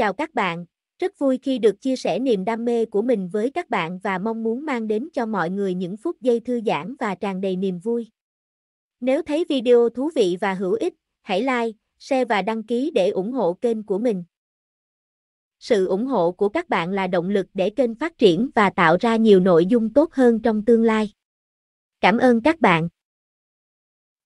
Chào các bạn, rất vui khi được chia sẻ niềm đam mê của mình với các bạn và mong muốn mang đến cho mọi người những phút giây thư giãn và tràn đầy niềm vui. Nếu thấy video thú vị và hữu ích, hãy like, share và đăng ký để ủng hộ kênh của mình. Sự ủng hộ của các bạn là động lực để kênh phát triển và tạo ra nhiều nội dung tốt hơn trong tương lai. Cảm ơn các bạn.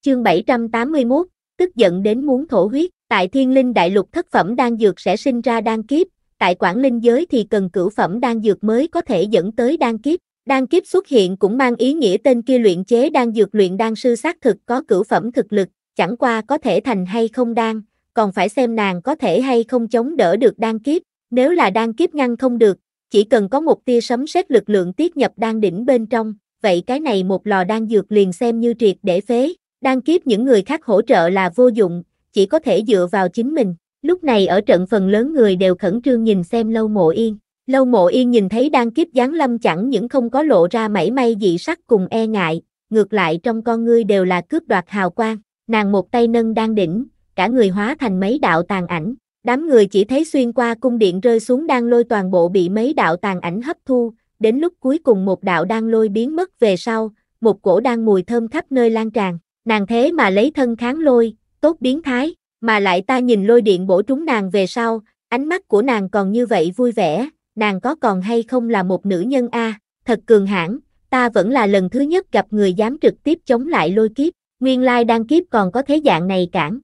Chương 781, tức giận đến muốn thổ huyết. Tại thiên linh đại lục thất phẩm đan dược sẽ sinh ra đan kiếp, tại quảng linh giới thì cần cửu phẩm đan dược mới có thể dẫn tới đan kiếp. Đan kiếp xuất hiện cũng mang ý nghĩa tên kia luyện chế đan dược luyện đan sư xác thực có cửu phẩm thực lực, chẳng qua có thể thành hay không đan, còn phải xem nàng có thể hay không chống đỡ được đan kiếp, nếu là đan kiếp ngăn không được, chỉ cần có một tia sấm sét lực lượng tiết nhập đan đỉnh bên trong, vậy cái này một lò đan dược liền xem như triệt để phế, đan kiếp những người khác hỗ trợ là vô dụng, chỉ có thể dựa vào chính mình. Lúc này ở trận phần lớn người đều khẩn trương nhìn xem Lâu Mộ Yên. Lâu Mộ Yên nhìn thấy đang kiếp giáng lâm chẳng những không có lộ ra mảy may dị sắc cùng e ngại, ngược lại trong con ngươi đều là cướp đoạt hào quang, nàng một tay nâng đang đỉnh, cả người hóa thành mấy đạo tàn ảnh. Đám người chỉ thấy xuyên qua cung điện rơi xuống đang lôi toàn bộ bị mấy đạo tàn ảnh hấp thu, đến lúc cuối cùng một đạo đang lôi biến mất về sau, một cổ đang mùi thơm khắp nơi lan tràn, nàng thế mà lấy thân kháng lôi, tốt biến thái, mà lại ta nhìn lôi điện bổ trúng nàng về sau, ánh mắt của nàng còn như vậy vui vẻ, nàng có còn hay không là một nữ nhân a, thật cường hãn, ta vẫn là lần thứ nhất gặp người dám trực tiếp chống lại lôi kiếp, nguyên lai đang kiếp còn có thế dạng này cản.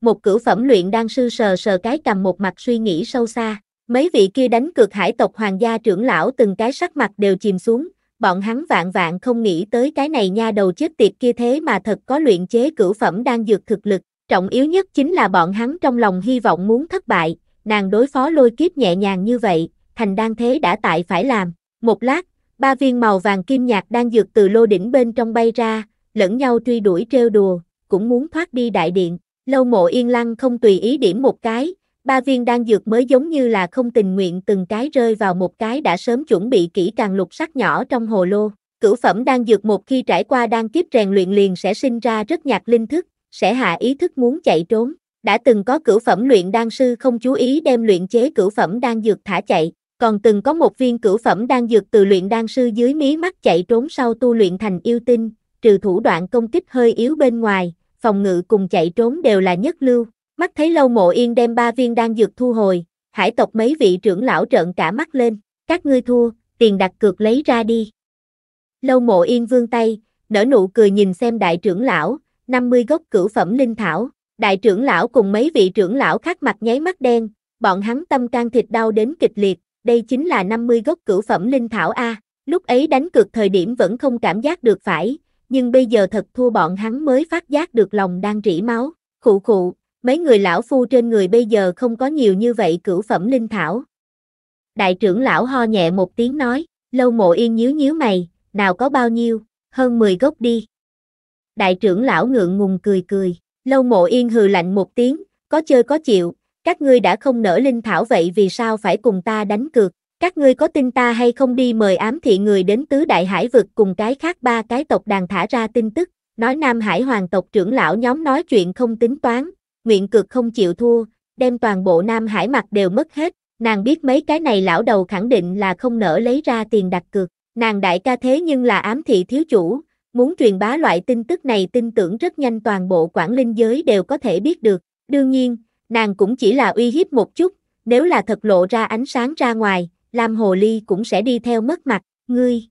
Một cửu phẩm luyện đang sư sờ sờ cái cầm một mặt suy nghĩ sâu xa, mấy vị kia đánh cược hải tộc hoàng gia trưởng lão từng cái sắc mặt đều chìm xuống, bọn hắn vạn vạn không nghĩ tới cái này nha đầu chết tiệt kia thế mà thật có luyện chế cửu phẩm đang dược thực lực, trọng yếu nhất chính là bọn hắn trong lòng hy vọng muốn thất bại, nàng đối phó lôi kiếp nhẹ nhàng như vậy, thành đang thế đã tại phải làm. Một lát, ba viên màu vàng kim nhạt đang dược từ lô đỉnh bên trong bay ra, lẫn nhau truy đuổi trêu đùa, cũng muốn thoát đi đại điện. Lâu mộ yên lăng không tùy ý điểm một cái, ba viên đan dược mới giống như là không tình nguyện từng cái rơi vào một cái đã sớm chuẩn bị kỹ càng lục sắc nhỏ trong hồ lô. Cửu phẩm đan dược một khi trải qua đan kiếp rèn luyện liền sẽ sinh ra rất nhạt linh thức, sẽ hạ ý thức muốn chạy trốn. Đã từng có cửu phẩm luyện đan sư không chú ý đem luyện chế cửu phẩm đan dược thả chạy, còn từng có một viên cửu phẩm đan dược từ luyện đan sư dưới mí mắt chạy trốn sau tu luyện thành yêu tinh, trừ thủ đoạn công kích hơi yếu bên ngoài, phòng ngự cùng chạy trốn đều là nhất lưu, Mắt thấy lâu mộ yên đem ba viên đan dược thu hồi, hải tộc mấy vị trưởng lão trợn cả mắt lên, các ngươi thua, tiền đặt cược lấy ra đi. Lâu mộ yên vương tay, nở nụ cười nhìn xem đại trưởng lão, 50 gốc cửu phẩm linh thảo, đại trưởng lão cùng mấy vị trưởng lão khác mặt nháy mắt đen, bọn hắn tâm can thịt đau đến kịch liệt, đây chính là 50 gốc cửu phẩm linh thảo A, lúc ấy đánh cược thời điểm vẫn không cảm giác được phải, nhưng bây giờ thật thua bọn hắn mới phát giác được lòng đang rỉ máu, khụ khụ, Mấy người lão phu trên người bây giờ không có nhiều như vậy cửu phẩm linh thảo. Đại trưởng lão ho nhẹ một tiếng nói, lâu mộ yên nhíu nhíu mày, nào có bao nhiêu, hơn 10 gốc đi. Đại trưởng lão ngượng ngùng cười cười, lâu mộ yên hừ lạnh một tiếng, có chơi có chịu, các ngươi đã không nở linh thảo vậy vì sao phải cùng ta đánh cược, các ngươi có tin ta hay không đi mời ám thị người đến tứ đại hải vực cùng cái khác ba cái tộc đàn thả ra tin tức, nói Nam Hải hoàng tộc trưởng lão nhóm nói chuyện không tính toán, nguyện cực không chịu thua, đem toàn bộ Nam Hải mặt đều mất hết, nàng biết mấy cái này lão đầu khẳng định là không nỡ lấy ra tiền đặt cược, nàng đại ca thế nhưng là ám thị thiếu chủ, muốn truyền bá loại tin tức này tin tưởng rất nhanh toàn bộ quảng linh giới đều có thể biết được, đương nhiên, nàng cũng chỉ là uy hiếp một chút, nếu là thật lộ ra ánh sáng ra ngoài, Lam Hồ Ly cũng sẽ đi theo mất mặt, ngươi.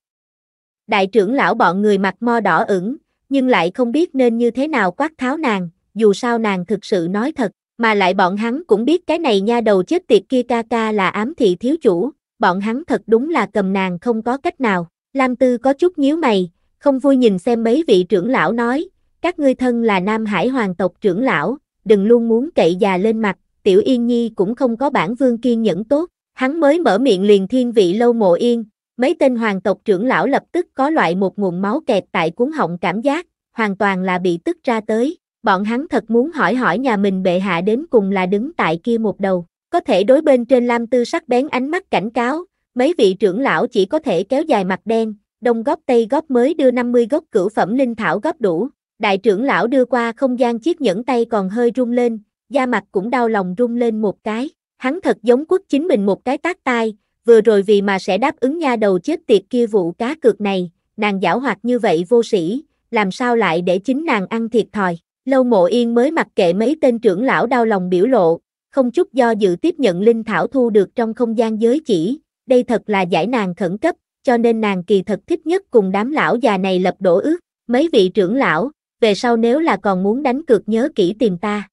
Đại trưởng lão bọn người mặt mo đỏ ửng, nhưng lại không biết nên như thế nào quát tháo nàng, dù sao nàng thực sự nói thật, mà lại bọn hắn cũng biết cái này nha đầu chết tiệt kia ca ca là ám thị thiếu chủ, bọn hắn thật đúng là cầm nàng không có cách nào. Lam Tư có chút nhíu mày, không vui nhìn xem mấy vị trưởng lão nói, các ngươi thân là Nam Hải hoàng tộc trưởng lão, đừng luôn muốn cậy già lên mặt, tiểu yên nhi cũng không có bản vương kiên nhẫn tốt, hắn mới mở miệng liền thiên vị lâu mộ yên, mấy tên hoàng tộc trưởng lão lập tức có loại một nguồn máu kẹt tại cuốn họng cảm giác, hoàn toàn là bị tức ra tới, bọn hắn thật muốn hỏi hỏi nhà mình bệ hạ đến cùng là đứng tại kia một đầu, có thể đối bên trên lam tư sắc bén ánh mắt cảnh cáo, mấy vị trưởng lão chỉ có thể kéo dài mặt đen, đông góp tây góp mới đưa 50 gốc cửu phẩm linh thảo góp đủ, đại trưởng lão đưa qua không gian chiếc nhẫn tay còn hơi rung lên, da mặt cũng đau lòng rung lên một cái, hắn thật giống quốc chính mình một cái tác tai, vừa rồi vì mà sẽ đáp ứng nha đầu chết tiệt kia vụ cá cược này, nàng giảo hoạt như vậy vô sĩ, làm sao lại để chính nàng ăn thiệt thòi. Lâu mộ yên mới mặc kệ mấy tên trưởng lão đau lòng biểu lộ, không chút do dự tiếp nhận linh thảo thu được trong không gian giới chỉ, đây thật là giải nàng khẩn cấp, cho nên nàng kỳ thật thích nhất cùng đám lão già này lập đổ ước, mấy vị trưởng lão, về sau nếu là còn muốn đánh cược nhớ kỹ tìm ta.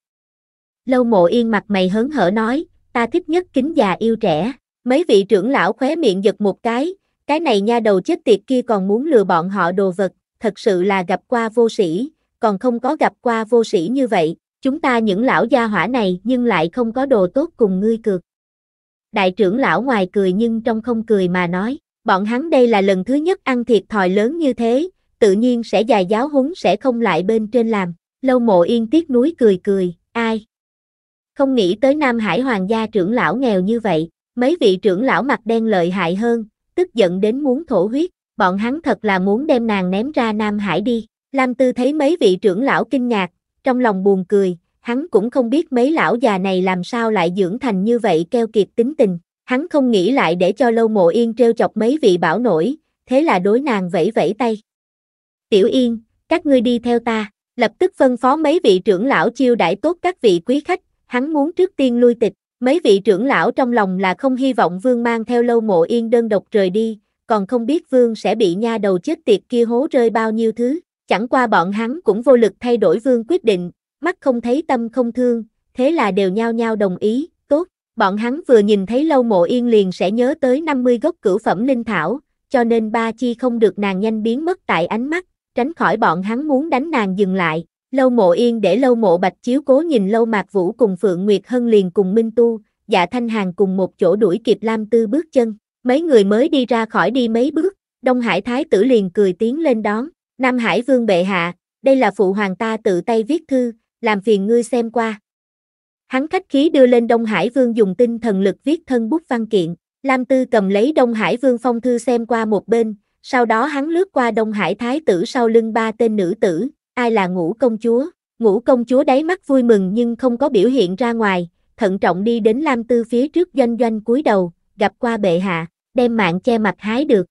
Lâu mộ yên mặt mày hớn hở nói, ta thích nhất kính già yêu trẻ, mấy vị trưởng lão khóe miệng giật một cái, cái này nha đầu chết tiệt kia còn muốn lừa bọn họ đồ vật, thật sự là gặp qua vô sĩ, còn không có gặp qua vô sĩ như vậy, chúng ta những lão gia hỏa này nhưng lại không có đồ tốt cùng ngươi cược. Đại trưởng lão ngoài cười nhưng trong không cười mà nói, bọn hắn đây là lần thứ nhất ăn thiệt thòi lớn như thế, tự nhiên sẽ dài giáo huấn sẽ không lại bên trên làm. Lâu mộ yên tiếc núi cười cười, ai? Không nghĩ tới Nam Hải Hoàng gia trưởng lão nghèo như vậy, mấy vị trưởng lão mặt đen lợi hại hơn, tức giận đến muốn thổ huyết, bọn hắn thật là muốn đem nàng ném ra Nam Hải đi. Lam Tư thấy mấy vị trưởng lão kinh ngạc, trong lòng buồn cười, hắn cũng không biết mấy lão già này làm sao lại dưỡng thành như vậy keo kiệt tính tình. Hắn không nghĩ lại để cho lâu mộ yên treo chọc mấy vị bảo nổi, thế là đối nàng vẫy vẫy tay. Tiểu yên, các ngươi đi theo ta, lập tức phân phó mấy vị trưởng lão chiêu đãi tốt các vị quý khách, hắn muốn trước tiên lui tịch. Mấy vị trưởng lão trong lòng là không hy vọng vương mang theo lâu mộ yên đơn độc rời đi, còn không biết vương sẽ bị nha đầu chết tiệt kia hố rơi bao nhiêu thứ. Chẳng qua bọn hắn cũng vô lực thay đổi vương quyết định, mắt không thấy tâm không thương, thế là đều nhao nhao đồng ý, tốt. Bọn hắn vừa nhìn thấy lâu mộ yên liền sẽ nhớ tới 50 gốc cửu phẩm linh thảo, cho nên ba chi không được nàng nhanh biến mất tại ánh mắt, tránh khỏi bọn hắn muốn đánh nàng dừng lại. Lâu mộ yên để lâu mộ bạch chiếu cố nhìn lâu mạc vũ cùng Phượng Nguyệt Hân liền cùng Minh Tu, dạ thanh hàng cùng một chỗ đuổi kịp Lam Tư bước chân. Mấy người mới đi ra khỏi đi mấy bước, Đông Hải Thái tử liền cười tiến lên đón, Nam Hải Vương bệ hạ, đây là phụ hoàng ta tự tay viết thư, làm phiền ngươi xem qua. Hắn khách khí đưa lên Đông Hải Vương dùng tinh thần lực viết thân bút văn kiện, Lam Tư cầm lấy Đông Hải Vương phong thư xem qua một bên, sau đó hắn lướt qua Đông Hải Thái tử sau lưng ba tên nữ tử, ai là ngũ công chúa, ngũ công chúa đáy mắt vui mừng nhưng không có biểu hiện ra ngoài, thận trọng đi đến Lam Tư phía trước doanh doanh cúi đầu, gặp qua bệ hạ, đem mạng che mặt hái được.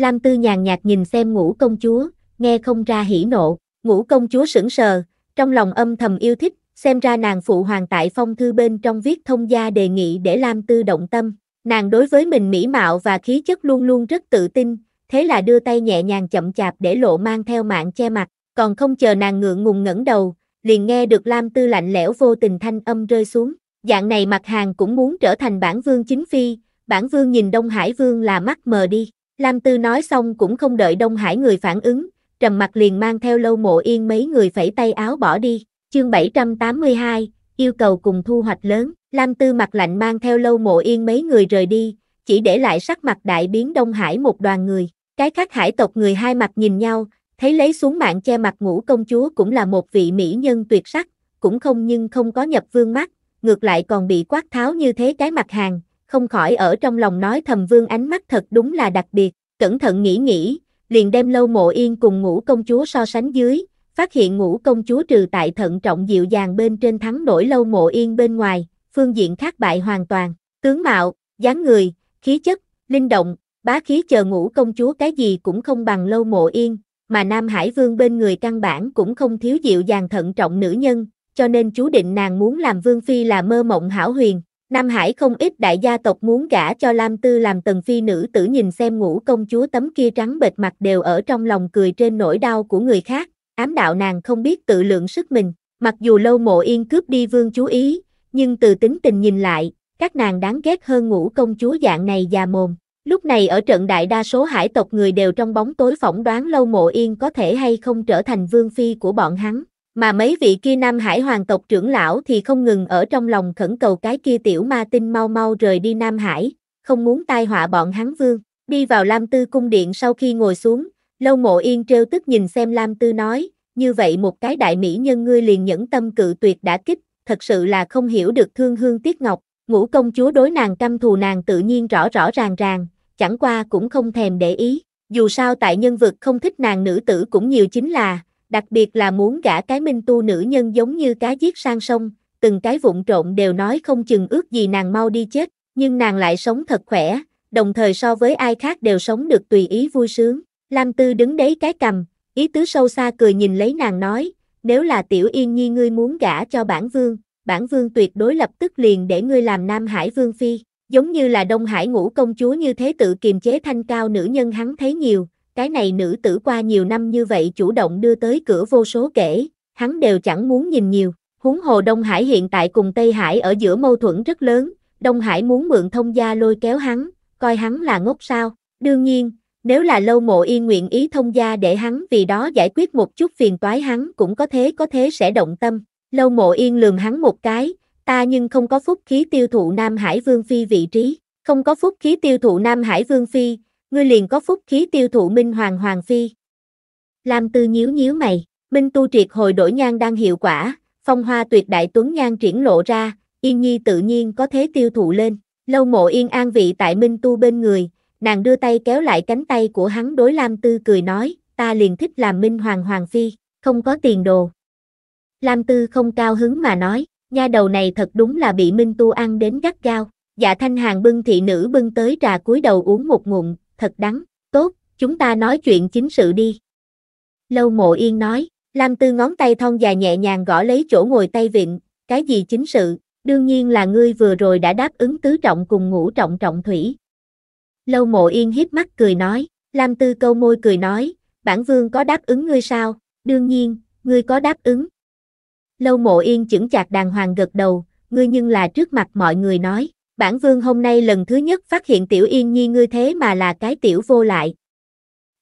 Lam Tư nhàn nhạt nhìn xem ngũ công chúa, nghe không ra hỉ nộ, ngũ công chúa sững sờ, trong lòng âm thầm yêu thích, xem ra nàng phụ hoàng tại phong thư bên trong viết thông gia đề nghị để Lam Tư động tâm. Nàng đối với mình mỹ mạo và khí chất luôn luôn rất tự tin, thế là đưa tay nhẹ nhàng chậm chạp để lộ mang theo mạng che mặt, còn không chờ nàng ngượng ngùng ngẩng đầu, liền nghe được Lam Tư lạnh lẽo vô tình thanh âm rơi xuống. Dạng này mặt hàng cũng muốn trở thành bản vương chính phi, bản vương nhìn Đông Hải vương là mắt mờ đi. Lam Tư nói xong cũng không đợi Đông Hải người phản ứng, trầm mặt liền mang theo lâu mộ yên mấy người phẩy tay áo bỏ đi. Chương 782, yêu cầu cùng thu hoạch lớn, Lam Tư mặt lạnh mang theo lâu mộ yên mấy người rời đi, chỉ để lại sắc mặt đại biến Đông Hải một đoàn người. Cái khác hải tộc người hai mặt nhìn nhau, thấy lấy xuống mạng che mặt ngũ công chúa cũng là một vị mỹ nhân tuyệt sắc, cũng không nhưng không có nhập vương mắt, ngược lại còn bị quát tháo như thế cái mặt hàng, không khỏi ở trong lòng nói thầm vương ánh mắt thật đúng là đặc biệt, cẩn thận nghĩ nghĩ, liền đem lâu mộ yên cùng ngũ công chúa so sánh dưới, phát hiện ngũ công chúa trừ tại thận trọng dịu dàng bên trên thắng nổi lâu mộ yên bên ngoài, phương diện khác bại hoàn toàn, tướng mạo, dáng người, khí chất, linh động, bá khí chờ ngũ công chúa cái gì cũng không bằng lâu mộ yên, mà Nam Hải Vương bên người căn bản cũng không thiếu dịu dàng thận trọng nữ nhân, cho nên chú định nàng muốn làm Vương Phi là mơ mộng hảo huyền, Nam Hải không ít đại gia tộc muốn gả cho Lam Tư làm tần phi nữ tử nhìn xem ngũ công chúa tấm kia trắng bệt mặt đều ở trong lòng cười trên nỗi đau của người khác, ám đạo nàng không biết tự lượng sức mình, mặc dù lâu mộ yên cướp đi vương chú ý, nhưng từ tính tình nhìn lại, các nàng đáng ghét hơn ngũ công chúa dạng này già mồm. Lúc này ở trận đại đa số hải tộc người đều trong bóng tối phỏng đoán lâu mộ yên có thể hay không trở thành vương phi của bọn hắn. Mà mấy vị kia Nam Hải hoàng tộc trưởng lão thì không ngừng ở trong lòng khẩn cầu cái kia tiểu ma tinh mau mau rời đi Nam Hải, không muốn tai họa bọn hắn vương. Đi vào Lam Tư cung điện sau khi ngồi xuống, Lâu Mộ Yên trêu tức nhìn xem Lam Tư nói, như vậy một cái đại mỹ nhân ngươi liền nhẫn tâm cự tuyệt đã kích, thật sự là không hiểu được thương hương Tiết ngọc, ngũ công chúa đối nàng căm thù nàng tự nhiên rõ rõ ràng ràng, chẳng qua cũng không thèm để ý, dù sao tại nhân vực không thích nàng nữ tử cũng nhiều chính là, đặc biệt là muốn gả cái minh tu nữ nhân giống như cá giết sang sông, từng cái vụn trộn đều nói không chừng ước gì nàng mau đi chết, nhưng nàng lại sống thật khỏe, đồng thời so với ai khác đều sống được tùy ý vui sướng. Lam Tư đứng đấy cái cầm, ý tứ sâu xa cười nhìn lấy nàng nói, nếu là tiểu yên nhi ngươi muốn gả cho bản vương, bản vương tuyệt đối lập tức liền để ngươi làm Nam Hải vương phi, giống như là Đông Hải ngũ công chúa như thế tự kiềm chế thanh cao nữ nhân hắn thấy nhiều, cái này nữ tử qua nhiều năm như vậy chủ động đưa tới cửa vô số kể, hắn đều chẳng muốn nhìn nhiều. Huống hồ Đông Hải hiện tại cùng Tây Hải ở giữa mâu thuẫn rất lớn, Đông Hải muốn mượn thông gia lôi kéo hắn, coi hắn là ngốc sao. Đương nhiên, nếu là lâu mộ yên nguyện ý thông gia để hắn vì đó giải quyết một chút phiền toái hắn cũng có thế có thế sẽ động tâm. Lâu mộ yên lườm hắn một cái, ta nhưng không có phúc khí tiêu thụ Nam Hải Vương Phi vị trí, không có phúc khí tiêu thụ Nam Hải Vương Phi, ngươi liền có phúc khí tiêu thụ Minh Hoàng Hoàng Phi. Lam Tư nhíu nhíu mày, Minh Tu triệt hồi đổi nhan đang hiệu quả, phong hoa tuyệt đại tuấn nhan triển lộ ra, Yên Nhi tự nhiên có thế tiêu thụ lên. Lâu mộ yên an vị tại Minh Tu bên người, nàng đưa tay kéo lại cánh tay của hắn đối Lam Tư cười nói, ta liền thích làm Minh Hoàng Hoàng Phi, không có tiền đồ. Lam Tư không cao hứng mà nói, nha đầu này thật đúng là bị Minh Tu ăn đến gắt gao. Dạ Thanh Hàng bưng thị nữ bưng tới trà cúi đầu uống một ngụm, thật đắng, tốt, chúng ta nói chuyện chính sự đi. Lâu mộ yên nói, Lam Tư ngón tay thon dài nhẹ nhàng gõ lấy chỗ ngồi tay vịn, cái gì chính sự, đương nhiên là ngươi vừa rồi đã đáp ứng tứ trọng cùng ngũ trọng trọng thủy. Lâu mộ yên hiếp mắt cười nói, Lam Tư câu môi cười nói, bản vương có đáp ứng ngươi sao, đương nhiên, ngươi có đáp ứng. Lâu mộ yên chững chạc đàng hoàng gật đầu, ngươi nhưng là trước mặt mọi người nói bản vương hôm nay lần thứ nhất phát hiện tiểu yên nhi ngươi thế mà là cái tiểu vô lại.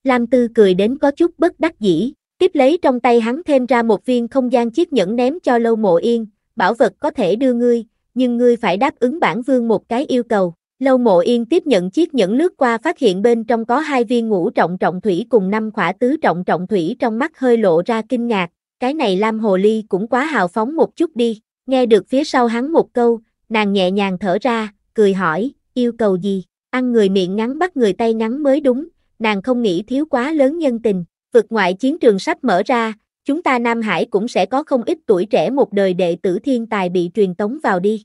Lam Tư cười đến có chút bất đắc dĩ, tiếp lấy trong tay hắn thêm ra một viên không gian chiếc nhẫn ném cho lâu mộ yên, bảo vật có thể đưa ngươi, nhưng ngươi phải đáp ứng bản vương một cái yêu cầu. Lâu mộ yên tiếp nhận chiếc nhẫn lướt qua phát hiện bên trong có hai viên ngũ trọng trọng thủy cùng năm khỏa tứ trọng trọng thủy trong mắt hơi lộ ra kinh ngạc, cái này Lam Hồ Ly cũng quá hào phóng một chút đi, nghe được phía sau hắn một câu, Nàng nhẹ nhàng thở ra, cười hỏi, yêu cầu gì? Ăn người miệng ngắn bắt người tay ngắn mới đúng, nàng không nghĩ thiếu quá lớn nhân tình. Vực ngoại chiến trường sắp mở ra, chúng ta Nam Hải cũng sẽ có không ít tuổi trẻ một đời đệ tử thiên tài bị truyền tống vào đi.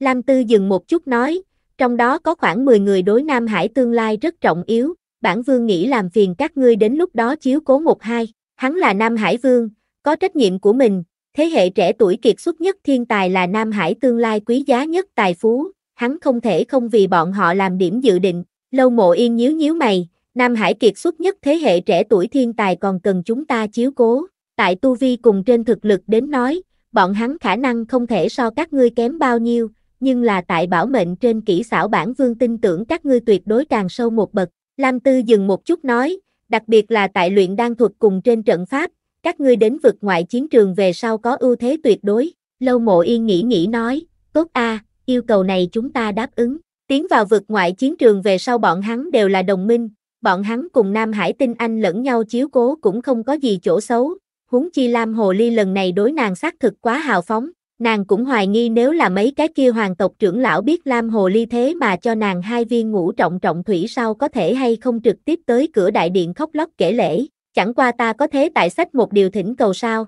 Lam Tư dừng một chút nói, trong đó có khoảng 10 người đối Nam Hải tương lai rất trọng yếu, bản vương nghĩ làm phiền các ngươi đến lúc đó chiếu cố một hai, hắn là Nam Hải vương, có trách nhiệm của mình, Thế hệ trẻ tuổi kiệt xuất nhất thiên tài là Nam Hải tương lai quý giá nhất tài phú, hắn không thể không vì bọn họ làm điểm dự định. Lâu mộ yên nhíu nhíu mày, Nam Hải kiệt xuất nhất thế hệ trẻ tuổi thiên tài còn cần chúng ta chiếu cố. Tại tu vi cùng trên thực lực đến nói, bọn hắn khả năng không thể so các ngươi kém bao nhiêu, nhưng là tại bảo mệnh trên kỹ xảo bản vương tin tưởng các ngươi tuyệt đối càng sâu một bậc. Lam Tư dừng một chút nói, đặc biệt là tại luyện đan thuật cùng trên trận pháp, các ngươi đến vực ngoại chiến trường về sau có ưu thế tuyệt đối. Lâu mộ yên nghĩ nghĩ nói, tốt a, yêu cầu này chúng ta đáp ứng. Tiến vào vực ngoại chiến trường về sau bọn hắn đều là đồng minh, bọn hắn cùng Nam Hải tinh anh lẫn nhau chiếu cố cũng không có gì chỗ xấu. Huống chi Lam Hồ Ly lần này đối nàng xác thực quá hào phóng, nàng cũng hoài nghi nếu là mấy cái kia hoàng tộc trưởng lão biết Lam Hồ Ly thế mà cho nàng hai viên ngũ trọng trọng thủy sau có thể hay không trực tiếp tới cửa đại điện khóc lóc kể lễ chẳng qua ta có thế tại sách một điều thỉnh cầu sao.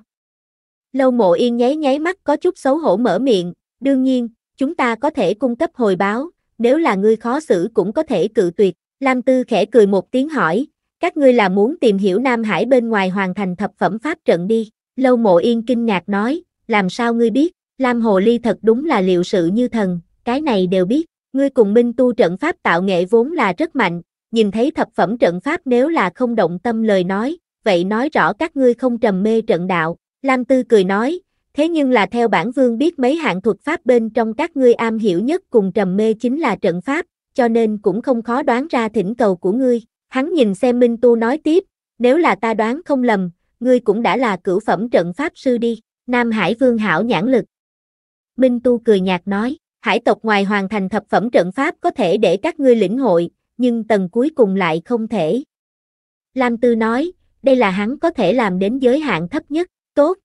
Lâu mộ yên nháy nháy mắt có chút xấu hổ mở miệng, đương nhiên, chúng ta có thể cung cấp hồi báo, nếu là ngươi khó xử cũng có thể cự tuyệt. Lam Tư khẽ cười một tiếng hỏi, các ngươi là muốn tìm hiểu Nam Hải bên ngoài hoàn thành thập phẩm pháp trận đi. Lâu mộ yên kinh ngạc nói, làm sao ngươi biết, Lam Hồ Ly thật đúng là liệu sự như thần, cái này đều biết, ngươi cùng Minh tu trận pháp tạo nghệ vốn là rất mạnh, nhìn thấy thập phẩm trận pháp nếu là không động tâm lời nói, vậy nói rõ các ngươi không trầm mê trận đạo, Lam Tư cười nói, thế nhưng là theo bản vương biết mấy hạng thuật pháp bên trong các ngươi am hiểu nhất cùng trầm mê chính là trận pháp, cho nên cũng không khó đoán ra thỉnh cầu của ngươi, hắn nhìn xem Minh Tu nói tiếp, nếu là ta đoán không lầm, ngươi cũng đã là cửu phẩm trận pháp sư đi, Nam Hải Vương hảo nhãn lực. Minh Tu cười nhạt nói, hải tộc ngoài hoàn thành thập phẩm trận pháp có thể để các ngươi lĩnh hội, nhưng tầng cuối cùng lại không thể. Lam Tư nói, đây là hắn có thể làm đến giới hạn thấp nhất, tốt.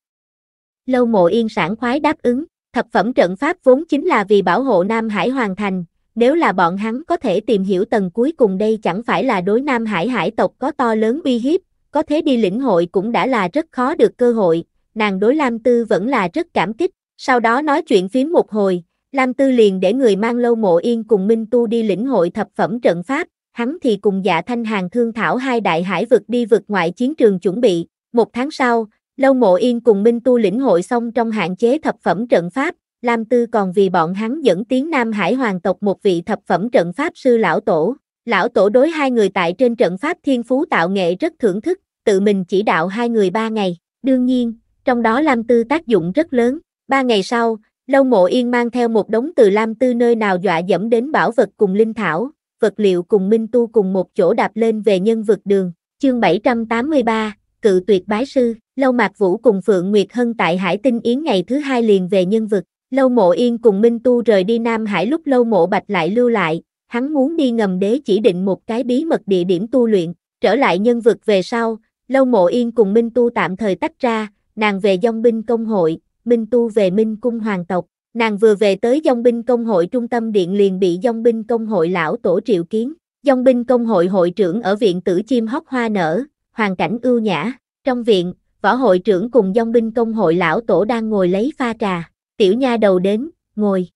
Lâu mộ yên sản khoái đáp ứng, thập phẩm trận pháp vốn chính là vì bảo hộ Nam Hải hoàn thành, nếu là bọn hắn có thể tìm hiểu tầng cuối cùng đây chẳng phải là đối Nam Hải hải tộc có to lớn bi hiếp, có thế đi lĩnh hội cũng đã là rất khó được cơ hội, nàng đối Lam Tư vẫn là rất cảm kích, sau đó nói chuyện phiếm một hồi, Lam Tư liền để người mang lâu mộ yên cùng Minh Tu đi lĩnh hội thập phẩm trận pháp, hắn thì cùng dạ thanh hàng thương thảo hai đại hải vực đi vực ngoại chiến trường chuẩn bị. Một tháng sau, lâu mộ yên cùng Minh Tu lĩnh hội xong trong hạn chế thập phẩm trận pháp, Lam Tư còn vì bọn hắn dẫn tiếng Nam Hải Hoàng tộc một vị thập phẩm trận pháp sư lão tổ. Lão tổ đối hai người tại trên trận pháp thiên phú tạo nghệ rất thưởng thức, tự mình chỉ đạo hai người ba ngày. Đương nhiên, trong đó Lam Tư tác dụng rất lớn. Ba ngày sau, Lâu mộ yên mang theo một đống từ lam tư nơi nào dọa dẫm đến bảo vật cùng linh thảo, vật liệu cùng minh tu cùng một chỗ đạp lên về nhân vực đường. Chương 783, cự tuyệt bái sư, Lâu Mạc Vũ cùng Phượng Nguyệt Hân tại Hải Tinh Yến ngày thứ hai liền về nhân vực. Lâu mộ yên cùng Minh Tu rời đi Nam Hải lúc lâu mộ bạch lại lưu lại, hắn muốn đi ngầm đế chỉ định một cái bí mật địa điểm tu luyện, trở lại nhân vực về sau, lâu mộ yên cùng Minh Tu tạm thời tách ra, nàng về dòng binh công hội, Minh Tu về Minh Cung Hoàng tộc. Nàng vừa về tới dòng binh công hội trung tâm điện liền bị dòng binh công hội lão tổ triệu kiến. Dòng binh công hội hội trưởng ở viện tử chim hóc hoa nở, hoàn cảnh ưu nhã. Trong viện, võ hội trưởng cùng dòng binh công hội lão tổ đang ngồi lấy pha trà. Tiểu nha đầu đến, ngồi.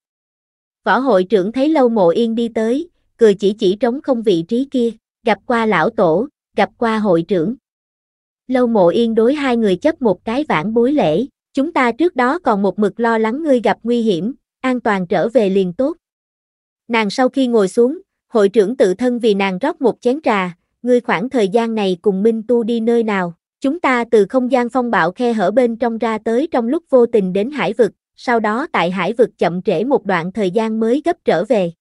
Võ hội trưởng thấy lâu mộ yên đi tới, cười chỉ chỉ trống không vị trí kia, gặp qua lão tổ, gặp qua hội trưởng. Lâu mộ yên đối hai người chấp một cái vãn bối lễ, Chúng ta trước đó còn một mực lo lắng ngươi gặp nguy hiểm, an toàn trở về liền tốt. Nàng sau khi ngồi xuống, hội trưởng tự thân vì nàng rót một chén trà, ngươi khoảng thời gian này cùng Minh Tu đi nơi nào, chúng ta từ không gian phong bạo khe hở bên trong ra tới trong lúc vô tình đến hải vực, sau đó tại hải vực chậm trễ một đoạn thời gian mới gấp trở về.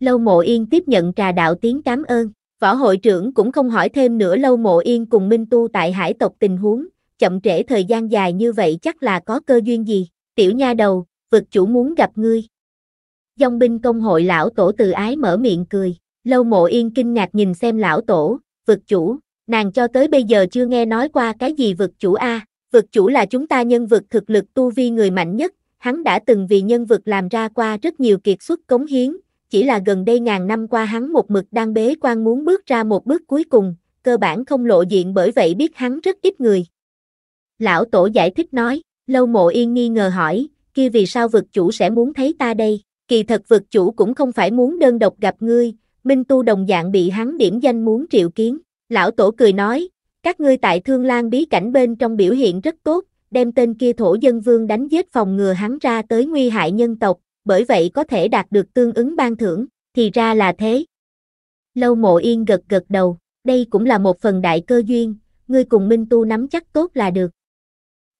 Lâu Mộ Yên tiếp nhận trà đạo tiếng cảm ơn, võ hội trưởng cũng không hỏi thêm nữa Lâu Mộ Yên cùng Minh Tu tại hải tộc tình huống, chậm trễ thời gian dài như vậy chắc là có cơ duyên gì, tiểu nha đầu, vực chủ muốn gặp ngươi. Dòng binh công hội lão tổ từ ái mở miệng cười, lâu mộ yên kinh ngạc nhìn xem lão tổ, vực chủ, nàng cho tới bây giờ chưa nghe nói qua cái gì vực chủ A, vực chủ là chúng ta nhân vực thực lực tu vi người mạnh nhất, hắn đã từng vì nhân vực làm ra qua rất nhiều kiệt xuất cống hiến, chỉ là gần đây ngàn năm qua hắn một mực đang bế quan muốn bước ra một bước cuối cùng, cơ bản không lộ diện bởi vậy biết hắn rất ít người, lão tổ giải thích nói, lâu mộ yên nghi ngờ hỏi, kia vì sao vực chủ sẽ muốn thấy ta đây, kỳ thật vực chủ cũng không phải muốn đơn độc gặp ngươi, Minh Tu đồng dạng bị hắn điểm danh muốn triệu kiến, lão tổ cười nói, các ngươi tại Thương Lan bí cảnh bên trong biểu hiện rất tốt, đem tên kia thổ dân vương đánh giết phòng ngừa hắn ra tới nguy hại nhân tộc, bởi vậy có thể đạt được tương ứng ban thưởng, thì ra là thế. Lâu mộ yên gật gật đầu, đây cũng là một phần đại cơ duyên, ngươi cùng Minh Tu nắm chắc tốt là được.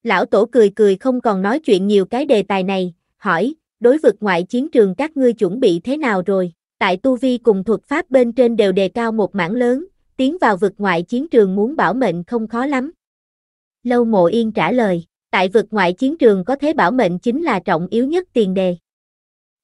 Lão tổ cười cười không còn nói chuyện nhiều cái đề tài này, hỏi, đối vực ngoại chiến trường các ngươi chuẩn bị thế nào rồi? Tại tu vi cùng thuật pháp bên trên đều đề cao một mảng lớn, tiến vào vực ngoại chiến trường muốn bảo mệnh không khó lắm. Lâu Mộ Yên trả lời, tại vực ngoại chiến trường có thế bảo mệnh chính là trọng yếu nhất tiền đề.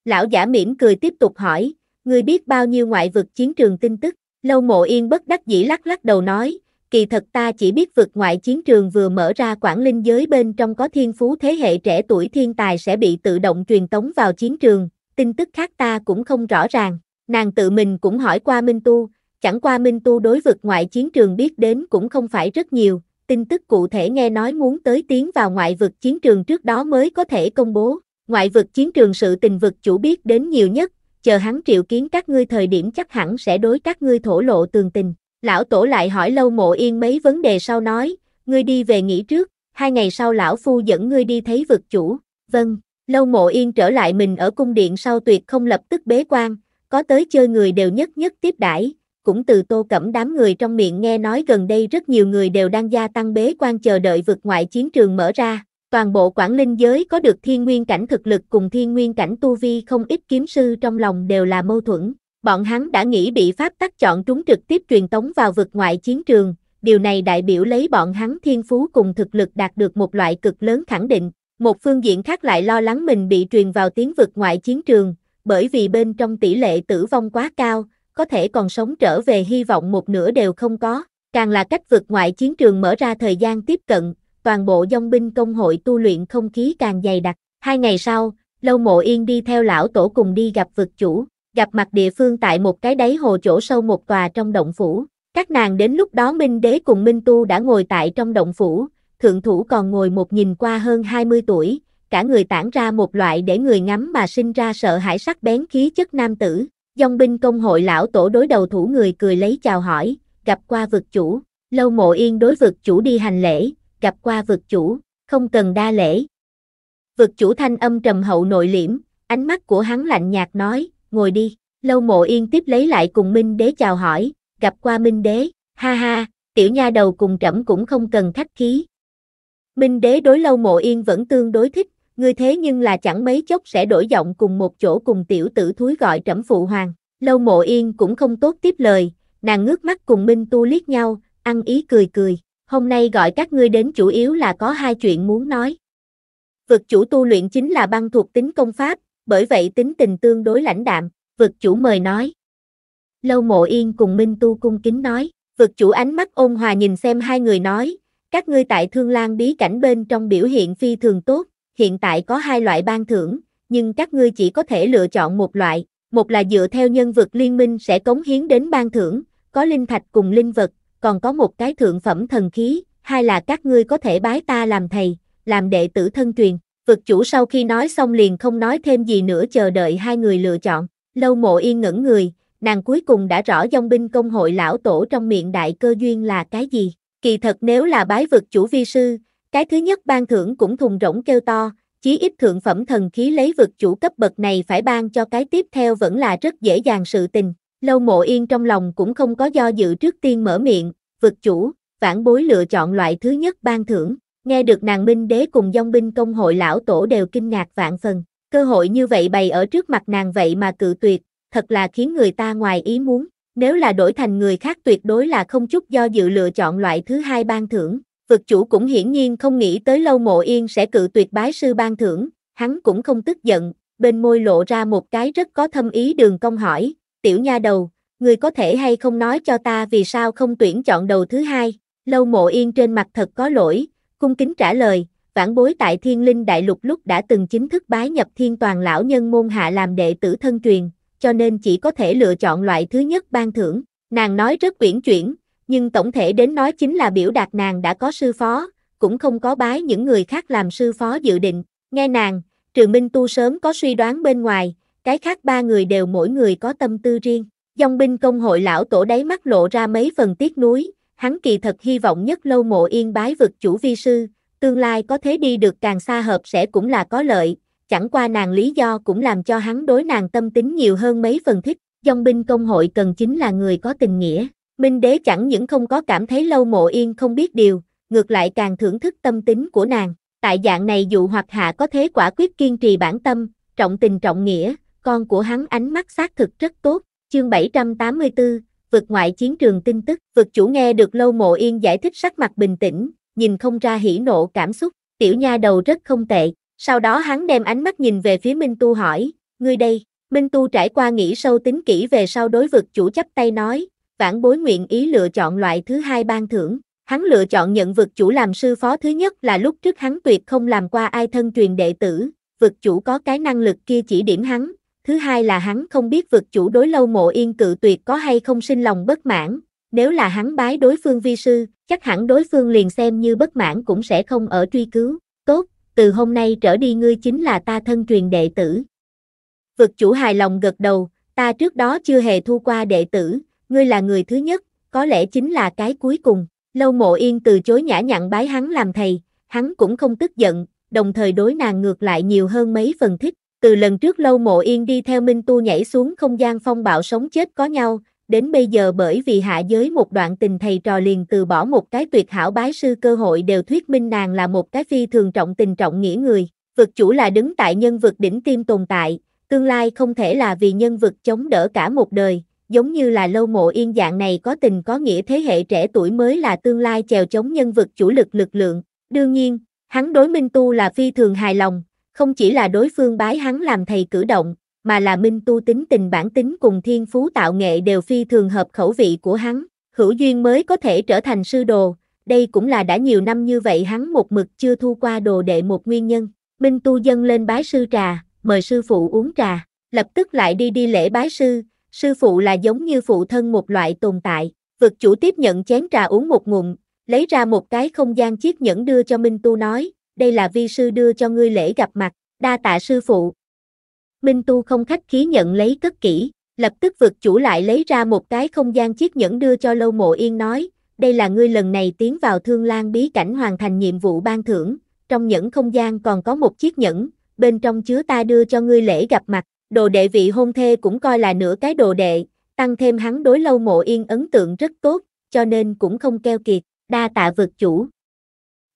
Lão giả mỉm cười tiếp tục hỏi, ngươi biết bao nhiêu ngoại vực chiến trường tin tức? Lâu Mộ Yên bất đắc dĩ lắc lắc đầu nói, kỳ thật ta chỉ biết vượt ngoại chiến trường vừa mở ra quảng linh giới bên trong có thiên phú thế hệ trẻ tuổi thiên tài sẽ bị tự động truyền tống vào chiến trường, tin tức khác ta cũng không rõ ràng, nàng tự mình cũng hỏi qua Minh Tu, chẳng qua Minh Tu đối vực ngoại chiến trường biết đến cũng không phải rất nhiều, tin tức cụ thể nghe nói muốn tới tiến vào ngoại vực chiến trường trước đó mới có thể công bố, ngoại vực chiến trường sự tình vực chủ biết đến nhiều nhất, chờ hắn triệu kiến các ngươi thời điểm chắc hẳn sẽ đối các ngươi thổ lộ tường tình. Lão tổ lại hỏi lâu mộ yên mấy vấn đề sau nói, ngươi đi về nghỉ trước, hai ngày sau lão phu dẫn ngươi đi thấy vực chủ, vâng, lâu mộ yên trở lại mình ở cung điện sau tuyệt không lập tức bế quan, có tới chơi người đều nhất nhất tiếp đãi cũng từ tô cẩm đám người trong miệng nghe nói gần đây rất nhiều người đều đang gia tăng bế quan chờ đợi vực ngoại chiến trường mở ra, toàn bộ quảng linh giới có được thiên nguyên cảnh thực lực cùng thiên nguyên cảnh tu vi không ít kiếm sư trong lòng đều là mâu thuẫn, bọn hắn đã nghĩ bị Pháp tắc chọn trúng trực tiếp truyền tống vào vực ngoại chiến trường, điều này đại biểu lấy bọn hắn thiên phú cùng thực lực đạt được một loại cực lớn khẳng định. Một phương diện khác lại lo lắng mình bị truyền vào tiếng vực ngoại chiến trường, bởi vì bên trong tỷ lệ tử vong quá cao, có thể còn sống trở về hy vọng một nửa đều không có. Càng là cách vực ngoại chiến trường mở ra thời gian tiếp cận, toàn bộ dòng binh công hội tu luyện không khí càng dày đặc. Hai ngày sau, Lâu Mộ Yên đi theo lão tổ cùng đi gặp vực chủ gặp mặt địa phương tại một cái đáy hồ chỗ sâu một tòa trong động phủ. Các nàng đến lúc đó Minh Đế cùng Minh Tu đã ngồi tại trong động phủ, thượng thủ còn ngồi một nhìn qua hơn 20 tuổi, cả người tản ra một loại để người ngắm mà sinh ra sợ hãi sắc bén khí chất nam tử. Dòng binh công hội lão tổ đối đầu thủ người cười lấy chào hỏi, gặp qua vực chủ, lâu mộ yên đối vực chủ đi hành lễ, gặp qua vực chủ, không cần đa lễ. Vực chủ thanh âm trầm hậu nội liễm, ánh mắt của hắn lạnh nhạt nói, ngồi đi. Lâu mộ yên tiếp lấy lại cùng Minh Đế chào hỏi, gặp qua Minh Đế, ha ha, tiểu nha đầu cùng trẫm cũng không cần khách khí. Minh Đế đối lâu mộ yên vẫn tương đối thích, người thế nhưng là chẳng mấy chốc sẽ đổi giọng cùng một chỗ cùng tiểu tử thúi gọi trẫm phụ hoàng. Lâu mộ yên cũng không tốt tiếp lời, nàng ngước mắt cùng Minh Tu liếc nhau, ăn ý cười cười, hôm nay gọi các ngươi đến chủ yếu là có hai chuyện muốn nói. Vực chủ tu luyện chính là băng thuộc tính công pháp, bởi vậy tính tình tương đối lãnh đạm, vực chủ mời nói. Lâu mộ yên cùng Minh Tu cung kính nói, vực chủ ánh mắt ôn hòa nhìn xem hai người nói, các ngươi tại thương lang bí cảnh bên trong biểu hiện phi thường tốt, hiện tại có hai loại ban thưởng, nhưng các ngươi chỉ có thể lựa chọn một loại, một là dựa theo nhân vực liên minh sẽ cống hiến đến ban thưởng, có linh thạch cùng linh vật, còn có một cái thượng phẩm thần khí, hai là các ngươi có thể bái ta làm thầy, làm đệ tử thân truyền. Vực chủ sau khi nói xong liền không nói thêm gì nữa chờ đợi hai người lựa chọn. Lâu mộ yên ngẩn người, nàng cuối cùng đã rõ dòng binh công hội lão tổ trong miệng đại cơ duyên là cái gì. Kỳ thật nếu là bái vực chủ vi sư, cái thứ nhất ban thưởng cũng thùng rỗng kêu to, chí ít thượng phẩm thần khí lấy vực chủ cấp bậc này phải ban cho cái tiếp theo vẫn là rất dễ dàng sự tình. Lâu mộ yên trong lòng cũng không có do dự trước tiên mở miệng, vực chủ, vãn bối lựa chọn loại thứ nhất ban thưởng. Nghe được nàng minh đế cùng dòng binh công hội lão tổ đều kinh ngạc vạn phần, cơ hội như vậy bày ở trước mặt nàng vậy mà cự tuyệt, thật là khiến người ta ngoài ý muốn, nếu là đổi thành người khác tuyệt đối là không chút do dự lựa chọn loại thứ hai ban thưởng, vực chủ cũng hiển nhiên không nghĩ tới lâu mộ yên sẽ cự tuyệt bái sư ban thưởng, hắn cũng không tức giận, bên môi lộ ra một cái rất có thâm ý đường công hỏi, tiểu nha đầu, người có thể hay không nói cho ta vì sao không tuyển chọn đầu thứ hai, lâu mộ yên trên mặt thật có lỗi, Cung kính trả lời, vãn bối tại thiên linh đại lục lúc đã từng chính thức bái nhập thiên toàn lão nhân môn hạ làm đệ tử thân truyền, cho nên chỉ có thể lựa chọn loại thứ nhất ban thưởng. Nàng nói rất quyển chuyển, nhưng tổng thể đến nói chính là biểu đạt nàng đã có sư phó, cũng không có bái những người khác làm sư phó dự định. Nghe nàng, Trường Minh Tu sớm có suy đoán bên ngoài, cái khác ba người đều mỗi người có tâm tư riêng. Dòng binh công hội lão tổ đáy mắt lộ ra mấy phần tiếc nuối, hắn kỳ thật hy vọng nhất lâu mộ yên bái vực chủ vi sư, tương lai có thế đi được càng xa hợp sẽ cũng là có lợi, chẳng qua nàng lý do cũng làm cho hắn đối nàng tâm tính nhiều hơn mấy phần thích, dòng binh công hội cần chính là người có tình nghĩa, minh đế chẳng những không có cảm thấy lâu mộ yên không biết điều, ngược lại càng thưởng thức tâm tính của nàng, tại dạng này dù hoặc hạ có thế quả quyết kiên trì bản tâm, trọng tình trọng nghĩa, con của hắn ánh mắt xác thực rất tốt, chương 784, vượt ngoại chiến trường tin tức, vực chủ nghe được Lâu Mộ Yên giải thích sắc mặt bình tĩnh, nhìn không ra hỉ nộ cảm xúc, tiểu nha đầu rất không tệ, sau đó hắn đem ánh mắt nhìn về phía Minh Tu hỏi, ngươi đây, Minh Tu trải qua nghĩ sâu tính kỹ về sau đối vực chủ chấp tay nói, vãn bối nguyện ý lựa chọn loại thứ hai ban thưởng, hắn lựa chọn nhận vực chủ làm sư phó thứ nhất là lúc trước hắn tuyệt không làm qua ai thân truyền đệ tử, vực chủ có cái năng lực kia chỉ điểm hắn, thứ hai là hắn không biết vực chủ đối lâu mộ yên cự tuyệt có hay không sinh lòng bất mãn, nếu là hắn bái đối phương vi sư, chắc hẳn đối phương liền xem như bất mãn cũng sẽ không ở truy cứu, tốt, từ hôm nay trở đi ngươi chính là ta thân truyền đệ tử. Vực chủ hài lòng gật đầu, ta trước đó chưa hề thu qua đệ tử, ngươi là người thứ nhất, có lẽ chính là cái cuối cùng, lâu mộ yên từ chối nhã nhặn bái hắn làm thầy, hắn cũng không tức giận, đồng thời đối nàng ngược lại nhiều hơn mấy phần thích, từ lần trước lâu mộ yên đi theo Minh Tu nhảy xuống không gian phong bạo sống chết có nhau, đến bây giờ bởi vì hạ giới một đoạn tình thầy trò liền từ bỏ một cái tuyệt hảo bái sư cơ hội đều thuyết minh nàng là một cái phi thường trọng tình trọng nghĩa người, vực chủ là đứng tại nhân vực đỉnh tim tồn tại, tương lai không thể là vì nhân vực chống đỡ cả một đời, giống như là lâu mộ yên dạng này có tình có nghĩa thế hệ trẻ tuổi mới là tương lai chèo chống nhân vực chủ lực lực lượng, đương nhiên, hắn đối minh tu là phi thường hài lòng, không chỉ là đối phương bái hắn làm thầy cử động, mà là minh tu tính tình bản tính cùng thiên phú tạo nghệ đều phi thường hợp khẩu vị của hắn, hữu duyên mới có thể trở thành sư đồ, đây cũng là đã nhiều năm như vậy hắn một mực chưa thu qua đồ đệ một nguyên nhân. Minh tu dâng lên bái sư trà, mời sư phụ uống trà, lập tức lại đi đi lễ bái sư, sư phụ là giống như phụ thân một loại tồn tại, vực chủ tiếp nhận chén trà uống một ngụm, lấy ra một cái không gian chiếc nhẫn đưa cho Minh tu nói, đây là vi sư đưa cho ngươi lễ gặp mặt, đa tạ sư phụ. Minh Tu không khách khí nhận lấy cất kỹ, lập tức vượt chủ lại lấy ra một cái không gian chiếc nhẫn đưa cho Lâu Mộ Yên nói, đây là ngươi lần này tiến vào Thương Lan bí cảnh hoàn thành nhiệm vụ ban thưởng, trong nhẫn không gian còn có một chiếc nhẫn, bên trong chứa ta đưa cho ngươi lễ gặp mặt, đồ đệ vị hôn thê cũng coi là nửa cái đồ đệ, tăng thêm hắn đối Lâu Mộ Yên ấn tượng rất tốt, cho nên cũng không keo kiệt, đa tạ vượt chủ.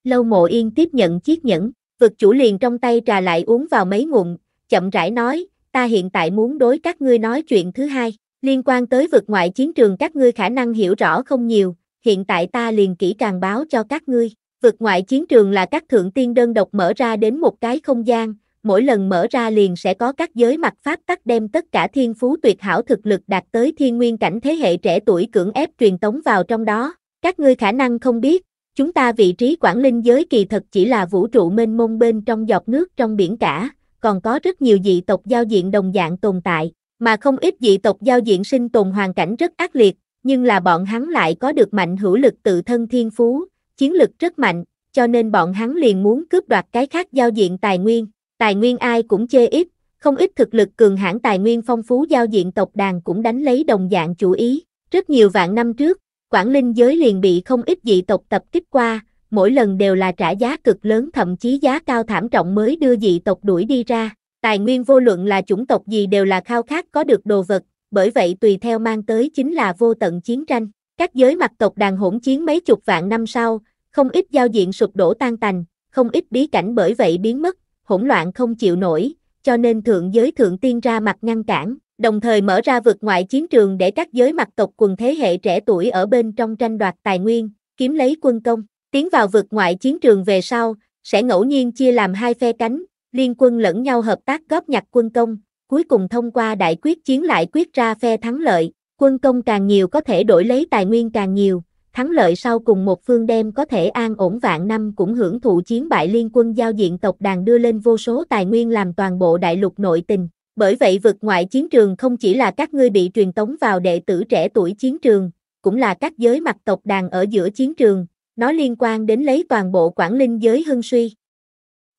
Lâu mộ yên tiếp nhận chiếc nhẫn, vực chủ liền trong tay trà lại uống vào mấy ngụm, chậm rãi nói, ta hiện tại muốn đối các ngươi nói chuyện thứ hai, liên quan tới vực ngoại chiến trường các ngươi khả năng hiểu rõ không nhiều, hiện tại ta liền kỹ càng báo cho các ngươi. Vực ngoại chiến trường là các thượng tiên đơn độc mở ra đến một cái không gian, mỗi lần mở ra liền sẽ có các giới mặt pháp tắc đem tất cả thiên phú tuyệt hảo thực lực đạt tới thiên nguyên cảnh thế hệ trẻ tuổi cưỡng ép truyền tống vào trong đó. Các ngươi khả năng không biết, Chúng ta vị trí quản linh giới kỳ thật chỉ là vũ trụ mênh mông bên trong giọt nước trong biển cả, còn có rất nhiều dị tộc giao diện đồng dạng tồn tại, mà không ít dị tộc giao diện sinh tồn hoàn cảnh rất ác liệt, nhưng là bọn hắn lại có được mạnh hữu lực tự thân thiên phú, chiến lực rất mạnh, cho nên bọn hắn liền muốn cướp đoạt cái khác giao diện tài nguyên, tài nguyên ai cũng chê ít, không ít thực lực cường hãn tài nguyên phong phú giao diện tộc đàn cũng đánh lấy đồng dạng chủ ý. Rất nhiều vạn năm trước, Quảng Linh giới liền bị không ít dị tộc tập kích qua, mỗi lần đều là trả giá cực lớn thậm chí giá cao thảm trọng mới đưa dị tộc đuổi đi ra. Tài nguyên vô luận là chủng tộc gì đều là khao khát có được đồ vật, bởi vậy tùy theo mang tới chính là vô tận chiến tranh. Các giới mặt tộc đàn hỗn chiến mấy chục vạn năm sau, không ít giao diện sụp đổ tan tành, không ít bí cảnh bởi vậy biến mất, hỗn loạn không chịu nổi, cho nên thượng giới thượng tiên ra mặt ngăn cản, đồng thời mở ra vực ngoại chiến trường để các giới mặt tộc quần thế hệ trẻ tuổi ở bên trong tranh đoạt tài nguyên, kiếm lấy quân công. Tiến vào vực ngoại chiến trường về sau, sẽ ngẫu nhiên chia làm hai phe cánh, liên quân lẫn nhau hợp tác góp nhặt quân công, cuối cùng thông qua đại quyết chiến lại quyết ra phe thắng lợi, quân công càng nhiều có thể đổi lấy tài nguyên càng nhiều, thắng lợi sau cùng một phương đem có thể an ổn vạn năm cũng hưởng thụ chiến bại liên quân giao diện tộc đàn đưa lên vô số tài nguyên làm toàn bộ đại lục nội tình, bởi vậy vực ngoại chiến trường không chỉ là các ngươi bị truyền tống vào đệ tử trẻ tuổi chiến trường, cũng là các giới mặt tộc đàn ở giữa chiến trường, nó liên quan đến lấy toàn bộ quản linh giới hưng suy.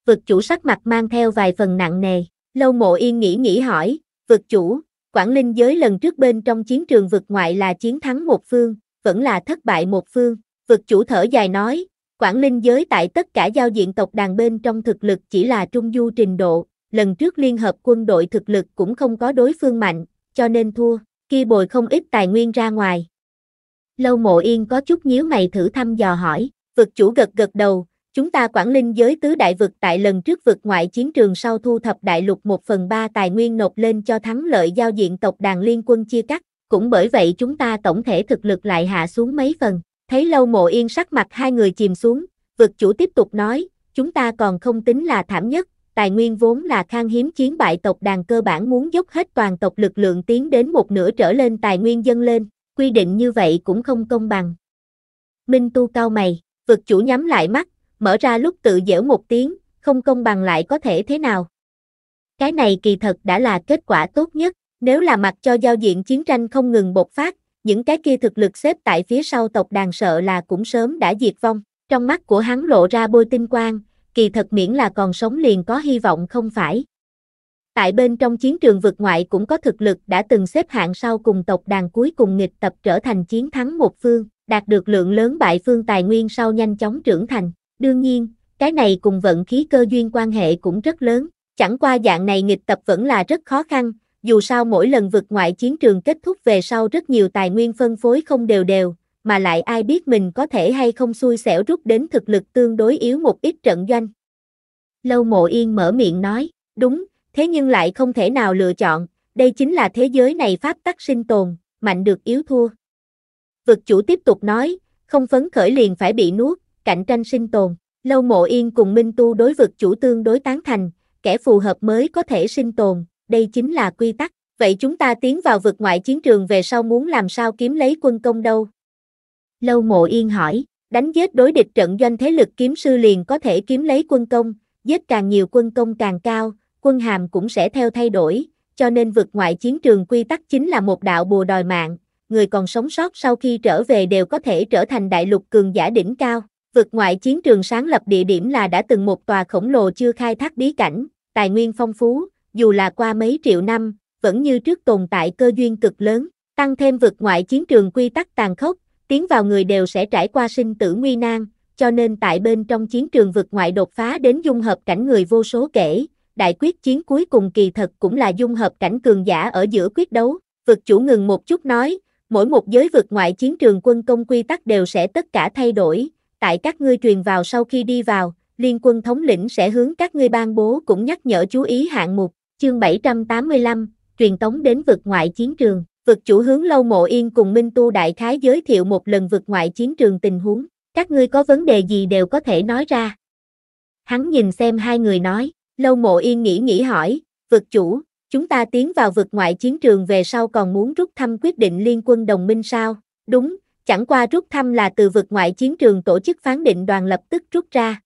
Vực chủ sắc mặt mang theo vài phần nặng nề, lâu mộ yên nghĩ nghĩ hỏi, vực chủ, quản linh giới lần trước bên trong chiến trường vực ngoại là chiến thắng một phương, vẫn là thất bại một phương, vực chủ thở dài nói, quản linh giới tại tất cả giao diện tộc đàn bên trong thực lực chỉ là trung du trình độ, lần trước liên hợp quân đội thực lực cũng không có đối phương mạnh, cho nên thua, kia bồi không ít tài nguyên ra ngoài. Lâu mộ yên có chút nhíu mày thử thăm dò hỏi, vực chủ gật gật đầu, chúng ta quản linh giới tứ đại vực tại lần trước vực ngoại chiến trường sau thu thập đại lục 1 phần 3 tài nguyên nộp lên cho thắng lợi giao diện tộc đàn liên quân chia cắt, cũng bởi vậy chúng ta tổng thể thực lực lại hạ xuống mấy phần, thấy lâu mộ yên sắc mặt hai người chìm xuống, vực chủ tiếp tục nói, chúng ta còn không tính là thảm nhất, tài nguyên vốn là khan hiếm chiến bại tộc đàn cơ bản muốn dốc hết toàn tộc lực lượng tiến đến một nửa trở lên tài nguyên dâng lên, quy định như vậy cũng không công bằng. Minh Tu cao mày, vực chủ nhắm lại mắt, mở ra lúc tự dễu một tiếng, không công bằng lại có thể thế nào? Cái này kỳ thật đã là kết quả tốt nhất, nếu là mặc cho giao diện chiến tranh không ngừng bộc phát, những cái kia thực lực xếp tại phía sau tộc đàn sợ là cũng sớm đã diệt vong. Trong mắt của hắn lộ ra bôi tinh quang, kỳ thật miễn là còn sống liền có hy vọng không phải. Tại bên trong chiến trường vực ngoại cũng có thực lực đã từng xếp hạng sau cùng tộc đàn cuối cùng nghịch tập trở thành chiến thắng một phương, đạt được lượng lớn bại phương tài nguyên sau nhanh chóng trưởng thành. Đương nhiên, cái này cùng vận khí cơ duyên quan hệ cũng rất lớn, chẳng qua dạng này nghịch tập vẫn là rất khó khăn, dù sao mỗi lần vực ngoại chiến trường kết thúc về sau rất nhiều tài nguyên phân phối không đều đều, mà lại ai biết mình có thể hay không xui xẻo rút đến thực lực tương đối yếu một ít trận doanh. Lâu mộ yên mở miệng nói, đúng, thế nhưng lại không thể nào lựa chọn, đây chính là thế giới này pháp tắc sinh tồn, mạnh được yếu thua. Vực chủ tiếp tục nói, không phấn khởi liền phải bị nuốt, cạnh tranh sinh tồn. Lâu mộ yên cùng Minh Tu đối vực chủ tương đối tán thành, kẻ phù hợp mới có thể sinh tồn, đây chính là quy tắc. Vậy chúng ta tiến vào vực ngoại chiến trường về sau muốn làm sao kiếm lấy quân công đâu, Lâu mộ yên hỏi, đánh giết đối địch trận doanh thế lực kiếm sư liền có thể kiếm lấy quân công, giết càng nhiều quân công càng cao, quân hàm cũng sẽ theo thay đổi, cho nên vượt ngoại chiến trường quy tắc chính là một đạo bùa đòi mạng, người còn sống sót sau khi trở về đều có thể trở thành đại lục cường giả đỉnh cao. Vượt ngoại chiến trường sáng lập địa điểm là đã từng một tòa khổng lồ chưa khai thác bí cảnh, tài nguyên phong phú, dù là qua mấy triệu năm, vẫn như trước tồn tại cơ duyên cực lớn, tăng thêm vượt ngoại chiến trường quy tắc tàn khốc, tiến vào người đều sẽ trải qua sinh tử nguy nan, cho nên tại bên trong chiến trường vực ngoại đột phá đến dung hợp cảnh người vô số kể, đại quyết chiến cuối cùng kỳ thật cũng là dung hợp cảnh cường giả ở giữa quyết đấu, vực chủ ngừng một chút nói, mỗi một giới vực ngoại chiến trường quân công quy tắc đều sẽ tất cả thay đổi, tại các ngươi truyền vào sau khi đi vào, liên quân thống lĩnh sẽ hướng các ngươi ban bố cũng nhắc nhở chú ý hạng mục, chương 785, truyền tống đến vực ngoại chiến trường vực chủ hướng lâu mộ yên cùng Minh Tu Đại Khái giới thiệu một lần vực ngoại chiến trường tình huống, các ngươi có vấn đề gì đều có thể nói ra. Hắn nhìn xem hai người nói, lâu mộ yên nghĩ nghĩ hỏi, vực chủ, chúng ta tiến vào vực ngoại chiến trường về sau còn muốn rút thăm quyết định liên quân đồng minh sao, đúng, chẳng qua rút thăm là từ vực ngoại chiến trường tổ chức phán định đoàn lập tức rút ra.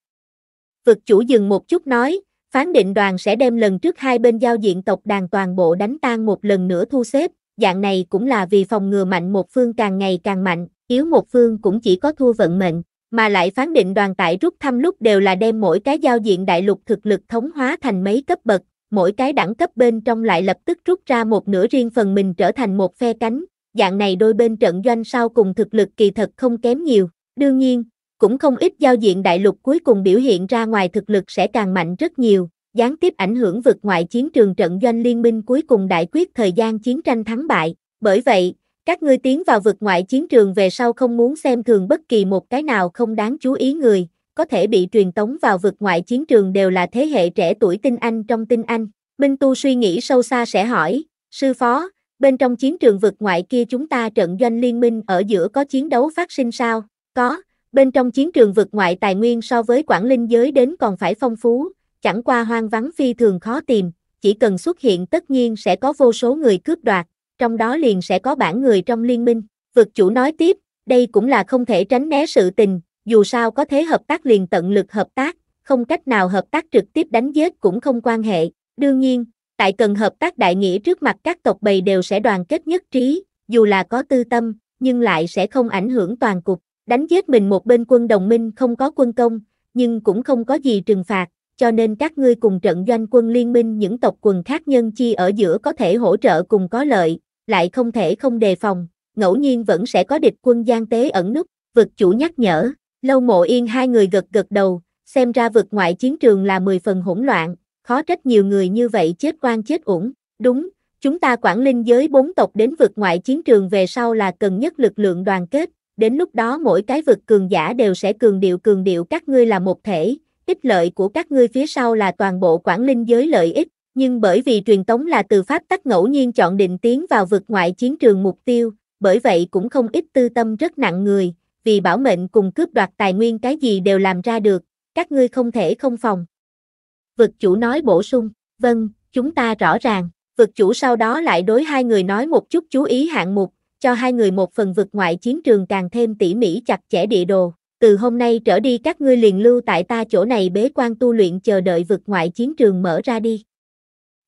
Vực chủ dừng một chút nói, phán định đoàn sẽ đem lần trước hai bên giao diện tộc đàn toàn bộ đánh tan một lần nữa thu xếp, dạng này cũng là vì phòng ngừa mạnh một phương càng ngày càng mạnh, yếu một phương cũng chỉ có thua vận mệnh, mà lại phán định đoàn tải rút thăm lúc đều là đem mỗi cái giao diện đại lục thực lực thống hóa thành mấy cấp bậc, mỗi cái đẳng cấp bên trong lại lập tức rút ra một nửa riêng phần mình trở thành một phe cánh, dạng này đôi bên trận doanh sau cùng thực lực kỳ thật không kém nhiều, đương nhiên, cũng không ít giao diện đại lục cuối cùng biểu hiện ra ngoài thực lực sẽ càng mạnh rất nhiều, gián tiếp ảnh hưởng vực ngoại chiến trường trận doanh liên minh cuối cùng đại quyết thời gian chiến tranh thắng bại. Bởi vậy, các ngươi tiến vào vực ngoại chiến trường về sau không muốn xem thường bất kỳ một cái nào không đáng chú ý người, có thể bị truyền tống vào vực ngoại chiến trường đều là thế hệ trẻ tuổi tinh anh trong tinh anh. Minh Tu suy nghĩ sâu xa sẽ hỏi, sư phó, bên trong chiến trường vực ngoại kia chúng ta trận doanh liên minh ở giữa có chiến đấu phát sinh sao? Có, bên trong chiến trường vực ngoại tài nguyên so với quảng linh giới đến còn phải phong phú, chẳng qua hoang vắng phi thường khó tìm, chỉ cần xuất hiện tất nhiên sẽ có vô số người cướp đoạt, trong đó liền sẽ có bản người trong liên minh. Vực chủ nói tiếp, đây cũng là không thể tránh né sự tình, dù sao có thế hợp tác liền tận lực hợp tác, không cách nào hợp tác trực tiếp đánh giết cũng không quan hệ. Đương nhiên, tại cần hợp tác đại nghĩa trước mặt các tộc bầy đều sẽ đoàn kết nhất trí, dù là có tư tâm, nhưng lại sẽ không ảnh hưởng toàn cục. Đánh giết mình một bên quân đồng minh không có quân công, nhưng cũng không có gì trừng phạt, cho nên các ngươi cùng trận doanh quân liên minh những tộc quần khác nhân chi ở giữa có thể hỗ trợ cùng có lợi, lại không thể không đề phòng, ngẫu nhiên vẫn sẽ có địch quân gian tế ẩn nút, vực chủ nhắc nhở, lâu mộ yên hai người gật gật đầu, xem ra vực ngoại chiến trường là 10 phần hỗn loạn, khó trách nhiều người như vậy chết oan chết uổng, đúng, chúng ta quản linh giới bốn tộc đến vực ngoại chiến trường về sau là cần nhất lực lượng đoàn kết, đến lúc đó mỗi cái vực cường giả đều sẽ cường điệu cường điệu các ngươi là một thể, ích lợi của các ngươi phía sau là toàn bộ quản linh giới lợi ích, nhưng bởi vì truyền tống là từ pháp tắc ngẫu nhiên chọn định tiến vào vực ngoại chiến trường mục tiêu, bởi vậy cũng không ít tư tâm rất nặng người, vì bảo mệnh cùng cướp đoạt tài nguyên cái gì đều làm ra được, các ngươi không thể không phòng. Vực chủ nói bổ sung, vâng, chúng ta rõ ràng, vực chủ sau đó lại đối hai người nói một chút chú ý hạng mục, cho hai người một phần vực ngoại chiến trường càng thêm tỉ mỉ chặt chẽ địa đồ từ hôm nay trở đi các ngươi liền lưu tại ta chỗ này bế quan tu luyện chờ đợi vực ngoại chiến trường mở ra đi.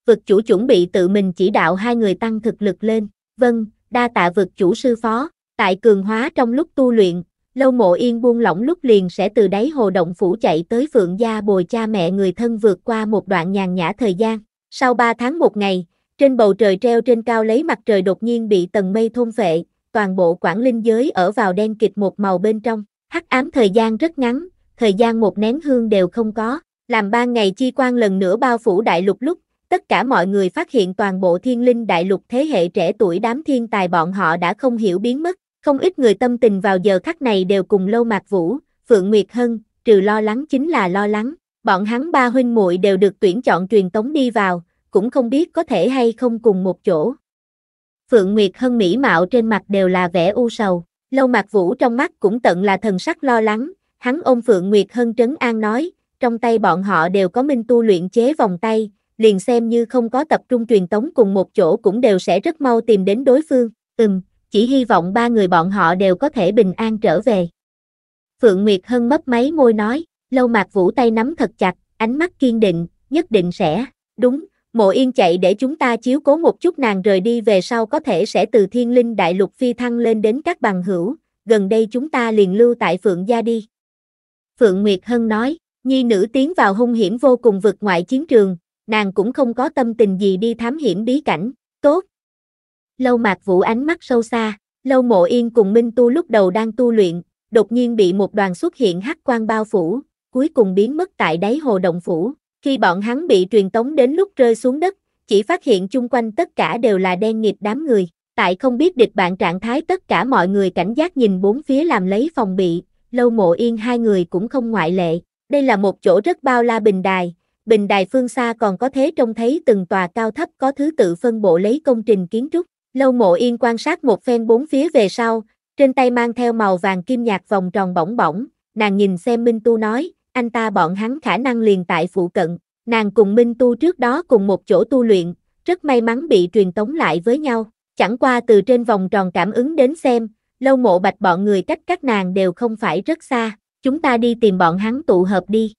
Vực chủ chuẩn bị tự mình chỉ đạo hai người tăng thực lực lên, vâng, đa tạ vực chủ sư phó, tại cường hóa trong lúc tu luyện, lâu mộ yên buông lỏng lúc liền sẽ từ đáy hồ động phủ chạy tới phượng gia bồi cha mẹ người thân vượt qua một đoạn nhàn nhã thời gian. Sau 3 tháng một ngày, trên bầu trời treo trên cao lấy mặt trời đột nhiên bị tầng mây thôn phệ, toàn bộ quảng linh giới ở vào đen kịch một màu bên trong. Hắc ám thời gian rất ngắn, thời gian một nén hương đều không có, làm ban ngày chi quan lần nữa bao phủ đại lục lúc, tất cả mọi người phát hiện toàn bộ thiên linh đại lục thế hệ trẻ tuổi đám thiên tài bọn họ đã không hiểu biến mất, không ít người tâm tình vào giờ khắc này đều cùng lâu mạc vũ, phượng nguyệt hân, trừ lo lắng chính là lo lắng, bọn hắn ba huynh muội đều được tuyển chọn truyền tống đi vào, cũng không biết có thể hay không cùng một chỗ. Phượng Nguyệt Hân mỹ mạo trên mặt đều là vẻ u sầu. Lâu Mạc Vũ trong mắt cũng tận là thần sắc lo lắng, hắn ôm Phượng Nguyệt Hân trấn an nói, trong tay bọn họ đều có minh tu luyện chế vòng tay, liền xem như không có tập trung truyền tống cùng một chỗ cũng đều sẽ rất mau tìm đến đối phương, ừm, chỉ hy vọng ba người bọn họ đều có thể bình an trở về. Phượng Nguyệt Hân mấp máy môi nói, Lâu Mạc Vũ tay nắm thật chặt, ánh mắt kiên định, nhất định sẽ, đúng, Mộ Yên chạy để chúng ta chiếu cố một chút nàng rời đi về sau có thể sẽ từ thiên linh đại lục phi thăng lên đến các bằng hữu, gần đây chúng ta liền lưu tại Phượng Gia đi. Phượng Nguyệt Hân nói, nhi nữ tiến vào hung hiểm vô cùng vượt ngoại chiến trường, nàng cũng không có tâm tình gì đi thám hiểm bí cảnh, tốt. Lâu mạc Vũ ánh mắt sâu xa, lâu mộ yên cùng Minh Tu lúc đầu đang tu luyện, đột nhiên bị một đoàn xuất hiện hắc quan bao phủ, cuối cùng biến mất tại đáy hồ động phủ. Khi bọn hắn bị truyền tống đến lúc rơi xuống đất, chỉ phát hiện chung quanh tất cả đều là đen nghịt đám người. Tại không biết địch bạn trạng thái tất cả mọi người cảnh giác nhìn bốn phía làm lấy phòng bị, lâu mộ yên hai người cũng không ngoại lệ. Đây là một chỗ rất bao la bình đài, bình đài phương xa còn có thế trông thấy từng tòa cao thấp có thứ tự phân bộ lấy công trình kiến trúc. Lâu mộ yên quan sát một phen bốn phía về sau, trên tay mang theo màu vàng kim nhạt vòng tròn bỏng bỏng, nàng nhìn xem Minh Tu nói, anh ta bọn hắn khả năng liền tại phụ cận, nàng cùng Minh Tu trước đó cùng một chỗ tu luyện, rất may mắn bị truyền tống lại với nhau, chẳng qua từ trên vòng tròn cảm ứng đến xem, lâu mộ bạch bọn người cách các nàng đều không phải rất xa, chúng ta đi tìm bọn hắn tụ hợp đi.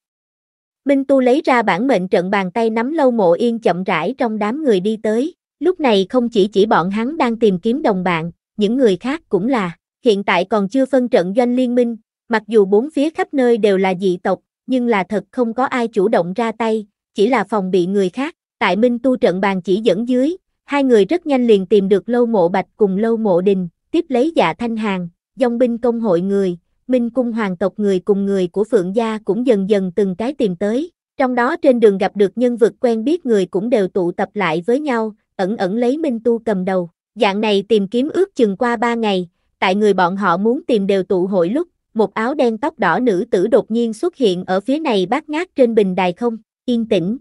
Minh Tu lấy ra bản mệnh trận bàn tay nắm lâu mộ yên chậm rãi trong đám người đi tới, lúc này không chỉ chỉ bọn hắn đang tìm kiếm đồng bạn, những người khác cũng là, hiện tại còn chưa phân trận doanh liên minh, Mặc dù bốn phía khắp nơi đều là dị tộc, nhưng là thật không có ai chủ động ra tay, chỉ là phòng bị người khác. Tại Minh Tu trận bàn chỉ dẫn dưới, hai người rất nhanh liền tìm được Lâu Mộ Bạch cùng Lâu Mộ Đình, tiếp lấy dạ thanh hàng, dòng binh công hội người, Minh Cung hoàng tộc người cùng người của Phượng Gia cũng dần dần từng cái tìm tới. Trong đó trên đường gặp được nhân vật quen biết người cũng đều tụ tập lại với nhau, ẩn ẩn lấy Minh Tu cầm đầu. Dạng này tìm kiếm ước chừng qua ba ngày, tại người bọn họ muốn tìm đều tụ hội lúc, một áo đen tóc đỏ nữ tử đột nhiên xuất hiện ở phía này bát ngát trên bình đài không, yên tĩnh.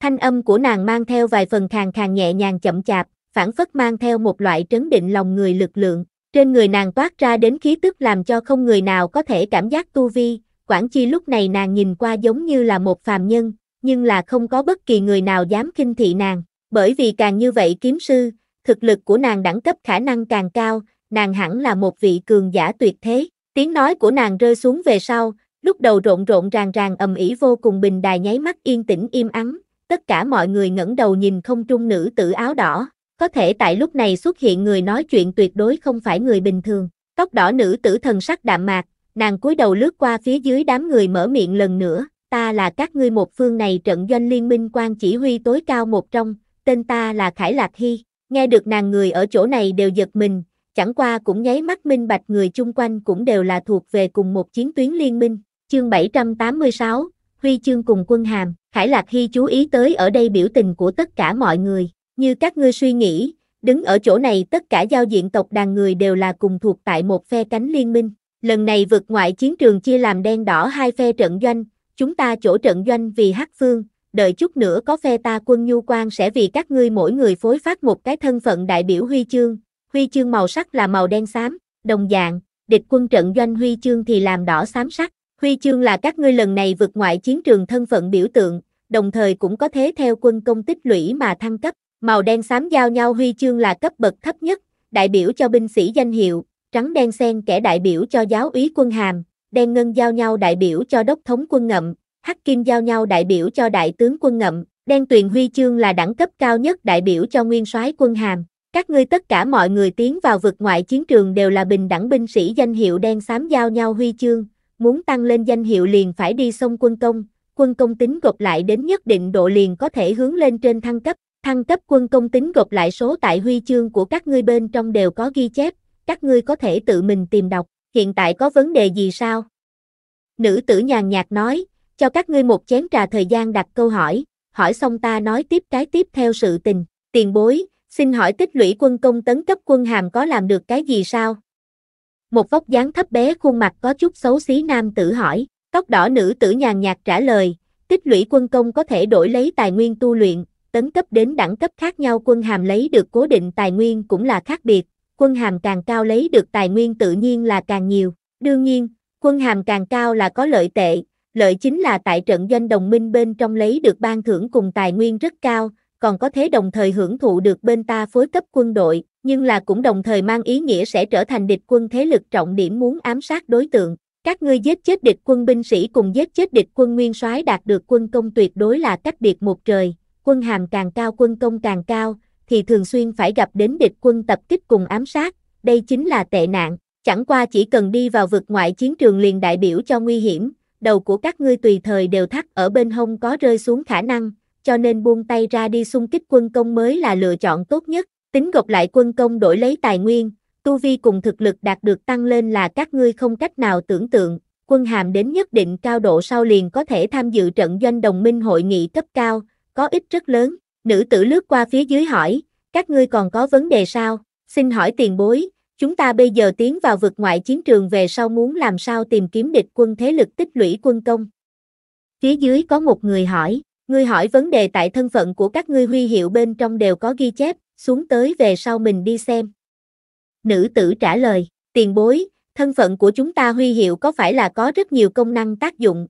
Thanh âm của nàng mang theo vài phần khàn khàn nhẹ nhàng chậm chạp, phản phất mang theo một loại trấn định lòng người lực lượng, trên người nàng toát ra đến khí tức làm cho không người nào có thể cảm giác tu vi, Quảng Chi lúc này nàng nhìn qua giống như là một phàm nhân, nhưng là không có bất kỳ người nào dám kinh thị nàng, bởi vì càng như vậy kiếm sư, thực lực của nàng đẳng cấp khả năng càng cao, nàng hẳn là một vị cường giả tuyệt thế. Tiếng nói của nàng rơi xuống về sau, lúc đầu rộn rộn ràng ràng ầm ĩ vô cùng bình đài nháy mắt yên tĩnh im ắng, tất cả mọi người ngẩng đầu nhìn không trung nữ tử áo đỏ, có thể tại lúc này xuất hiện người nói chuyện tuyệt đối không phải người bình thường. Tóc đỏ nữ tử thần sắc đạm mạc, nàng cúi đầu lướt qua phía dưới đám người mở miệng lần nữa, ta là các ngươi một phương này trận doanh liên minh quan chỉ huy tối cao một trong, tên ta là Khải Lạc Hy. Nghe được nàng người ở chỗ này đều giật mình, chẳng qua cũng nháy mắt minh bạch người chung quanh cũng đều là thuộc về cùng một chiến tuyến liên minh. Chương 786, Huy chương cùng quân hàm, Khải Lạc Hy chú ý tới ở đây biểu tình của tất cả mọi người, như các ngươi suy nghĩ, đứng ở chỗ này tất cả giao diện tộc đàn người đều là cùng thuộc tại một phe cánh liên minh. Lần này vượt ngoại chiến trường chia làm đen đỏ hai phe trận doanh, chúng ta chỗ trận doanh vì hắc phương, đợi chút nữa có phe ta quân nhu quan sẽ vì các ngươi mỗi người phối phát một cái thân phận đại biểu huy chương, Huy chương màu sắc là màu đen xám, đồng dạng, địch quân trận doanh huy chương thì làm đỏ xám sắc. Huy chương là các ngươi lần này vượt ngoại chiến trường thân phận biểu tượng, đồng thời cũng có thế theo quân công tích lũy mà thăng cấp. Màu đen xám giao nhau huy chương là cấp bậc thấp nhất, đại biểu cho binh sĩ danh hiệu, trắng đen xen kẻ đại biểu cho giáo úy quân hàm, đen ngân giao nhau đại biểu cho đốc thống quân ngậm, hắc kim giao nhau đại biểu cho đại tướng quân ngậm, đen tuyền huy chương là đẳng cấp cao nhất đại biểu cho nguyên soái quân hàm. Các ngươi tất cả mọi người tiến vào vực ngoại chiến trường đều là bình đẳng binh sĩ danh hiệu đen xám giao nhau huy chương, muốn tăng lên danh hiệu liền phải đi sông quân công, quân công tính gộp lại đến nhất định độ liền có thể hướng lên trên thăng cấp, thăng cấp quân công tính gộp lại số tại huy chương của các ngươi bên trong đều có ghi chép, các ngươi có thể tự mình tìm đọc, hiện tại có vấn đề gì sao? Nữ tử nhàn nhạt nói, cho các ngươi một chén trà thời gian đặt câu hỏi, hỏi xong ta nói tiếp cái tiếp theo sự tình, tiền bối, Xin hỏi tích lũy quân công tấn cấp quân hàm có làm được cái gì sao? Một vóc dáng thấp bé khuôn mặt có chút xấu xí nam tử hỏi, tóc đỏ nữ tử nhàn nhạt trả lời, tích lũy quân công có thể đổi lấy tài nguyên tu luyện, tấn cấp đến đẳng cấp khác nhau quân hàm lấy được cố định tài nguyên cũng là khác biệt, quân hàm càng cao lấy được tài nguyên tự nhiên là càng nhiều, đương nhiên, quân hàm càng cao là có lợi tệ, lợi chính là tại trận doanh đồng minh bên trong lấy được ban thưởng cùng tài nguyên rất cao, còn có thế đồng thời hưởng thụ được bên ta phối cấp quân đội, nhưng là cũng đồng thời mang ý nghĩa sẽ trở thành địch quân thế lực trọng điểm muốn ám sát đối tượng. Các ngươi giết chết địch quân binh sĩ cùng giết chết địch quân nguyên soái đạt được quân công tuyệt đối là cách biệt một trời, quân hàm càng cao quân công càng cao, thì thường xuyên phải gặp đến địch quân tập kích cùng ám sát, đây chính là tệ nạn, chẳng qua chỉ cần đi vào vực ngoại chiến trường liền đại biểu cho nguy hiểm, đầu của các ngươi tùy thời đều thắt ở bên hông có rơi xuống khả năng, cho nên buông tay ra đi xung kích quân công mới là lựa chọn tốt nhất, tính gộp lại quân công đổi lấy tài nguyên, tu vi cùng thực lực đạt được tăng lên là các ngươi không cách nào tưởng tượng, quân hàm đến nhất định cao độ sau liền có thể tham dự trận doanh đồng minh hội nghị cấp cao, có ích rất lớn, nữ tử lướt qua phía dưới hỏi, các ngươi còn có vấn đề sao, xin hỏi tiền bối, chúng ta bây giờ tiến vào vực ngoại chiến trường về sau muốn làm sao tìm kiếm địch quân thế lực tích lũy quân công. Phía dưới có một người hỏi. Ngươi hỏi vấn đề tại thân phận của các ngươi huy hiệu bên trong đều có ghi chép, xuống tới về sau mình đi xem. Nữ tử trả lời, tiền bối, thân phận của chúng ta huy hiệu có phải là có rất nhiều công năng tác dụng?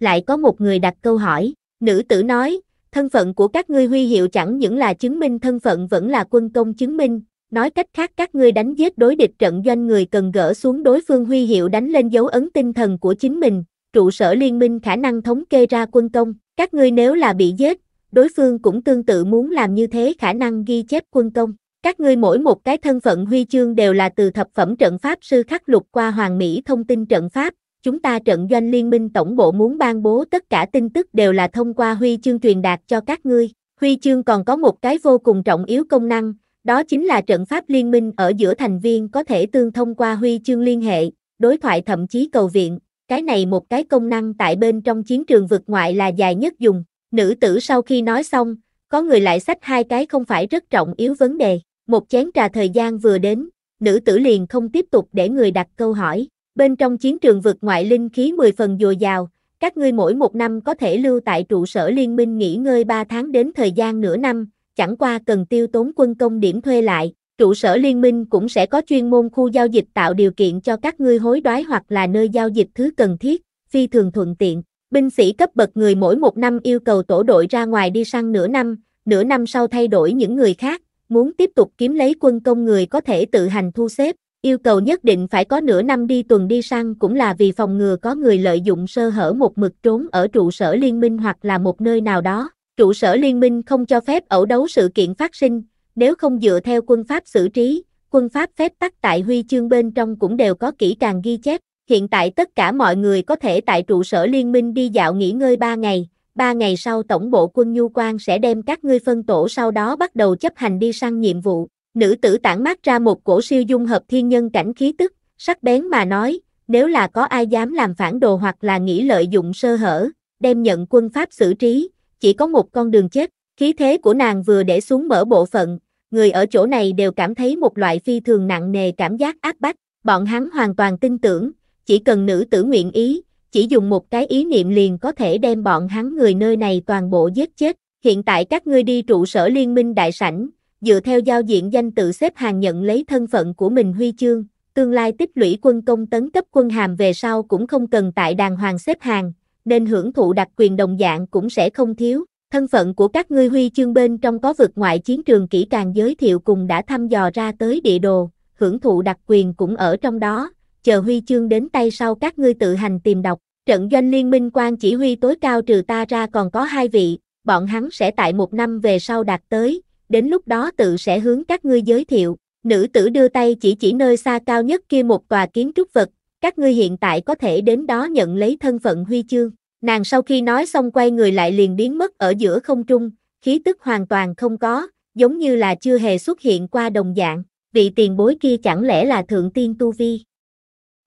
Lại có một người đặt câu hỏi, nữ tử nói, thân phận của các ngươi huy hiệu chẳng những là chứng minh thân phận vẫn là quân công chứng minh, nói cách khác các ngươi đánh giết đối địch trận doanh người cần gỡ xuống đối phương huy hiệu đánh lên dấu ấn tinh thần của chính mình, trụ sở liên minh khả năng thống kê ra quân công, các ngươi nếu là bị giết, đối phương cũng tương tự muốn làm như thế khả năng ghi chép quân công. Các ngươi mỗi một cái thân phận huy chương đều là từ thập phẩm trận pháp sư khắc lục qua Hoàng Mỹ thông tin trận pháp. Chúng ta trận doanh liên minh tổng bộ muốn ban bố tất cả tin tức đều là thông qua huy chương truyền đạt cho các ngươi. Huy chương còn có một cái vô cùng trọng yếu công năng, đó chính là trận pháp liên minh ở giữa thành viên có thể tương thông qua huy chương liên hệ, đối thoại thậm chí cầu viện, cái này một cái công năng tại bên trong chiến trường vực ngoại là dài nhất dùng, nữ tử sau khi nói xong, có người lại sách hai cái không phải rất trọng yếu vấn đề, một chén trà thời gian vừa đến, nữ tử liền không tiếp tục để người đặt câu hỏi, bên trong chiến trường vực ngoại linh khí 10 phần dồi dào, các ngươi mỗi một năm có thể lưu tại trụ sở liên minh nghỉ ngơi 3 tháng đến thời gian nửa năm, chẳng qua cần tiêu tốn quân công điểm thuê lại, trụ sở liên minh cũng sẽ có chuyên môn khu giao dịch tạo điều kiện cho các ngươi hối đoái hoặc là nơi giao dịch thứ cần thiết, phi thường thuận tiện. Binh sĩ cấp bậc người mỗi một năm yêu cầu tổ đội ra ngoài đi săn nửa năm, nửa năm sau thay đổi những người khác, muốn tiếp tục kiếm lấy quân công người có thể tự hành thu xếp, yêu cầu nhất định phải có nửa năm đi tuần đi săn cũng là vì phòng ngừa có người lợi dụng sơ hở một mực trốn ở trụ sở liên minh hoặc là một nơi nào đó. Trụ sở liên minh không cho phép ẩu đấu sự kiện phát sinh, nếu không dựa theo quân pháp xử trí, quân pháp phép tắc tại huy chương bên trong cũng đều có kỹ càng ghi chép. Hiện tại tất cả mọi người có thể tại trụ sở liên minh đi dạo nghỉ ngơi 3 ngày, 3 ngày sau tổng bộ quân nhu quan sẽ đem các ngươi phân tổ sau đó bắt đầu chấp hành đi sang nhiệm vụ. Nữ tử tản mát ra một cổ siêu dung hợp thiên nhân cảnh khí tức, sắc bén mà nói, nếu là có ai dám làm phản đồ hoặc là nghĩ lợi dụng sơ hở, đem nhận quân pháp xử trí, chỉ có một con đường chết. Khí thế của nàng vừa để xuống mở bộ phận, người ở chỗ này đều cảm thấy một loại phi thường nặng nề cảm giác áp bách, bọn hắn hoàn toàn tin tưởng, chỉ cần nữ tử nguyện ý, chỉ dùng một cái ý niệm liền có thể đem bọn hắn người nơi này toàn bộ giết chết. Hiện tại các ngươi đi trụ sở liên minh đại sảnh, dựa theo giao diện danh tự xếp hàng nhận lấy thân phận của mình huy chương, tương lai tích lũy quân công tấn cấp quân hàm về sau cũng không cần tại đàng hoàng xếp hàng, nên hưởng thụ đặc quyền đồng dạng cũng sẽ không thiếu. Thân phận của các ngươi huy chương bên trong có vực ngoại chiến trường kỹ càng giới thiệu cùng đã thăm dò ra tới địa đồ, hưởng thụ đặc quyền cũng ở trong đó, chờ huy chương đến tay sau các ngươi tự hành tìm đọc. Trận doanh liên minh quan chỉ huy tối cao trừ ta ra còn có hai vị, bọn hắn sẽ tại một năm về sau đạt tới, đến lúc đó tự sẽ hướng các ngươi giới thiệu. Nữ tử đưa tay chỉ chỉ nơi xa cao nhất kia một tòa kiến trúc vật, các ngươi hiện tại có thể đến đó nhận lấy thân phận huy chương. Nàng sau khi nói xong quay người lại liền biến mất ở giữa không trung, khí tức hoàn toàn không có, giống như là chưa hề xuất hiện qua đồng dạng, vị tiền bối kia chẳng lẽ là thượng tiên tu vi.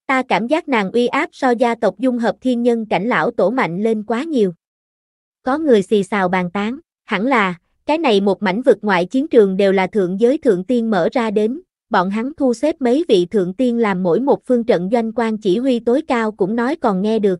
Ta cảm giác nàng uy áp so gia tộc dung hợp thiên nhân cảnh lão tổ mạnh lên quá nhiều. Có người xì xào bàn tán, hẳn là, cái này một mảnh vực ngoại chiến trường đều là thượng giới thượng tiên mở ra đến, bọn hắn thu xếp mấy vị thượng tiên làm mỗi một phương trận doanh quan chỉ huy tối cao cũng nói còn nghe được,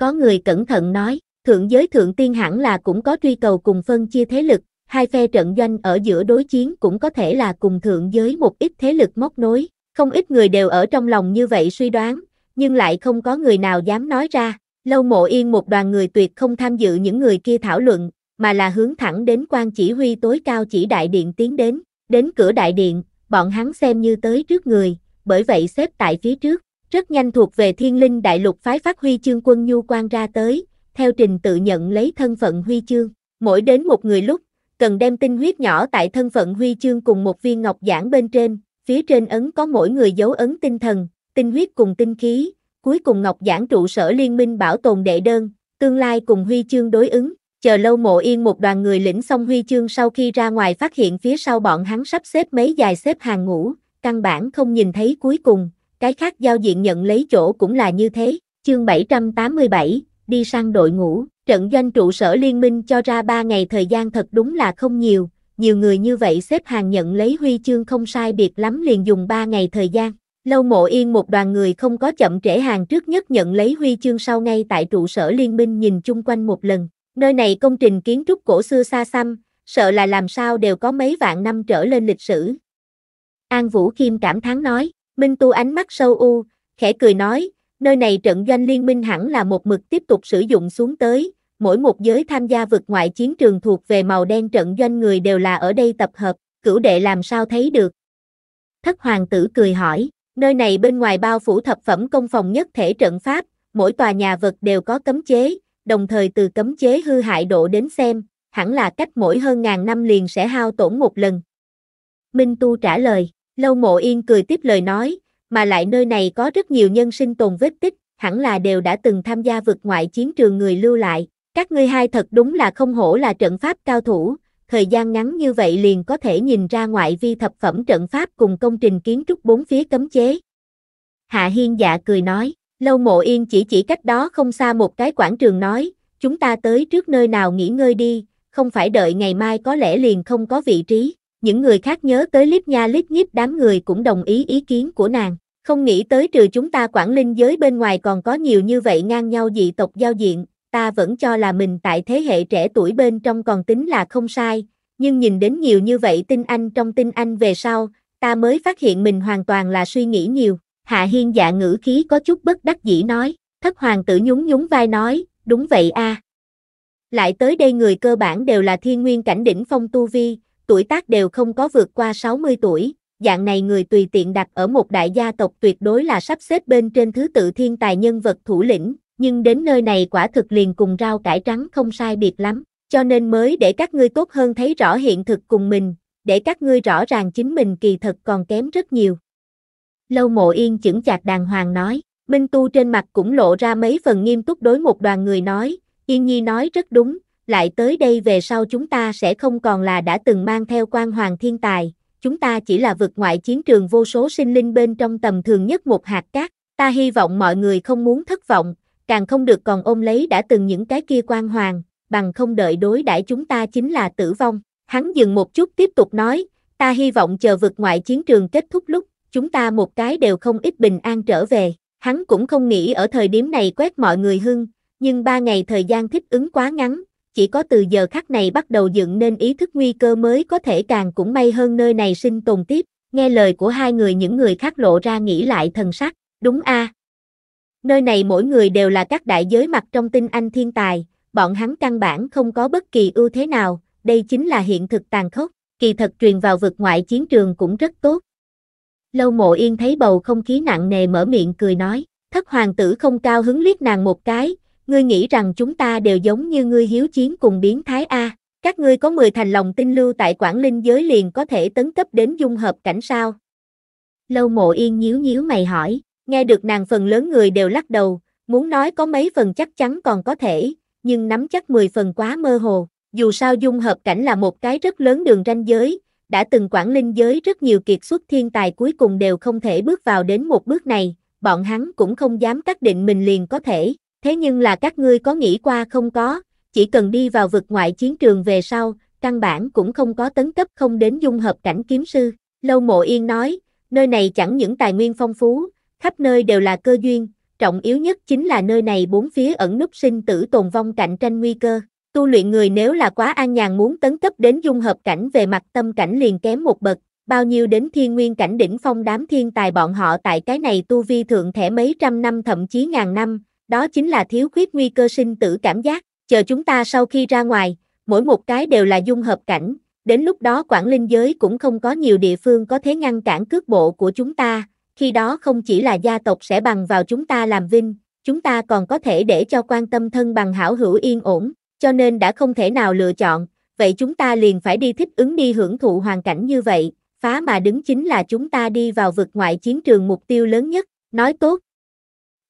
có người cẩn thận nói, thượng giới thượng tiên hẳn là cũng có truy cầu cùng phân chia thế lực, hai phe trận doanh ở giữa đối chiến cũng có thể là cùng thượng giới một ít thế lực móc nối. Không ít người đều ở trong lòng như vậy suy đoán, nhưng lại không có người nào dám nói ra. Lâu mộ yên một đoàn người tuyệt không tham dự những người kia thảo luận, mà là hướng thẳng đến quan chỉ huy tối cao chỉ đại điện tiến đến. Đến cửa đại điện, bọn hắn xem như tới trước người, bởi vậy xếp tại phía trước. Rất nhanh thuộc về thiên linh đại lục phái phát huy chương quân nhu quan ra tới, theo trình tự nhận lấy thân phận huy chương. Mỗi đến một người lúc, cần đem tinh huyết nhỏ tại thân phận huy chương cùng một viên ngọc giản bên trên, phía trên ấn có mỗi người dấu ấn tinh thần, tinh huyết cùng tinh khí, cuối cùng ngọc giản trụ sở liên minh bảo tồn đệ đơn, tương lai cùng huy chương đối ứng. Chờ lâu mộ yên một đoàn người lĩnh xong huy chương sau khi ra ngoài phát hiện phía sau bọn hắn sắp xếp mấy dài xếp hàng ngũ, căn bản không nhìn thấy cuối cùng, cái khác giao diện nhận lấy chỗ cũng là như thế. Chương 787, đi săn đội ngũ, trận doanh trụ sở liên minh cho ra 3 ngày thời gian thật đúng là không nhiều, nhiều người như vậy xếp hàng nhận lấy huy chương không sai biệt lắm liền dùng 3 ngày thời gian. Lâu mộ yên một đoàn người không có chậm trễ hàng trước nhất nhận lấy huy chương sau ngay tại trụ sở liên minh nhìn chung quanh một lần. Nơi này công trình kiến trúc cổ xưa xa xăm, sợ là làm sao đều có mấy vạn năm trở lên lịch sử. An Vũ Kim cảm thán nói, Minh Tu ánh mắt sâu u, khẽ cười nói, nơi này trận doanh liên minh hẳn là một mực tiếp tục sử dụng xuống tới, mỗi một giới tham gia vực ngoại chiến trường thuộc về màu đen trận doanh người đều là ở đây tập hợp, cửu đệ làm sao thấy được. Thất hoàng tử cười hỏi, nơi này bên ngoài bao phủ thập phẩm công phòng nhất thể trận pháp, mỗi tòa nhà vật đều có cấm chế, đồng thời từ cấm chế hư hại độ đến xem, hẳn là cách mỗi hơn ngàn năm liền sẽ hao tổn một lần. Minh Tu trả lời. Lâu mộ yên cười tiếp lời nói, mà lại nơi này có rất nhiều nhân sinh tồn vết tích, hẳn là đều đã từng tham gia vượt ngoại chiến trường người lưu lại. Các ngươi hai thật đúng là không hổ là trận pháp cao thủ, thời gian ngắn như vậy liền có thể nhìn ra ngoại vi thập phẩm trận pháp cùng công trình kiến trúc bốn phía cấm chế. Hạ Hiên dạ cười nói, Lâu Mộ Yên chỉ chỉ cách đó không xa một cái quảng trường nói, chúng ta tới trước nơi nào nghỉ ngơi đi, không phải đợi ngày mai có lẽ liền không có vị trí những người khác nhớ tới liếp nha liếp nhíp đám người cũng đồng ý ý kiến của nàng. Không nghĩ tới trừ chúng ta quản linh giới bên ngoài còn có nhiều như vậy ngang nhau dị tộc giao diện, ta vẫn cho là mình tại thế hệ trẻ tuổi bên trong còn tính là không sai, nhưng nhìn đến nhiều như vậy tinh anh trong tinh anh về sau, ta mới phát hiện mình hoàn toàn là suy nghĩ nhiều. Hạ Hiên dạ ngữ khí có chút bất đắc dĩ nói, thất hoàng tử nhún nhún vai nói, đúng vậy a. Lại tới đây người cơ bản đều là thiên nguyên cảnh đỉnh phong tu vi, tuổi tác đều không có vượt qua 60 tuổi, dạng này người tùy tiện đặt ở một đại gia tộc tuyệt đối là sắp xếp bên trên thứ tự thiên tài nhân vật thủ lĩnh, nhưng đến nơi này quả thực liền cùng rau cải trắng không sai biệt lắm, cho nên mới để các ngươi tốt hơn thấy rõ hiện thực cùng mình, để các ngươi rõ ràng chính mình kỳ thật còn kém rất nhiều. Lâu mộ yên chững chạc đàng hoàng nói, Minh Tu trên mặt cũng lộ ra mấy phần nghiêm túc đối một đoàn người nói, Yên Nhi nói rất đúng, lại tới đây về sau chúng ta sẽ không còn là đã từng mang theo quan hoàng thiên tài, chúng ta chỉ là vực ngoại chiến trường vô số sinh linh bên trong tầm thường nhất một hạt cát, ta hy vọng mọi người không muốn thất vọng, càng không được còn ôm lấy đã từng những cái kia quan hoàng, bằng không đợi đối đãi chúng ta chính là tử vong. Hắn dừng một chút tiếp tục nói, ta hy vọng chờ vực ngoại chiến trường kết thúc lúc, chúng ta một cái đều không ít bình an trở về. Hắn cũng không nghĩ ở thời điểm này quét mọi người hưng, nhưng ba ngày thời gian thích ứng quá ngắn, chỉ có từ giờ khắc này bắt đầu dựng nên ý thức nguy cơ mới có thể càng cũng may hơn nơi này sinh tồn tiếp, nghe lời của hai người những người khác lộ ra nghĩ lại thần sắc, đúng a Nơi này mỗi người đều là các đại giới mặt trong tinh anh thiên tài, bọn hắn căn bản không có bất kỳ ưu thế nào, đây chính là hiện thực tàn khốc, kỳ thật truyền vào vực ngoại chiến trường cũng rất tốt. Lâu mộ yên thấy bầu không khí nặng nề mở miệng cười nói, thất hoàng tử không cao hứng liếc nàng một cái, ngươi nghĩ rằng chúng ta đều giống như ngươi hiếu chiến cùng biến thái A, các ngươi có 10 thành lòng tinh lưu tại Quảng Linh giới liền có thể tấn cấp đến dung hợp cảnh sao? Lâu mộ yên nhíu nhíu mày hỏi, nghe được nàng phần lớn người đều lắc đầu, muốn nói có mấy phần chắc chắn còn có thể, nhưng nắm chắc 10 phần quá mơ hồ, dù sao dung hợp cảnh là một cái rất lớn đường ranh giới, đã từng Quảng Linh giới rất nhiều kiệt xuất thiên tài cuối cùng đều không thể bước vào đến một bước này, bọn hắn cũng không dám xác định mình liền có thể. Thế nhưng là các ngươi có nghĩ qua không có, chỉ cần đi vào vực ngoại chiến trường về sau, căn bản cũng không có tấn cấp không đến dung hợp cảnh kiếm sư. Lâu Mộ Yên nói, nơi này chẳng những tài nguyên phong phú, khắp nơi đều là cơ duyên, trọng yếu nhất chính là nơi này bốn phía ẩn núp sinh tử tồn vong cạnh tranh nguy cơ. Tu luyện người nếu là quá an nhàn muốn tấn cấp đến dung hợp cảnh về mặt tâm cảnh liền kém một bậc, bao nhiêu đến thiên nguyên cảnh đỉnh phong đám thiên tài bọn họ tại cái này tu vi thượng thể mấy trăm năm thậm chí ngàn năm, đó chính là thiếu khuyết nguy cơ sinh tử cảm giác, chờ chúng ta sau khi ra ngoài, mỗi một cái đều là dung hợp cảnh, đến lúc đó quản linh giới cũng không có nhiều địa phương có thể ngăn cản cước bộ của chúng ta, khi đó không chỉ là gia tộc sẽ bằng vào chúng ta làm vinh, chúng ta còn có thể để cho quan tâm thân bằng hảo hữu yên ổn, cho nên đã không thể nào lựa chọn, vậy chúng ta liền phải đi thích ứng đi hưởng thụ hoàn cảnh như vậy, phá mà đứng chính là chúng ta đi vào vực ngoại chiến trường mục tiêu lớn nhất, nói tốt,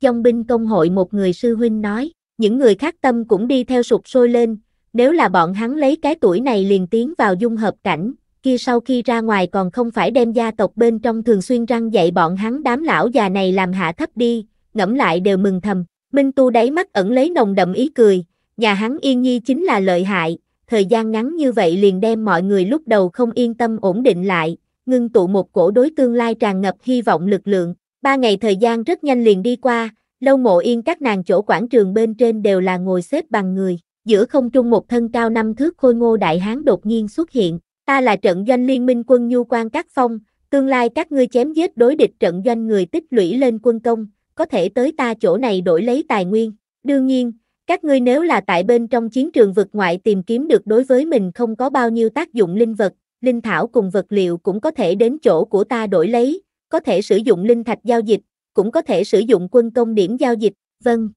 dòng binh công hội một người sư huynh nói, những người khác tâm cũng đi theo sụp sôi lên, nếu là bọn hắn lấy cái tuổi này liền tiến vào dung hợp cảnh, kia sau khi ra ngoài còn không phải đem gia tộc bên trong thường xuyên răng dạy bọn hắn đám lão già này làm hạ thấp đi, ngẫm lại đều mừng thầm, Minh Tu đáy mắt ẩn lấy nồng đậm ý cười, nhà hắn yên nhi chính là lợi hại, thời gian ngắn như vậy liền đem mọi người lúc đầu không yên tâm ổn định lại, ngưng tụ một cổ đối tương lai tràn ngập hy vọng lực lượng. Ba ngày thời gian rất nhanh liền đi qua, lâu mộ yên các nàng chỗ quảng trường bên trên đều là ngồi xếp bằng người. Giữa không trung một thân cao năm thước khôi ngô đại hán đột nhiên xuất hiện. Ta là trận doanh liên minh quân nhu quan các phong, tương lai các ngươi chém giết đối địch trận doanh người tích lũy lên quân công, có thể tới ta chỗ này đổi lấy tài nguyên. Đương nhiên, các ngươi nếu là tại bên trong chiến trường vực ngoại tìm kiếm được đối với mình không có bao nhiêu tác dụng linh vật, linh thảo cùng vật liệu cũng có thể đến chỗ của ta đổi lấy, có thể sử dụng linh thạch giao dịch, cũng có thể sử dụng quân công điểm giao dịch, vâng.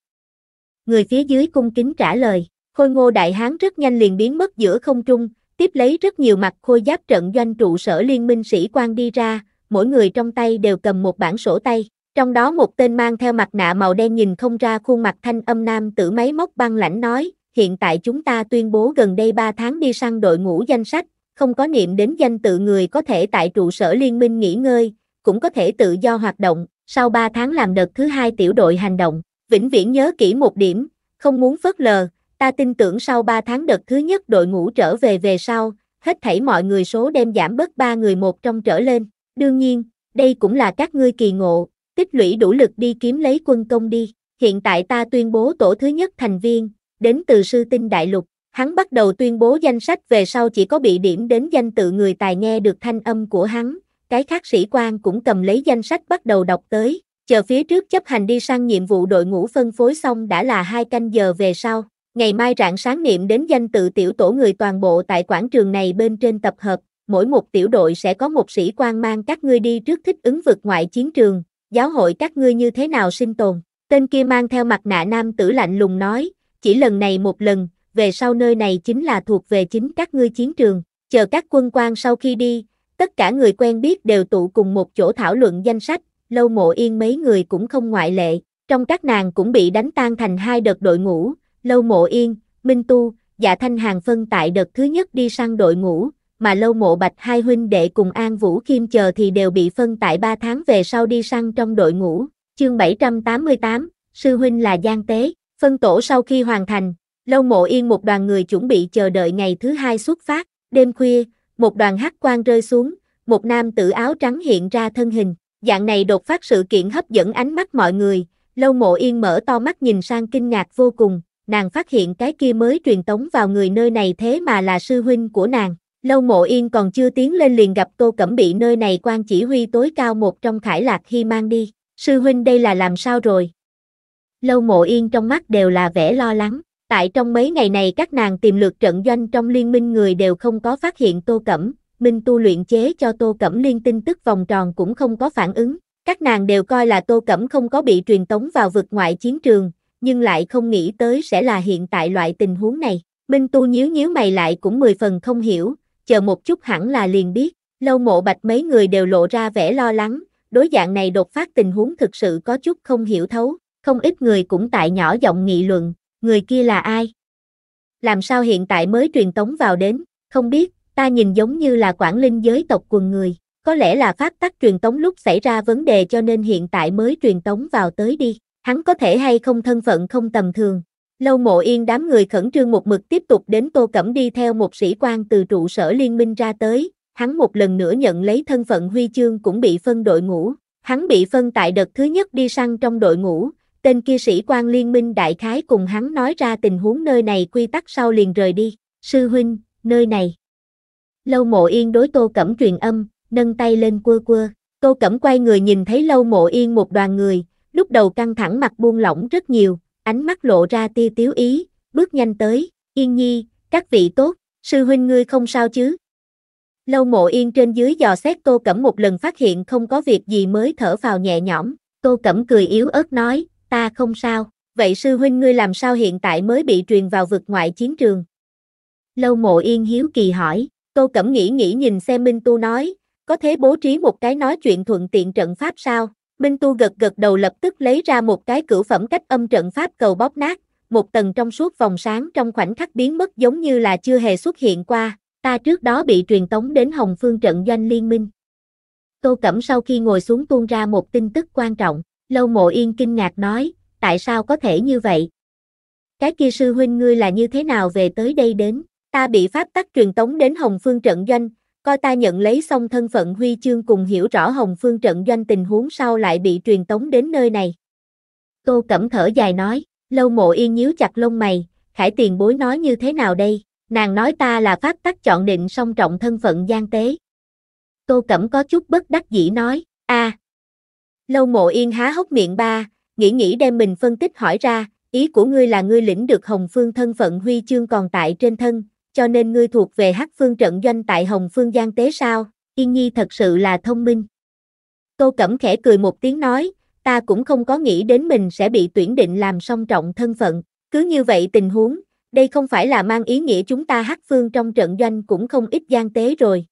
Người phía dưới cung kính trả lời, khôi ngô đại hán rất nhanh liền biến mất giữa không trung, tiếp lấy rất nhiều mặt khôi giáp trận doanh trụ sở liên minh sĩ quan đi ra, mỗi người trong tay đều cầm một bản sổ tay, trong đó một tên mang theo mặt nạ màu đen nhìn không ra khuôn mặt thanh âm nam tử máy móc băng lãnh nói, hiện tại chúng ta tuyên bố gần đây 3 tháng đi sang đội ngũ danh sách, không có niệm đến danh tự người có thể tại trụ sở liên minh nghỉ ngơi, cũng có thể tự do hoạt động, sau 3 tháng làm đợt thứ hai tiểu đội hành động, vĩnh viễn nhớ kỹ một điểm, không muốn phớt lờ, ta tin tưởng sau 3 tháng đợt thứ nhất đội ngũ trở về về sau, hết thảy mọi người số đem giảm bớt 3 người một trong trở lên, đương nhiên, đây cũng là các ngươi kỳ ngộ, tích lũy đủ lực đi kiếm lấy quân công đi, hiện tại ta tuyên bố tổ thứ nhất thành viên, đến từ sư tinh đại lục, hắn bắt đầu tuyên bố danh sách về sau chỉ có bị điểm đến danh tự người tài nghe được thanh âm của hắn, cái khác sĩ quan cũng cầm lấy danh sách bắt đầu đọc tới, chờ phía trước chấp hành đi sang nhiệm vụ đội ngũ phân phối xong đã là hai canh giờ về sau. Ngày mai rạng sáng niệm đến danh tự tiểu tổ người toàn bộ tại quảng trường này bên trên tập hợp, mỗi một tiểu đội sẽ có một sĩ quan mang các ngươi đi trước thích ứng vực ngoại chiến trường, giáo hội các ngươi như thế nào sinh tồn. Tên kia mang theo mặt nạ nam tử lạnh lùng nói, chỉ lần này một lần, về sau nơi này chính là thuộc về chính các ngươi chiến trường, chờ các quân quan sau khi đi, Tất cả người quen biết đều tụ cùng một chỗ thảo luận danh sách, lâu mộ yên mấy người cũng không ngoại lệ. Trong các nàng cũng bị đánh tan thành hai đợt đội ngũ, lâu mộ yên, minh tu, dạ thanh hàng phân tại đợt thứ nhất đi sang đội ngũ, mà lâu mộ bạch hai huynh đệ cùng An Vũ Kim chờ thì đều bị phân tại ba tháng về sau đi sang trong đội ngũ. Chương 788, Sư Huynh là Giang Tế, phân tổ sau khi hoàn thành, lâu mộ yên một đoàn người chuẩn bị chờ đợi ngày thứ hai xuất phát, đêm khuya, một đoàn hắc quang rơi xuống, một nam tử áo trắng hiện ra thân hình. Dạng này đột phát sự kiện hấp dẫn ánh mắt mọi người, lâu mộ yên mở to mắt nhìn sang kinh ngạc vô cùng, nàng phát hiện cái kia mới truyền tống vào người nơi này thế mà là sư huynh của nàng. Lâu mộ yên còn chưa tiến lên liền gặp tô cẩm bị nơi này quan chỉ huy tối cao một trong khải lạc khi mang đi. Sư huynh đây là làm sao rồi? Lâu mộ yên trong mắt đều là vẻ lo lắng. Tại trong mấy ngày này các nàng tìm lượt trận doanh trong liên minh người đều không có phát hiện Tô Cẩm, Minh Tu luyện chế cho Tô Cẩm liên tin tức vòng tròn cũng không có phản ứng. Các nàng đều coi là Tô Cẩm không có bị truyền tống vào vực ngoại chiến trường, nhưng lại không nghĩ tới sẽ là hiện tại loại tình huống này. Minh Tu nhíu nhíu mày lại cũng mười phần không hiểu, chờ một chút hẳn là liền biết. Lâu mộ bạch mấy người đều lộ ra vẻ lo lắng, đối dạng này đột phát tình huống thực sự có chút không hiểu thấu, không ít người cũng tại nhỏ giọng nghị luận, người kia là ai? Làm sao hiện tại mới truyền tống vào đến, không biết, ta nhìn giống như là quản linh giới tộc quần người, có lẽ là phát tắc truyền tống lúc xảy ra vấn đề cho nên hiện tại mới truyền tống vào tới đi, hắn có thể hay không thân phận không tầm thường. Lâu mộ yên đám người khẩn trương một mực tiếp tục đến tô cẩm đi theo một sĩ quan từ trụ sở liên minh ra tới, hắn một lần nữa nhận lấy thân phận huy chương cũng bị phân đội ngũ, hắn bị phân tại đợt thứ nhất đi săn trong đội ngũ, Tên kia sĩ quan liên minh đại khái cùng hắn nói ra tình huống nơi này quy tắc sau liền rời đi. Sư huynh, nơi này. Lâu mộ yên đối tô cẩm truyền âm, nâng tay lên quơ quơ. Tô cẩm quay người nhìn thấy lâu mộ yên một đoàn người, lúc đầu căng thẳng mặt buông lỏng rất nhiều, ánh mắt lộ ra tia tiếu ý, bước nhanh tới, yên nhi, các vị tốt, sư huynh ngươi không sao chứ. Lâu mộ yên trên dưới dò xét tô cẩm một lần phát hiện không có việc gì mới thở vào nhẹ nhõm, tô cẩm cười yếu ớt nói, ta không sao. Vậy sư huynh ngươi làm sao hiện tại mới bị truyền vào vực ngoại chiến trường? Lâu mộ yên hiếu kỳ hỏi, tô cẩm nghĩ nghĩ nhìn xem Minh Tu nói, có thế bố trí một cái nói chuyện thuận tiện trận pháp sao? Minh Tu gật gật đầu lập tức lấy ra một cái cửu phẩm cách âm trận pháp cầu bóp nát, một tầng trong suốt vòng sáng trong khoảnh khắc biến mất giống như là chưa hề xuất hiện qua, ta trước đó bị truyền tống đến Hồng Phương trận doanh liên minh. Tô Cẩm sau khi ngồi xuống tuôn ra một tin tức quan trọng. Lâu mộ yên kinh ngạc nói, tại sao có thể như vậy? Cái kia sư huynh ngươi là như thế nào về tới đây đến? Ta bị pháp tắc truyền tống đến Hồng Phương trận doanh, coi ta nhận lấy xong thân phận huy chương cùng hiểu rõ Hồng Phương trận doanh tình huống sau lại bị truyền tống đến nơi này. Tô Cẩm thở dài nói, lâu mộ yên nhíu chặt lông mày, khải tiền bối nói như thế nào đây? Nàng nói ta là pháp tắc chọn định song trọng thân phận gian tế. Tô Cẩm có chút bất đắc dĩ nói, a à, Lâu mộ yên há hốc miệng ba, nghĩ nghĩ đem mình phân tích hỏi ra, ý của ngươi là ngươi lĩnh được Hồng Phương thân phận huy chương còn tại trên thân, cho nên ngươi thuộc về Hắc Phương trận doanh tại Hồng Phương Giang Tế sao, Yên Nhi thật sự là thông minh. Tô Cẩm khẽ cười một tiếng nói, ta cũng không có nghĩ đến mình sẽ bị tuyển định làm song trọng thân phận, cứ như vậy tình huống, đây không phải là mang ý nghĩa chúng ta Hắc Phương trong trận doanh cũng không ít Giang Tế rồi.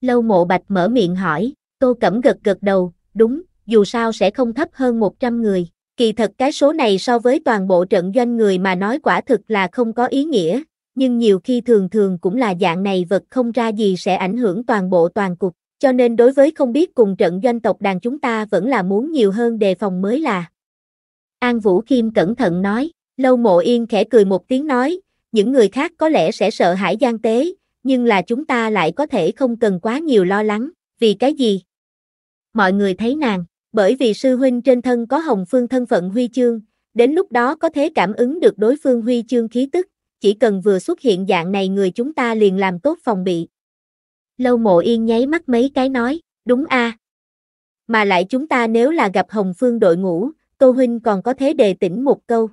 Lâu mộ bạch mở miệng hỏi, Tô Cẩm gật gật đầu, đúng, dù sao sẽ không thấp hơn 100 người. Kỳ thật cái số này so với toàn bộ trận doanh người mà nói quả thực là không có ý nghĩa, nhưng nhiều khi thường thường cũng là dạng này vật không ra gì sẽ ảnh hưởng toàn bộ toàn cục, cho nên đối với không biết cùng trận doanh tộc đàn chúng ta vẫn là muốn nhiều hơn đề phòng mới là. An Vũ Kim cẩn thận nói, Lâu Mộ Yên khẽ cười một tiếng nói, những người khác có lẽ sẽ sợ hãi gian tế, nhưng là chúng ta lại có thể không cần quá nhiều lo lắng, vì cái gì? Mọi người thấy nàng, bởi vì sư huynh trên thân có hồng phương thân phận huy chương, đến lúc đó có thể cảm ứng được đối phương huy chương khí tức, chỉ cần vừa xuất hiện dạng này người chúng ta liền làm tốt phòng bị. Lâu mộ yên nháy mắt mấy cái nói, đúng a Mà lại chúng ta nếu là gặp hồng phương đội ngũ, Tô Huynh còn có thế đề tỉnh một câu.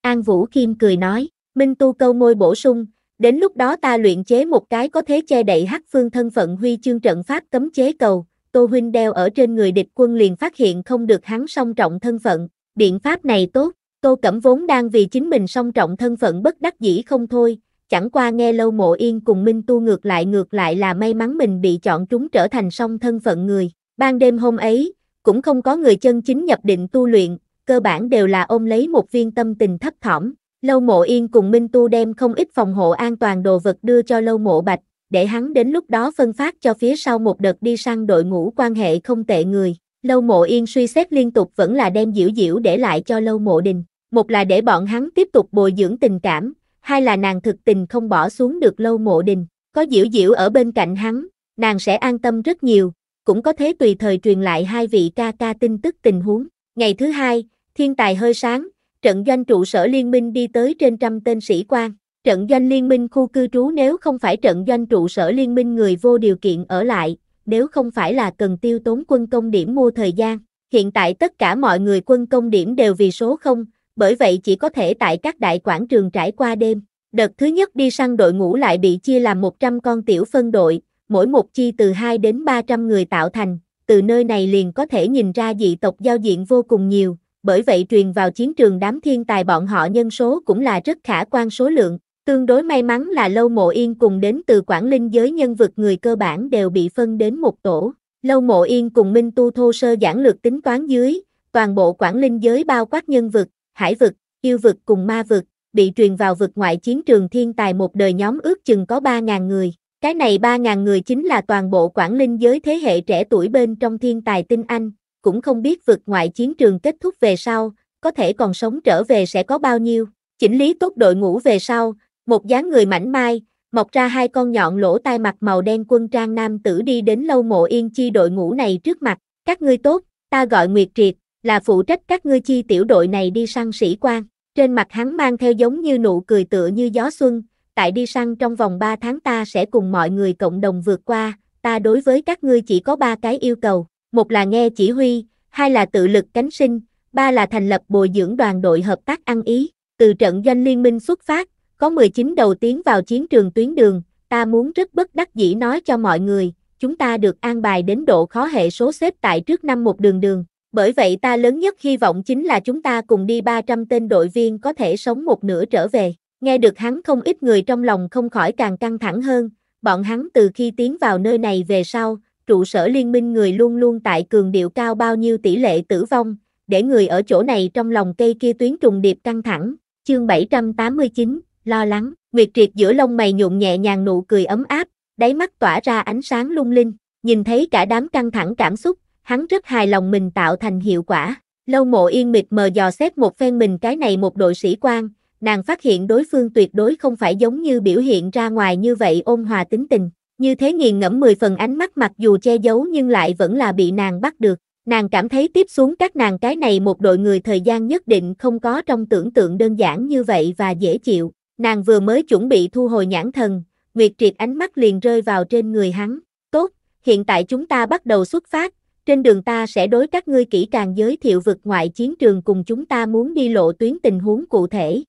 An Vũ Kim cười nói, Minh Tu câu môi bổ sung, đến lúc đó ta luyện chế một cái có thế che đậy hắc phương thân phận huy chương trận pháp cấm chế cầu, Tô Huynh đeo ở trên người địch quân liền phát hiện không được hắn song trọng thân phận, biện pháp này tốt, Tô Cẩm vốn đang vì chính mình song trọng thân phận bất đắc dĩ không thôi, chẳng qua nghe lâu mộ yên cùng Minh Tu ngược lại ngược lại là may mắn mình bị chọn chúng trở thành song thân phận người. Ban đêm hôm ấy, cũng không có người chân chính nhập định tu luyện, cơ bản đều là ôm lấy một viên tâm tình thấp thỏm. Lâu mộ yên cùng Minh Tu đem không ít phòng hộ an toàn đồ vật đưa cho lâu mộ bạch, để hắn đến lúc đó phân phát cho phía sau một đợt đi săn đội ngũ quan hệ không tệ người. Lâu mộ yên suy xét liên tục vẫn là đem diễu diễu để lại cho lâu mộ đình. Một là để bọn hắn tiếp tục bồi dưỡng tình cảm, hai là nàng thực tình không bỏ xuống được lâu mộ đình. Có diễu diễu ở bên cạnh hắn, nàng sẽ an tâm rất nhiều, cũng có thế tùy thời truyền lại hai vị ca ca tin tức tình huống. Ngày thứ hai, thiên tài hơi sáng, trận doanh trụ sở liên minh đi tới trên trăm tên sĩ quan. Trận doanh liên minh khu cư trú nếu không phải trận doanh trụ sở liên minh người vô điều kiện ở lại, nếu không phải là cần tiêu tốn quân công điểm mua thời gian. Hiện tại tất cả mọi người quân công điểm đều vì số không, bởi vậy chỉ có thể tại các đại quảng trường trải qua đêm. Đợt thứ nhất đi săn đội ngũ lại bị chia làm 100 con tiểu phân đội, mỗi một chi từ 2 đến 300 người tạo thành, từ nơi này liền có thể nhìn ra dị tộc giao diện vô cùng nhiều, bởi vậy truyền vào chiến trường đám thiên tài bọn họ nhân số cũng là rất khả quan số lượng. Tương đối may mắn là Lâu Mộ Yên cùng đến từ Quảng Linh giới nhân vật người cơ bản đều bị phân đến một tổ. Lâu Mộ Yên cùng Minh Tu thô sơ giản lược tính toán dưới, toàn bộ Quảng Linh giới bao quát nhân vực, hải vực, yêu vực cùng ma vực, bị truyền vào vực ngoại chiến trường thiên tài một đời nhóm ước chừng có 3.000 người. Cái này 3.000 người chính là toàn bộ Quảng Linh giới thế hệ trẻ tuổi bên trong thiên tài tinh anh, cũng không biết vực ngoại chiến trường kết thúc về sau, có thể còn sống trở về sẽ có bao nhiêu. Chỉnh lý tốt đội ngũ về sau, một dáng người mảnh mai, mọc ra hai con nhọn lỗ tai mặt màu đen quân trang nam tử đi đến lâu mộ yên chi đội ngũ này trước mặt. Các ngươi tốt, ta gọi Nguyệt Triệt, là phụ trách các ngươi chi tiểu đội này đi săn sĩ quan. Trên mặt hắn mang theo giống như nụ cười tựa như gió xuân, tại đi săn trong vòng 3 tháng ta sẽ cùng mọi người cộng đồng vượt qua, ta đối với các ngươi chỉ có ba cái yêu cầu, một là nghe chỉ huy, hai là tự lực cánh sinh, ba là thành lập bồi dưỡng đoàn đội hợp tác ăn ý. Từ trận doanh liên minh xuất phát, có 19 đầu tiến vào chiến trường tuyến đường, ta muốn rất bất đắc dĩ nói cho mọi người, chúng ta được an bài đến độ khó hệ số xếp tại trước năm một đường đường. Bởi vậy ta lớn nhất hy vọng chính là chúng ta cùng đi 300 tên đội viên có thể sống một nửa trở về. Nghe được hắn không ít người trong lòng không khỏi càng căng thẳng hơn, bọn hắn từ khi tiến vào nơi này về sau, trụ sở liên minh người luôn luôn tại cường điệu cao bao nhiêu tỷ lệ tử vong, để người ở chỗ này trong lòng cây kia tuyến trùng điệp căng thẳng. Chương 789, lo lắng, Nguyệt Triệt giữa lông mày nhuộm nhẹ nhàng nụ cười ấm áp, đáy mắt tỏa ra ánh sáng lung linh, nhìn thấy cả đám căng thẳng cảm xúc, hắn rất hài lòng mình tạo thành hiệu quả. Lâu mộ yên mịt mờ dò xét một phen mình cái này một đội sĩ quan, nàng phát hiện đối phương tuyệt đối không phải giống như biểu hiện ra ngoài như vậy ôn hòa tính tình. Như thế nghiền ngẫm mười phần ánh mắt mặc dù che giấu nhưng lại vẫn là bị nàng bắt được. Nàng cảm thấy tiếp xuống các nàng cái này một đội người thời gian nhất định không có trong tưởng tượng đơn giản như vậy và dễ chịu. Nàng vừa mới chuẩn bị thu hồi nhãn thần, Nguyệt Triệt ánh mắt liền rơi vào trên người hắn. Tốt, hiện tại chúng ta bắt đầu xuất phát, trên đường ta sẽ đối các ngươi kỹ càng giới thiệu vực ngoại chiến trường cùng chúng ta muốn đi lộ tuyến tình huống cụ thể.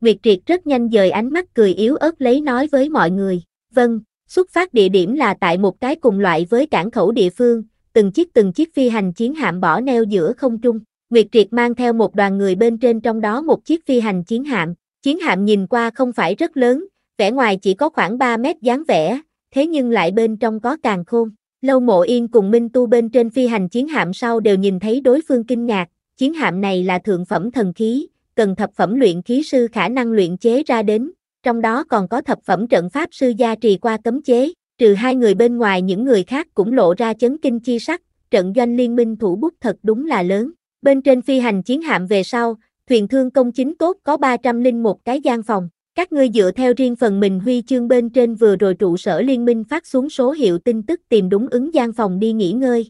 Nguyệt Triệt rất nhanh dời ánh mắt cười yếu ớt lấy nói với mọi người. Vâng, xuất phát địa điểm là tại một cái cùng loại với cảng khẩu địa phương, từng chiếc từng chiếc phi hành chiến hạm bỏ neo giữa không trung. Nguyệt Triệt mang theo một đoàn người bên trên trong đó một chiếc phi hành chiến hạm, Chiến hạm nhìn qua không phải rất lớn, vẻ ngoài chỉ có khoảng 3 mét dáng vẻ, thế nhưng lại bên trong có càng khôn. Lâu Mộ Yên cùng Minh Tu bên trên phi hành chiến hạm sau đều nhìn thấy đối phương kinh ngạc, chiến hạm này là thượng phẩm thần khí, cần thập phẩm luyện khí sư khả năng luyện chế ra đến, trong đó còn có thập phẩm trận pháp sư gia trì qua cấm chế, trừ hai người bên ngoài những người khác cũng lộ ra chấn kinh chi sắc, trận doanh liên minh thủ bút thật đúng là lớn. Bên trên phi hành chiến hạm về sau, thuyền thương công chính cốt có 301 cái gian phòng. Các ngươi dựa theo riêng phần mình huy chương bên trên vừa rồi trụ sở liên minh phát xuống số hiệu tin tức tìm đúng ứng gian phòng đi nghỉ ngơi.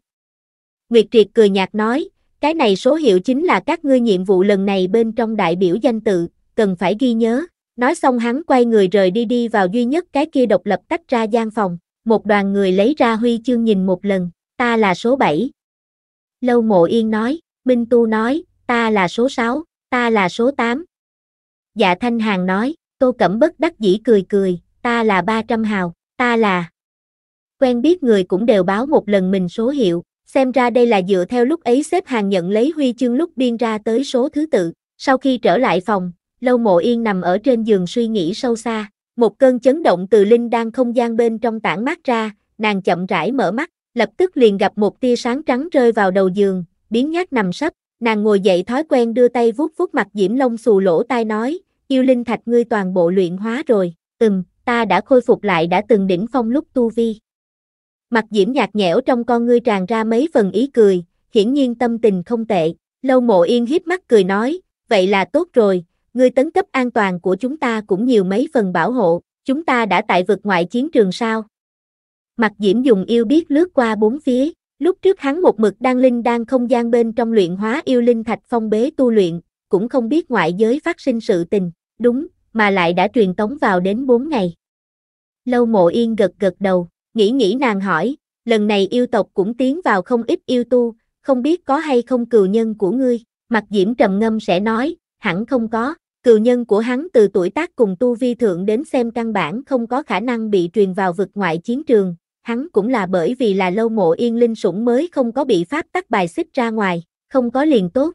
Nguyệt Triệt cười nhạt nói, cái này số hiệu chính là các ngươi nhiệm vụ lần này bên trong đại biểu danh tự, cần phải ghi nhớ. Nói xong hắn quay người rời đi đi vào duy nhất cái kia độc lập tách ra gian phòng, một đoàn người lấy ra huy chương nhìn một lần, ta là số 7. Lâu Mộ Yên nói, Minh Tu nói, ta là số 6 ta là số 8. Dạ Thanh Hàng nói, Tô Cẩm bất đắc dĩ cười cười, ta là 300 hào, ta là... Quen biết người cũng đều báo một lần mình số hiệu, xem ra đây là dựa theo lúc ấy xếp hàng nhận lấy huy chương lúc biên ra tới số thứ tự. Sau khi trở lại phòng, Lâu Mộ Yên nằm ở trên giường suy nghĩ sâu xa, một cơn chấn động từ linh đang không gian bên trong tản mát ra, nàng chậm rãi mở mắt, lập tức liền gặp một tia sáng trắng rơi vào đầu giường, biến nhát nằm sấp, Nàng ngồi dậy thói quen đưa tay vuốt vuốt mặt Diễm Long xù lỗ tai nói, yêu linh thạch ngươi toàn bộ luyện hóa rồi, ừm, ta đã khôi phục lại đã từng đỉnh phong lúc tu vi. Mặt Diễm nhạt nhẽo trong con ngươi tràn ra mấy phần ý cười, hiển nhiên tâm tình không tệ, lâu mộ yên hiếp mắt cười nói, vậy là tốt rồi, ngươi tấn cấp an toàn của chúng ta cũng nhiều mấy phần bảo hộ, chúng ta đã tại vực ngoại chiến trường sao. Mặt Diễm dùng yêu biết lướt qua bốn phía. Lúc trước hắn một mực đang linh đang không gian bên trong luyện hóa yêu linh thạch phong bế tu luyện, cũng không biết ngoại giới phát sinh sự tình, đúng, mà lại đã truyền tống vào đến 4 ngày. Lâu mộ yên gật gật đầu, nghĩ nghĩ nàng hỏi, lần này yêu tộc cũng tiến vào không ít yêu tu, không biết có hay không cừu nhân của ngươi, mặt diễm trầm ngâm sẽ nói, hẳn không có, cừu nhân của hắn từ tuổi tác cùng tu vi thượng đến xem căn bản không có khả năng bị truyền vào vực ngoại chiến trường, hắn cũng là bởi vì là lâu mộ yên linh sủng mới không có bị pháp tắc bài xích ra ngoài, không có liền tốt.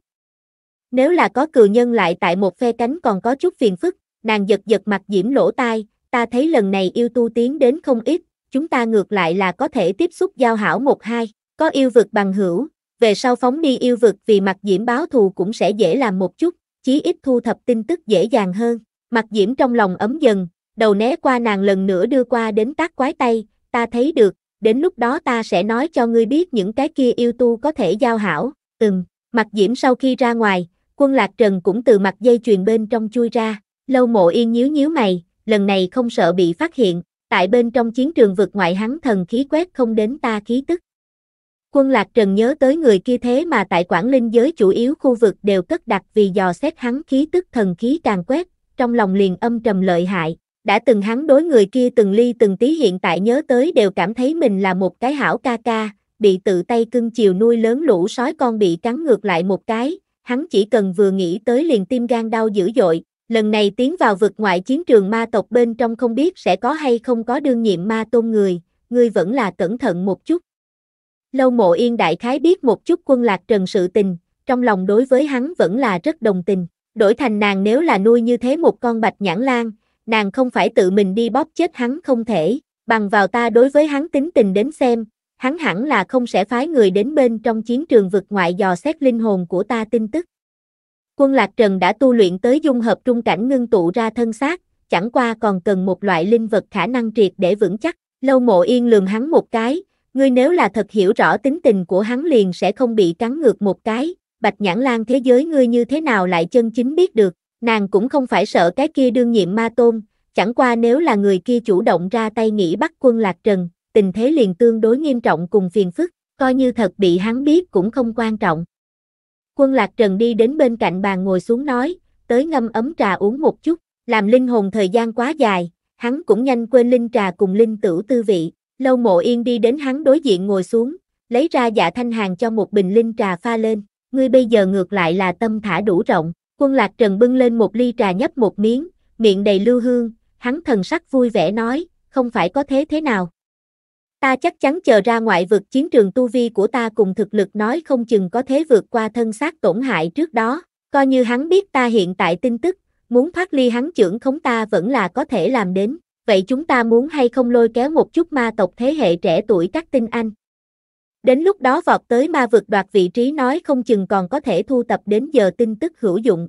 Nếu là có cừu nhân lại tại một phe cánh còn có chút phiền phức, nàng giật giật mặt diễm lỗ tai, ta thấy lần này yêu tu tiến đến không ít, chúng ta ngược lại là có thể tiếp xúc giao hảo một hai, có yêu vực bằng hữu, về sau phóng đi yêu vực vì mặt diễm báo thù cũng sẽ dễ làm một chút, chí ít thu thập tin tức dễ dàng hơn. Mặt diễm trong lòng ấm dần, đầu né qua nàng lần nữa đưa qua đến tác quái tay, ta thấy được, đến lúc đó ta sẽ nói cho ngươi biết những cái kia yêu tu có thể giao hảo, ừm, mặt diễm sau khi ra ngoài, quân lạc trần cũng từ mặt dây chuyền bên trong chui ra, lâu mộ yên nhíu nhíu mày, lần này không sợ bị phát hiện, tại bên trong chiến trường vực ngoại hắn thần khí quét không đến ta khí tức. Quân lạc trần nhớ tới người kia thế mà tại Quảng Linh giới chủ yếu khu vực đều cất đặt vì dò xét hắn khí tức thần khí càng quét, trong lòng liền âm trầm lợi hại, đã từng hắn đối người kia từng ly từng tí hiện tại nhớ tới đều cảm thấy mình là một cái hảo ca ca, bị tự tay cưng chiều nuôi lớn lũ sói con bị cắn ngược lại một cái, hắn chỉ cần vừa nghĩ tới liền tim gan đau dữ dội, lần này tiến vào vực ngoại chiến trường ma tộc bên trong không biết sẽ có hay không có đương nhiệm ma tôn người, ngươi vẫn là cẩn thận một chút. Lâu mộ yên đại khái biết một chút quân lạc trần sự tình, trong lòng đối với hắn vẫn là rất đồng tình, đổi thành nàng nếu là nuôi như thế một con bạch nhãn lan, nàng không phải tự mình đi bóp chết hắn không thể, bằng vào ta đối với hắn tính tình đến xem, hắn hẳn là không sẽ phái người đến bên trong chiến trường vực ngoại dò xét linh hồn của ta tin tức. Quân Lạc Trần đã tu luyện tới dung hợp trung cảnh ngưng tụ ra thân xác, chẳng qua còn cần một loại linh vật khả năng triệt để vững chắc. Lâu mộ yên lườm hắn một cái, ngươi nếu là thật hiểu rõ tính tình của hắn liền sẽ không bị cắn ngược một cái, bạch nhãn lan thế giới ngươi như thế nào lại chân chính biết được, Nàng cũng không phải sợ cái kia đương nhiệm ma tôn, chẳng qua nếu là người kia chủ động ra tay nghĩ bắt quân lạc trần, tình thế liền tương đối nghiêm trọng cùng phiền phức, coi như thật bị hắn biết cũng không quan trọng. Quân lạc trần đi đến bên cạnh bàn ngồi xuống nói, tới ngâm ấm trà uống một chút, làm linh hồn thời gian quá dài, hắn cũng nhanh quên linh trà cùng linh tử tư vị, lâu mộ yên đi đến hắn đối diện ngồi xuống, lấy ra dạ thanh hàng cho một bình linh trà pha lên, ngươi bây giờ ngược lại là tâm thả đủ rộng, Quân Lạc Trần bưng lên một ly trà nhấp một miếng, miệng đầy lưu hương, hắn thần sắc vui vẻ nói, không phải có thế thế nào. Ta chắc chắn chờ ra ngoại vực chiến trường tu vi của ta cùng thực lực nói không chừng có thế vượt qua thân xác tổn hại trước đó, coi như hắn biết ta hiện tại tin tức, muốn thoát ly hắn trưởng khống ta vẫn là có thể làm đến, vậy chúng ta muốn hay không lôi kéo một chút ma tộc thế hệ trẻ tuổi các tinh anh, Đến lúc đó vọt tới ma vực đoạt vị trí nói không chừng còn có thể thu tập đến giờ tin tức hữu dụng.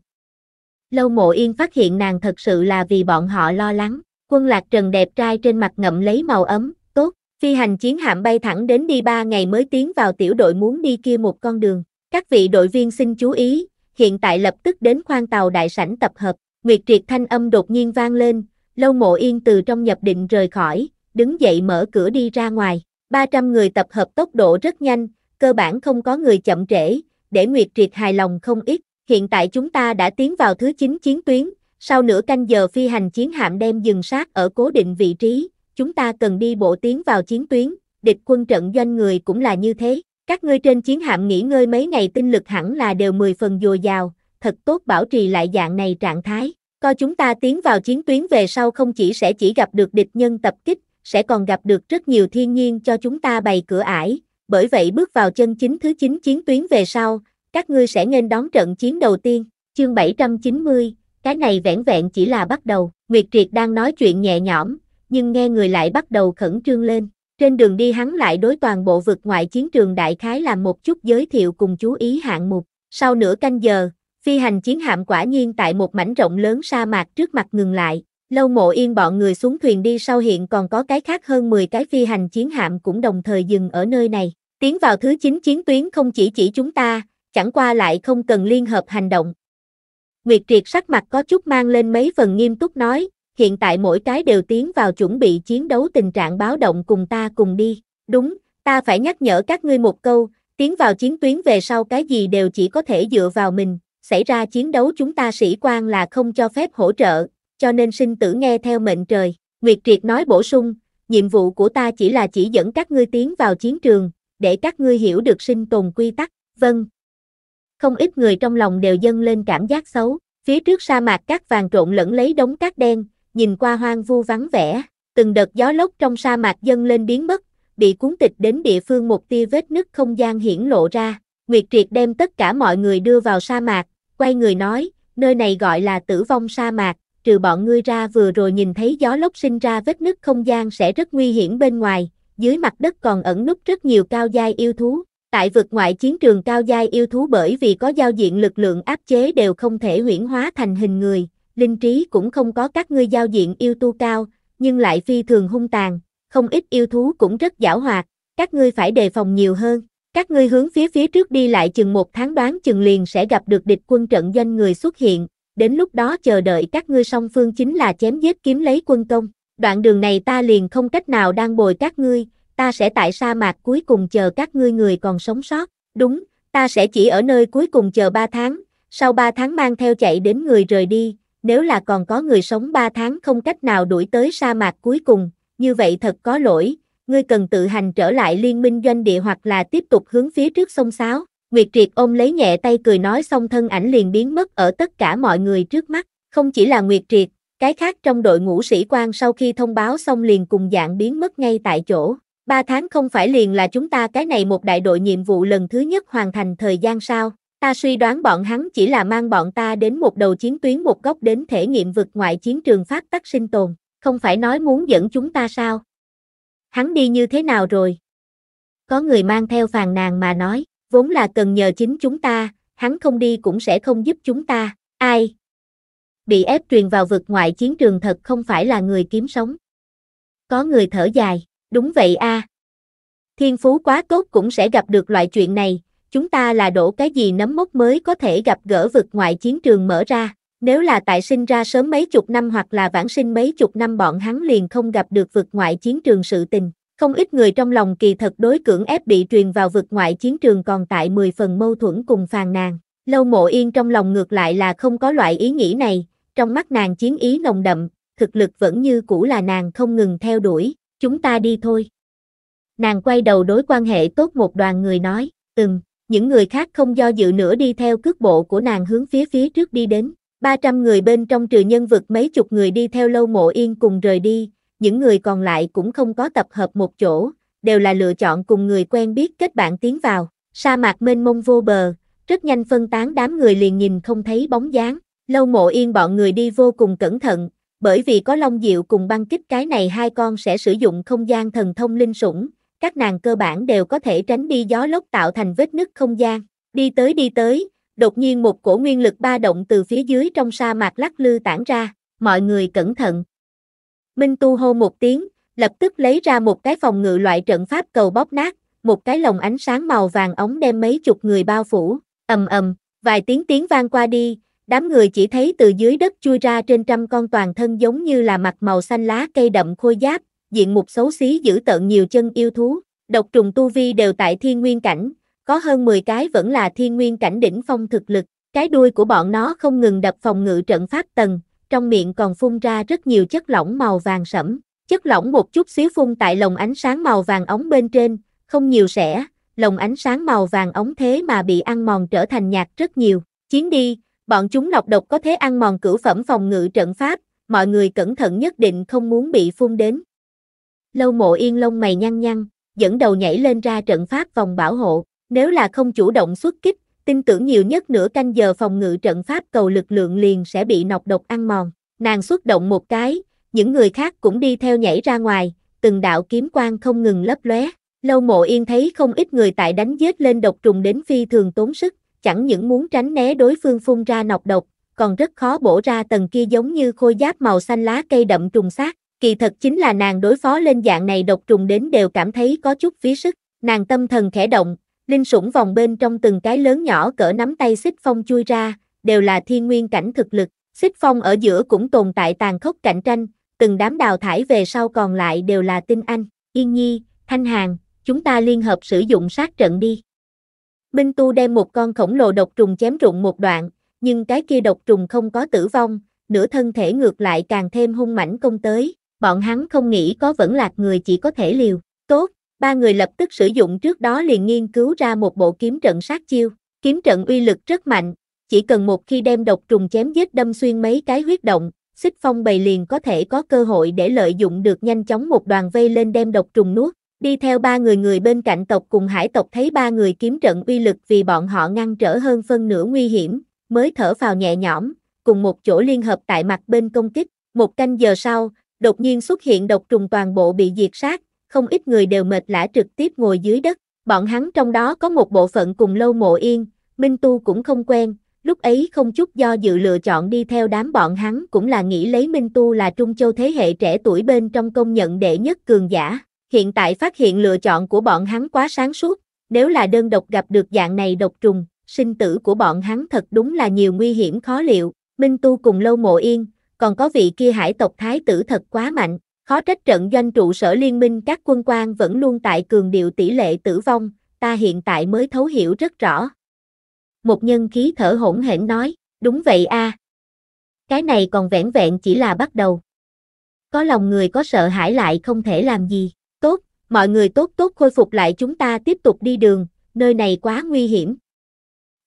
Lâu mộ yên phát hiện nàng thật sự là vì bọn họ lo lắng, quân lạc trần đẹp trai trên mặt ngậm lấy màu ấm, tốt, phi hành chiến hạm bay thẳng đến đi ba ngày mới tiến vào tiểu đội muốn đi kia một con đường. Các vị đội viên xin chú ý, hiện tại lập tức đến khoang tàu đại sảnh tập hợp, Nguyệt Triệt thanh âm đột nhiên vang lên, Lâu Mộ Yên từ trong nhập định rời khỏi, đứng dậy mở cửa đi ra ngoài. 300 người tập hợp tốc độ rất nhanh, cơ bản không có người chậm trễ, để Nguyệt Triệt hài lòng không ít. Hiện tại chúng ta đã tiến vào thứ 9 chiến tuyến, sau nửa canh giờ phi hành chiến hạm đem dừng sát ở cố định vị trí, chúng ta cần đi bộ tiến vào chiến tuyến, địch quân trận doanh người cũng là như thế. Các ngươi trên chiến hạm nghỉ ngơi mấy ngày tinh lực hẳn là đều 10 phần dồi dào, thật tốt bảo trì lại dạng này trạng thái. Coi chúng ta tiến vào chiến tuyến về sau không chỉ sẽ chỉ gặp được địch nhân tập kích, sẽ còn gặp được rất nhiều thiên nhiên cho chúng ta bày cửa ải, bởi vậy bước vào chân chính thứ chín chiến tuyến về sau, các ngươi sẽ nên đón trận chiến đầu tiên, chương 790, cái này vẻn vẹn chỉ là bắt đầu, Nguyệt Triệt đang nói chuyện nhẹ nhõm, nhưng nghe người lại bắt đầu khẩn trương lên, trên đường đi hắn lại đối toàn bộ vực ngoại chiến trường đại khái làm một chút giới thiệu cùng chú ý hạng mục, sau nửa canh giờ, phi hành chiến hạm quả nhiên tại một mảnh rộng lớn sa mạc trước mặt ngừng lại, Lâu mộ yên bọn người xuống thuyền đi sau hiện còn có cái khác hơn 10 cái phi hành chiến hạm cũng đồng thời dừng ở nơi này. Tiến vào thứ 9 chiến tuyến không chỉ chỉ chúng ta, chẳng qua lại không cần liên hợp hành động. Nguyệt Triệt sắc mặt có chút mang lên mấy phần nghiêm túc nói, hiện tại mỗi cái đều tiến vào chuẩn bị chiến đấu tình trạng báo động cùng ta cùng đi. Đúng, ta phải nhắc nhở các ngươi một câu, tiến vào chiến tuyến về sau cái gì đều chỉ có thể dựa vào mình, xảy ra chiến đấu chúng ta sĩ quan là không cho phép hỗ trợ, cho nên sinh tử nghe theo mệnh trời. Nguyệt Triệt nói bổ sung, nhiệm vụ của ta chỉ là chỉ dẫn các ngươi tiến vào chiến trường, để các ngươi hiểu được sinh tồn quy tắc, vâng. Không ít người trong lòng đều dâng lên cảm giác xấu, phía trước sa mạc cát vàng trộn lẫn lấy đống cát đen, nhìn qua hoang vu vắng vẻ, từng đợt gió lốc trong sa mạc dâng lên biến mất, bị cuốn tịch đến địa phương một tia vết nứt không gian hiển lộ ra, Nguyệt Triệt đem tất cả mọi người đưa vào sa mạc, quay người nói, nơi này gọi là tử vong sa mạc, trừ bọn ngươi ra vừa rồi nhìn thấy gió lốc sinh ra vết nứt không gian sẽ rất nguy hiểm bên ngoài, dưới mặt đất còn ẩn nút rất nhiều cao giai yêu thú. Tại vực ngoại chiến trường cao giai yêu thú bởi vì có giao diện lực lượng áp chế đều không thể huyển hóa thành hình người, linh trí cũng không có các ngươi giao diện yêu tu cao, nhưng lại phi thường hung tàn, không ít yêu thú cũng rất giảo hoạt, các ngươi phải đề phòng nhiều hơn. Các ngươi hướng phía phía trước đi lại chừng một tháng đoán chừng liền sẽ gặp được địch quân trận doanh người xuất hiện, đến lúc đó chờ đợi các ngươi song phương chính là chém giết kiếm lấy quân công. Đoạn đường này ta liền không cách nào đang bồi các ngươi, ta sẽ tại sa mạc cuối cùng chờ các ngươi người còn sống sót. Đúng, ta sẽ chỉ ở nơi cuối cùng chờ 3 tháng, sau 3 tháng mang theo chạy đến người rời đi, nếu là còn có người sống 3 tháng không cách nào đuổi tới sa mạc cuối cùng, như vậy thật có lỗi, ngươi cần tự hành trở lại liên minh doanh địa hoặc là tiếp tục hướng phía trước sông Sáo. Nguyệt Triệt ôm lấy nhẹ tay cười nói xong thân ảnh liền biến mất ở tất cả mọi người trước mắt, không chỉ là Nguyệt Triệt, cái khác trong đội ngũ sĩ quan sau khi thông báo xong liền cùng dạng biến mất ngay tại chỗ. Ba tháng không phải liền là chúng ta cái này một đại đội nhiệm vụ lần thứ nhất hoàn thành thời gian sao, ta suy đoán bọn hắn chỉ là mang bọn ta đến một đầu chiến tuyến một góc đến thể nghiệm vực ngoại chiến trường phát tắc sinh tồn, không phải nói muốn dẫn chúng ta sao. Hắn đi như thế nào rồi? Có người mang theo phàn nàn mà nói vốn là cần nhờ chính chúng ta, hắn không đi cũng sẽ không giúp chúng ta, ai? Bị ép truyền vào vực ngoại chiến trường thật không phải là người kiếm sống. Có người thở dài, đúng vậy a. Thiên phú quá tốt cũng sẽ gặp được loại chuyện này, chúng ta là đổ cái gì nấm mốc mới có thể gặp gỡ vực ngoại chiến trường mở ra. Nếu là tại sinh ra sớm mấy chục năm hoặc là vãng sinh mấy chục năm bọn hắn liền không gặp được vực ngoại chiến trường sự tình. Không ít người trong lòng kỳ thật đối cưỡng ép bị truyền vào vực ngoại chiến trường còn tại 10 phần mâu thuẫn cùng phàn nàn. Lâu mộ yên trong lòng ngược lại là không có loại ý nghĩ này, trong mắt nàng chiến ý nồng đậm, thực lực vẫn như cũ là nàng không ngừng theo đuổi, chúng ta đi thôi. Nàng quay đầu đối quan hệ tốt một đoàn người nói, ừm, những người khác không do dự nữa đi theo cước bộ của nàng hướng phía phía trước đi đến. 300 người bên trong trừ nhân vực mấy chục người đi theo lâu mộ yên cùng rời đi, những người còn lại cũng không có tập hợp một chỗ, đều là lựa chọn cùng người quen biết kết bạn tiến vào. Sa mạc mênh mông vô bờ, rất nhanh phân tán đám người liền nhìn không thấy bóng dáng. Lâu mộ yên bọn người đi vô cùng cẩn thận, bởi vì có Long Diệu cùng băng kích cái này hai con sẽ sử dụng không gian thần thông linh sủng, các nàng cơ bản đều có thể tránh đi gió lốc tạo thành vết nứt không gian. Đi tới đi tới, đột nhiên một cổ nguyên lực ba động từ phía dưới trong sa mạc lắc lư tản ra, mọi người cẩn thận, Minh Tu hô một tiếng, lập tức lấy ra một cái phòng ngự loại trận pháp cầu bóp nát, một cái lồng ánh sáng màu vàng ống đem mấy chục người bao phủ, ầm ầm, vài tiếng tiếng vang qua đi, đám người chỉ thấy từ dưới đất chui ra trên trăm con toàn thân giống như là mặt màu xanh lá cây đậm khôi giáp, diện mục xấu xí giữ tợn nhiều chân yêu thú, độc trùng tu vi đều tại thiên nguyên cảnh, có hơn 10 cái vẫn là thiên nguyên cảnh đỉnh phong thực lực, cái đuôi của bọn nó không ngừng đập phòng ngự trận pháp tầng, trong miệng còn phun ra rất nhiều chất lỏng màu vàng sẫm, chất lỏng một chút xíu phun tại lồng ánh sáng màu vàng ống bên trên, không nhiều sẻ, lồng ánh sáng màu vàng ống thế mà bị ăn mòn trở thành nhạt rất nhiều. Chiến đi, bọn chúng lọc độc có thế ăn mòn cửu phẩm phòng ngự trận pháp, mọi người cẩn thận nhất định không muốn bị phun đến. Lâu mộ yên lông mày nhăn nhăn, dẫn đầu nhảy lên ra trận pháp vòng bảo hộ, nếu là không chủ động xuất kích, tin tưởng nhiều nhất nửa canh giờ phòng ngự trận pháp cầu lực lượng liền sẽ bị nọc độc ăn mòn. Nàng xuất động một cái, những người khác cũng đi theo nhảy ra ngoài, từng đạo kiếm quang không ngừng lấp lóe. Lâu mộ yên thấy không ít người tại đánh giết lên độc trùng đến phi thường tốn sức, chẳng những muốn tránh né đối phương phun ra nọc độc, còn rất khó bổ ra tầng kia giống như khôi giáp màu xanh lá cây đậm trùng sát. Kỳ thật chính là nàng đối phó lên dạng này độc trùng đến đều cảm thấy có chút phí sức, nàng tâm thần khẽ động, Linh sủng vòng bên trong từng cái lớn nhỏ cỡ nắm tay xích phong chui ra, đều là thiên nguyên cảnh thực lực. Xích phong ở giữa cũng tồn tại tàn khốc cạnh tranh, từng đám đào thải về sau còn lại đều là tinh anh, yên nhi, thanh hàng, chúng ta liên hợp sử dụng sát trận đi. Minh Tu đem một con khổng lồ độc trùng chém rụng một đoạn, nhưng cái kia độc trùng không có tử vong, nửa thân thể ngược lại càng thêm hung mãnh công tới, bọn hắn không nghĩ có vẫn lạc người chỉ có thể liều, tốt, ba người lập tức sử dụng trước đó liền nghiên cứu ra một bộ kiếm trận sát chiêu. Kiếm trận uy lực rất mạnh, chỉ cần một khi đem độc trùng chém giết đâm xuyên mấy cái huyết động, xích phong bầy liền có thể có cơ hội để lợi dụng được nhanh chóng một đoàn vây lên đem độc trùng nuốt. Đi theo ba người người bên cạnh tộc cùng hải tộc thấy ba người kiếm trận uy lực vì bọn họ ngăn trở hơn phân nửa nguy hiểm, mới thở vào nhẹ nhõm, cùng một chỗ liên hợp tại mặt bên công kích. Một canh giờ sau, đột nhiên xuất hiện độc trùng toàn bộ bị diệt sát, không ít người đều mệt lã trực tiếp ngồi dưới đất, bọn hắn trong đó có một bộ phận cùng lâu mộ yên, Minh Tu cũng không quen, lúc ấy không chút do dự lựa chọn đi theo đám bọn hắn cũng là nghĩ lấy Minh Tu là Trung Châu thế hệ trẻ tuổi bên trong công nhận đệ nhất cường giả, hiện tại phát hiện lựa chọn của bọn hắn quá sáng suốt, nếu là đơn độc gặp được dạng này độc trùng, sinh tử của bọn hắn thật đúng là nhiều nguy hiểm khó liệu, Minh Tu cùng lâu mộ yên, còn có vị kia hải tộc thái tử thật quá mạnh, Khó trách trận doanh trụ sở liên minh các quân quan vẫn luôn tại cường điệu tỷ lệ tử vong, ta hiện tại mới thấu hiểu rất rõ. Một nhân khí thở hổn hển nói, đúng vậy a. Cái này còn vẻn vẹn chỉ là bắt đầu. Có lòng người có sợ hãi lại không thể làm gì. Tốt, mọi người tốt tốt khôi phục lại chúng ta tiếp tục đi đường, nơi này quá nguy hiểm.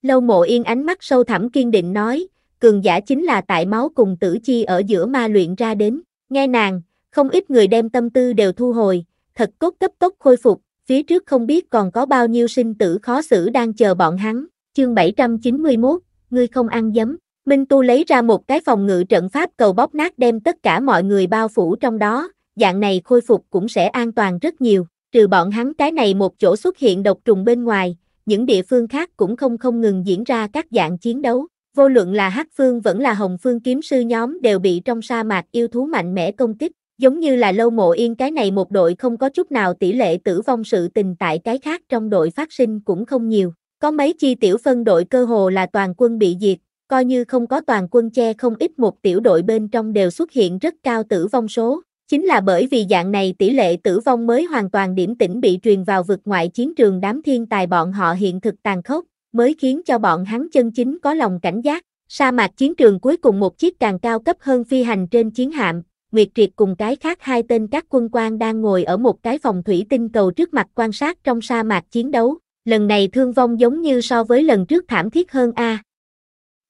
Lâu mộ yên ánh mắt sâu thẳm kiên định nói, cường giả chính là tại máu cùng tử chi ở giữa ma luyện ra đến. Nghe nàng, không ít người đem tâm tư đều thu hồi, thật cốt cấp tốc khôi phục, phía trước không biết còn có bao nhiêu sinh tử khó xử đang chờ bọn hắn. Chương 791, ngươi không ăn dấm. Minh Tu lấy ra một cái phòng ngự trận pháp cầu bóp nát đem tất cả mọi người bao phủ trong đó, dạng này khôi phục cũng sẽ an toàn rất nhiều, trừ bọn hắn cái này một chỗ xuất hiện độc trùng bên ngoài, những địa phương khác cũng không không ngừng diễn ra các dạng chiến đấu. Vô luận là Hắc Phương vẫn là Hồng Phương kiếm sư nhóm đều bị trong sa mạc yêu thú mạnh mẽ công kích, Giống như là lâu mộ yên cái này một đội không có chút nào tỷ lệ tử vong sự tình tại cái khác trong đội phát sinh cũng không nhiều. Có mấy chi tiểu phân đội cơ hồ là toàn quân bị diệt, coi như không có toàn quân che không ít một tiểu đội bên trong đều xuất hiện rất cao tử vong số. Chính là bởi vì dạng này tỷ lệ tử vong mới hoàn toàn điểm tĩnh bị truyền vào vực ngoại chiến trường đám thiên tài bọn họ hiện thực tàn khốc, mới khiến cho bọn hắn chân chính có lòng cảnh giác. Sa mạc chiến trường cuối cùng một chiếc càng cao cấp hơn phi hành trên chiến hạm, Nguyệt Triệt cùng cái khác hai tên các quân quan đang ngồi ở một cái phòng thủy tinh cầu trước mặt quan sát trong sa mạc chiến đấu. Lần này thương vong giống như so với lần trước thảm thiết hơn a. À.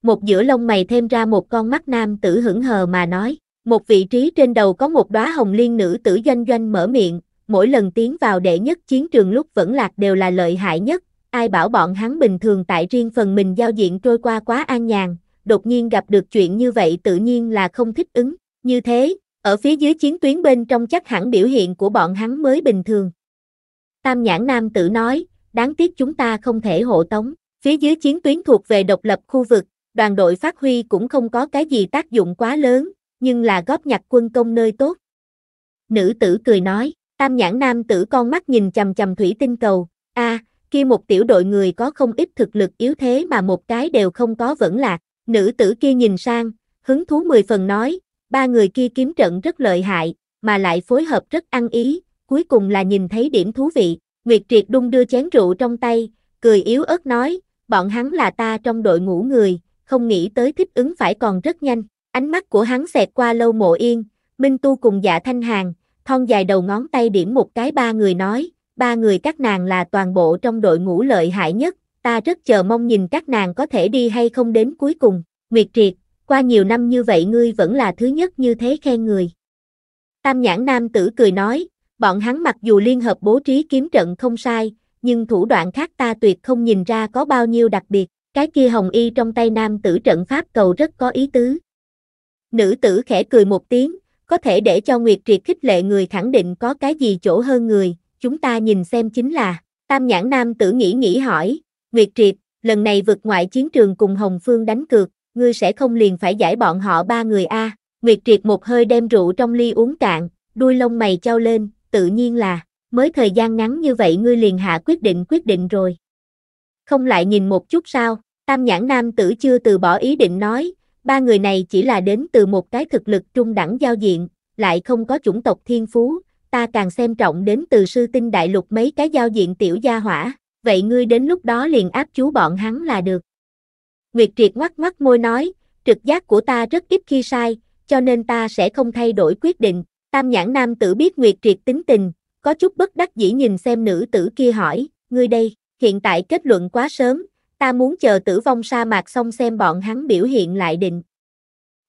Một giữa lông mày thêm ra một con mắt nam tử hững hờ mà nói, một vị trí trên đầu có một đóa hồng liên nữ tử doanh doanh mở miệng, mỗi lần tiến vào đệ nhất chiến trường lúc vẫn lạc đều là lợi hại nhất, ai bảo bọn hắn bình thường tại riêng phần mình giao diện trôi qua quá an nhàn, đột nhiên gặp được chuyện như vậy tự nhiên là không thích ứng, như thế, ở phía dưới chiến tuyến bên trong chắc hẳn biểu hiện của bọn hắn mới bình thường. Tam nhãn nam tử nói, đáng tiếc chúng ta không thể hộ tống. Phía dưới chiến tuyến thuộc về độc lập khu vực, đoàn đội phát huy cũng không có cái gì tác dụng quá lớn, nhưng là góp nhặt quân công nơi tốt. Nữ tử cười nói, tam nhãn nam tử con mắt nhìn chầm chầm thủy tinh cầu, a kia một tiểu đội người có không ít thực lực yếu thế mà một cái đều không có vẫn lạc, nữ tử kia nhìn sang, hứng thú mười phần nói, ba người kia kiếm trận rất lợi hại, mà lại phối hợp rất ăn ý, cuối cùng là nhìn thấy điểm thú vị. Nguyệt Triệt đung đưa chén rượu trong tay, cười yếu ớt nói, bọn hắn là ta trong đội ngũ người, không nghĩ tới thích ứng phải còn rất nhanh. Ánh mắt của hắn xẹt qua lâu mộ yên, Minh Tu cùng dạ thanh hàng, thon dài đầu ngón tay điểm một cái ba người nói, ba người các nàng là toàn bộ trong đội ngũ lợi hại nhất, ta rất chờ mong nhìn các nàng có thể đi hay không đến cuối cùng. Nguyệt Triệt, qua nhiều năm như vậy ngươi vẫn là thứ nhất như thế khen người. Tam nhãn nam tử cười nói, bọn hắn mặc dù liên hợp bố trí kiếm trận không sai, nhưng thủ đoạn khác ta tuyệt không nhìn ra có bao nhiêu đặc biệt, cái kia hồng y trong tay nam tử trận pháp cầu rất có ý tứ. Nữ tử khẽ cười một tiếng, có thể để cho Nguyệt Triệt khích lệ người khẳng định có cái gì chỗ hơn người, chúng ta nhìn xem chính là, tam nhãn nam tử nghĩ nghĩ hỏi, Nguyệt Triệt, lần này vượt ngoại chiến trường cùng Hồng Phương đánh cược, ngươi sẽ không liền phải giải bọn họ ba người a Nguyệt Triệt một hơi đem rượu trong ly uống cạn, đuôi lông mày trao lên, tự nhiên là, mới thời gian ngắn như vậy ngươi liền hạ quyết định quyết định rồi. Không lại nhìn một chút sao, tam nhãn nam tử chưa từ bỏ ý định nói, ba người này chỉ là đến từ một cái thực lực trung đẳng giao diện, lại không có chủng tộc thiên phú, ta càng xem trọng đến từ sư tinh đại lục mấy cái giao diện tiểu gia hỏa, vậy ngươi đến lúc đó liền áp chú bọn hắn là được. Nguyệt Triệt ngoắc ngoắc môi nói, trực giác của ta rất ít khi sai, cho nên ta sẽ không thay đổi quyết định. Tam nhãn nam tử biết Nguyệt Triệt tính tình, có chút bất đắc dĩ nhìn xem nữ tử kia hỏi, ngươi đây, hiện tại kết luận quá sớm, ta muốn chờ tử vong sa mạc xong xem bọn hắn biểu hiện lại định.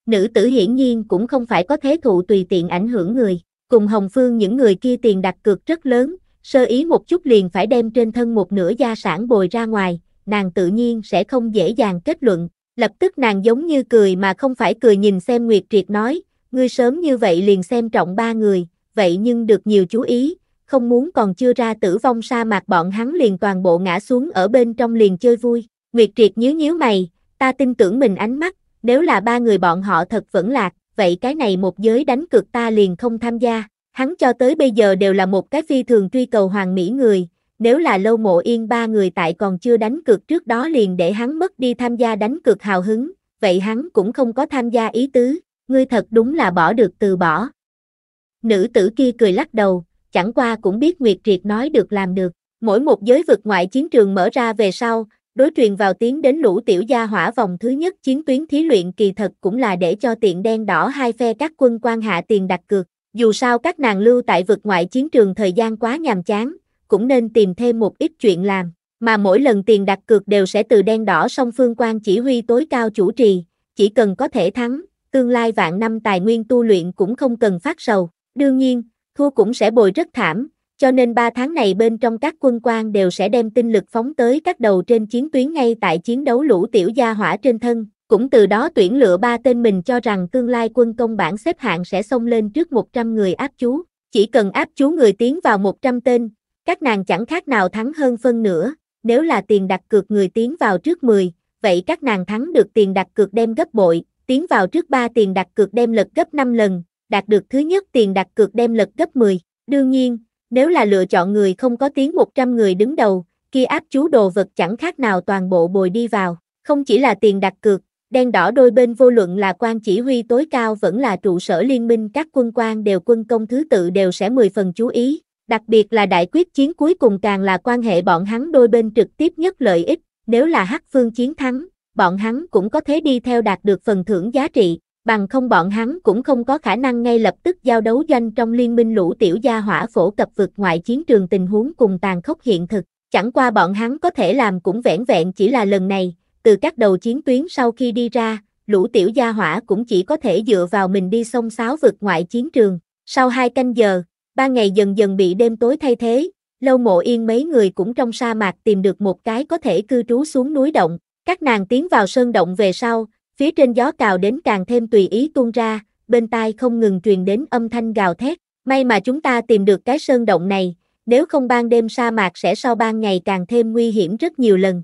Nữ tử hiển nhiên cũng không phải có thế thụ tùy tiện ảnh hưởng người, cùng Hồng Phương những người kia tiền đặt cược rất lớn, sơ ý một chút liền phải đem trên thân một nửa gia sản bồi ra ngoài, nàng tự nhiên sẽ không dễ dàng kết luận. Lập tức nàng giống như cười mà không phải cười nhìn xem Nguyệt Triệt nói, ngươi sớm như vậy liền xem trọng ba người, vậy nhưng được nhiều chú ý, không muốn còn chưa ra tử vong sa mạc bọn hắn liền toàn bộ ngã xuống ở bên trong liền chơi vui. Nguyệt Triệt nhíu nhíu mày, ta tin tưởng mình ánh mắt, nếu là ba người bọn họ thật vẫn lạc, vậy cái này một giới đánh cược ta liền không tham gia. Hắn cho tới bây giờ đều là một cái phi thường truy cầu hoàng mỹ người, nếu là lâu mộ yên ba người tại còn chưa đánh cược trước đó liền để hắn mất đi tham gia đánh cược hào hứng, vậy hắn cũng không có tham gia ý tứ, ngươi thật đúng là bỏ được từ bỏ. Nữ tử kia cười lắc đầu, chẳng qua cũng biết Nguyệt Triệt nói được làm được, mỗi một giới vực ngoại chiến trường mở ra về sau, đối truyền vào tiếng đến lũ tiểu gia hỏa vòng thứ nhất chiến tuyến thí luyện kỳ thật cũng là để cho tiện đen đỏ hai phe các quân quan hạ tiền đặt cược, dù sao các nàng lưu tại vực ngoại chiến trường thời gian quá nhàm chán, cũng nên tìm thêm một ít chuyện làm, mà mỗi lần tiền đặt cược đều sẽ từ đen đỏ song phương quan chỉ huy tối cao chủ trì, chỉ cần có thể thắng, tương lai vạn năm tài nguyên tu luyện cũng không cần phát sầu. Đương nhiên, thua cũng sẽ bồi rất thảm, cho nên 3 tháng này bên trong các quân quan đều sẽ đem tinh lực phóng tới các đầu trên chiến tuyến ngay tại chiến đấu lũ tiểu gia hỏa trên thân, cũng từ đó tuyển lựa ba tên mình cho rằng tương lai quân công bản xếp hạng sẽ xông lên trước 100 người áp chú. Chỉ cần áp chú người tiến vào 100 tên, các nàng chẳng khác nào thắng hơn phân nửa. nếu là tiền đặt cược người tiến vào trước 10, vậy các nàng thắng được tiền đặt cược đem gấp bội, tiến vào trước 3 tiền đặt cược đem lật gấp 5 lần, đạt được thứ nhất tiền đặt cược đem lật gấp 10. Đương nhiên, nếu là lựa chọn người không có tiếng 100 người đứng đầu, kia áp chú đồ vật chẳng khác nào toàn bộ bồi đi vào, không chỉ là tiền đặt cược, đen đỏ đôi bên vô luận là quan chỉ huy tối cao vẫn là trụ sở liên minh các quân quan đều quân công thứ tự đều sẽ 10 phần chú ý, Đặc biệt là đại quyết chiến cuối cùng càng là quan hệ bọn hắn đôi bên trực tiếp nhất lợi ích, nếu là Hắc Phương chiến thắng, bọn hắn cũng có thể đi theo đạt được phần thưởng giá trị, bằng không bọn hắn cũng không có khả năng ngay lập tức giao đấu danh trong liên minh lũ tiểu gia hỏa phổ cập vượt ngoại chiến trường tình huống cùng tàn khốc hiện thực, chẳng qua bọn hắn có thể làm cũng vẻn vẹn chỉ là lần này, từ các đầu chiến tuyến sau khi đi ra, lũ tiểu gia hỏa cũng chỉ có thể dựa vào mình đi xông xáo vượt ngoại chiến trường. Sau hai canh giờ, ba ngày dần dần bị đêm tối thay thế, lâu mộ yên mấy người cũng trong sa mạc tìm được một cái có thể cư trú xuống núi động, các nàng tiến vào sơn động về sau, phía trên gió cào đến càng thêm tùy ý tuôn ra, bên tai không ngừng truyền đến âm thanh gào thét, may mà chúng ta tìm được cái sơn động này, nếu không ban đêm sa mạc sẽ sau ban ngày càng thêm nguy hiểm rất nhiều lần.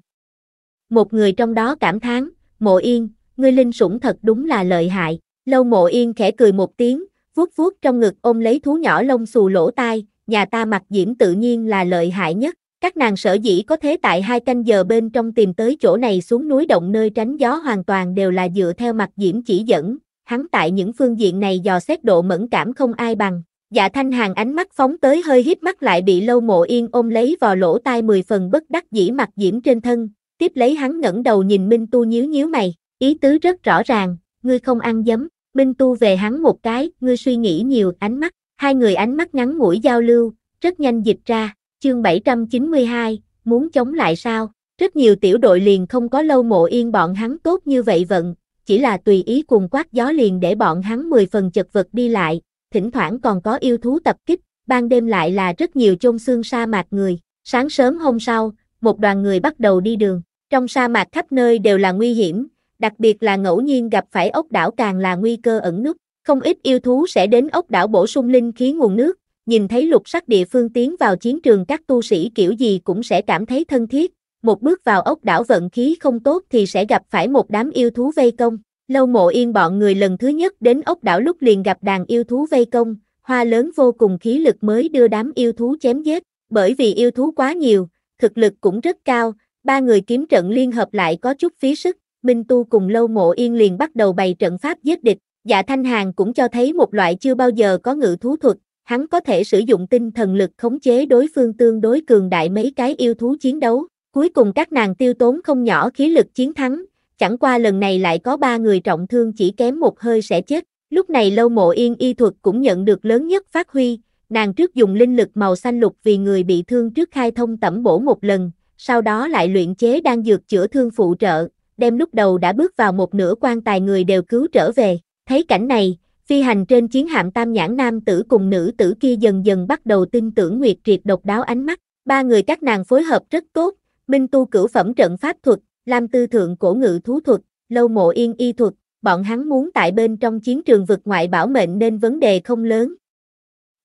Một người trong đó cảm thán, mộ yên, ngươi linh sủng thật đúng là lợi hại, lâu mộ yên khẽ cười một tiếng, vuốt vuốt trong ngực ôm lấy thú nhỏ lông xù lỗ tai, nhà ta mặc diễm tự nhiên là lợi hại nhất. Các nàng sở dĩ có thế tại hai canh giờ bên trong tìm tới chỗ này xuống núi động nơi tránh gió hoàn toàn đều là dựa theo mặt diễm chỉ dẫn, hắn tại những phương diện này dò xét độ mẫn cảm không ai bằng. Dạ thanh hàng ánh mắt phóng tới hơi hít mắt lại bị lâu mộ yên ôm lấy vào lỗ tai mười phần bất đắc dĩ mặt diễm trên thân, tiếp lấy hắn ngẩng đầu nhìn Minh Tu nhíu nhíu mày, ý tứ rất rõ ràng, ngươi không ăn giấm. Minh Tu về hắn một cái, ngươi suy nghĩ nhiều, ánh mắt, hai người ánh mắt ngắn ngủi giao lưu, rất nhanh dịch ra, chương 792, muốn chống lại sao? Rất nhiều tiểu đội liền không có lâu mộ yên bọn hắn tốt như vậy vận, chỉ là tùy ý cùng quát gió liền để bọn hắn 10 phần chật vật đi lại, thỉnh thoảng còn có yêu thú tập kích, ban đêm lại là rất nhiều chôn xương sa mạc người. Sáng sớm hôm sau, một đoàn người bắt đầu đi đường, trong sa mạc khắp nơi đều là nguy hiểm, đặc biệt là ngẫu nhiên gặp phải ốc đảo càng là nguy cơ ẩn nút. Không ít yêu thú sẽ đến ốc đảo bổ sung linh khí nguồn nước, nhìn thấy lục sắc địa phương tiến vào chiến trường các tu sĩ kiểu gì cũng sẽ cảm thấy thân thiết. Một bước vào ốc đảo vận khí không tốt thì sẽ gặp phải một đám yêu thú vây công. Lâu mộ yên bọn người lần thứ nhất đến ốc đảo lúc liền gặp đàn yêu thú vây công, hoa lớn vô cùng khí lực mới đưa đám yêu thú chém giết, bởi vì yêu thú quá nhiều, thực lực cũng rất cao, ba người kiếm trận liên hợp lại có chút phí sức, Minh Tu cùng Lâu Mộ Yên liền bắt đầu bày trận pháp giết địch, dạ Thanh Hàng cũng cho thấy một loại chưa bao giờ có ngự thú thuật, hắn có thể sử dụng tinh thần lực khống chế đối phương tương đối cường đại mấy cái yêu thú chiến đấu, cuối cùng các nàng tiêu tốn không nhỏ khí lực chiến thắng, chẳng qua lần này lại có ba người trọng thương chỉ kém một hơi sẽ chết, lúc này Lâu Mộ Yên y thuật cũng nhận được lớn nhất phát huy, nàng trước dùng linh lực màu xanh lục vì người bị thương trước khai thông tẩm bổ một lần, sau đó lại luyện chế đan dược chữa thương phụ trợ, đem lúc đầu đã bước vào một nửa quan tài người đều cứu trở về. Thấy cảnh này, phi hành trên chiến hạm tam nhãn nam tử cùng nữ tử kia dần dần bắt đầu tin tưởng Nguyệt Triệt độc đáo ánh mắt. Ba người các nàng phối hợp rất tốt, Minh tu cửu phẩm trận pháp thuật, Lam tư thượng cổ ngự thú thuật, Lâu mộ yên y thuật, bọn hắn muốn tại bên trong chiến trường vực ngoại bảo mệnh nên vấn đề không lớn.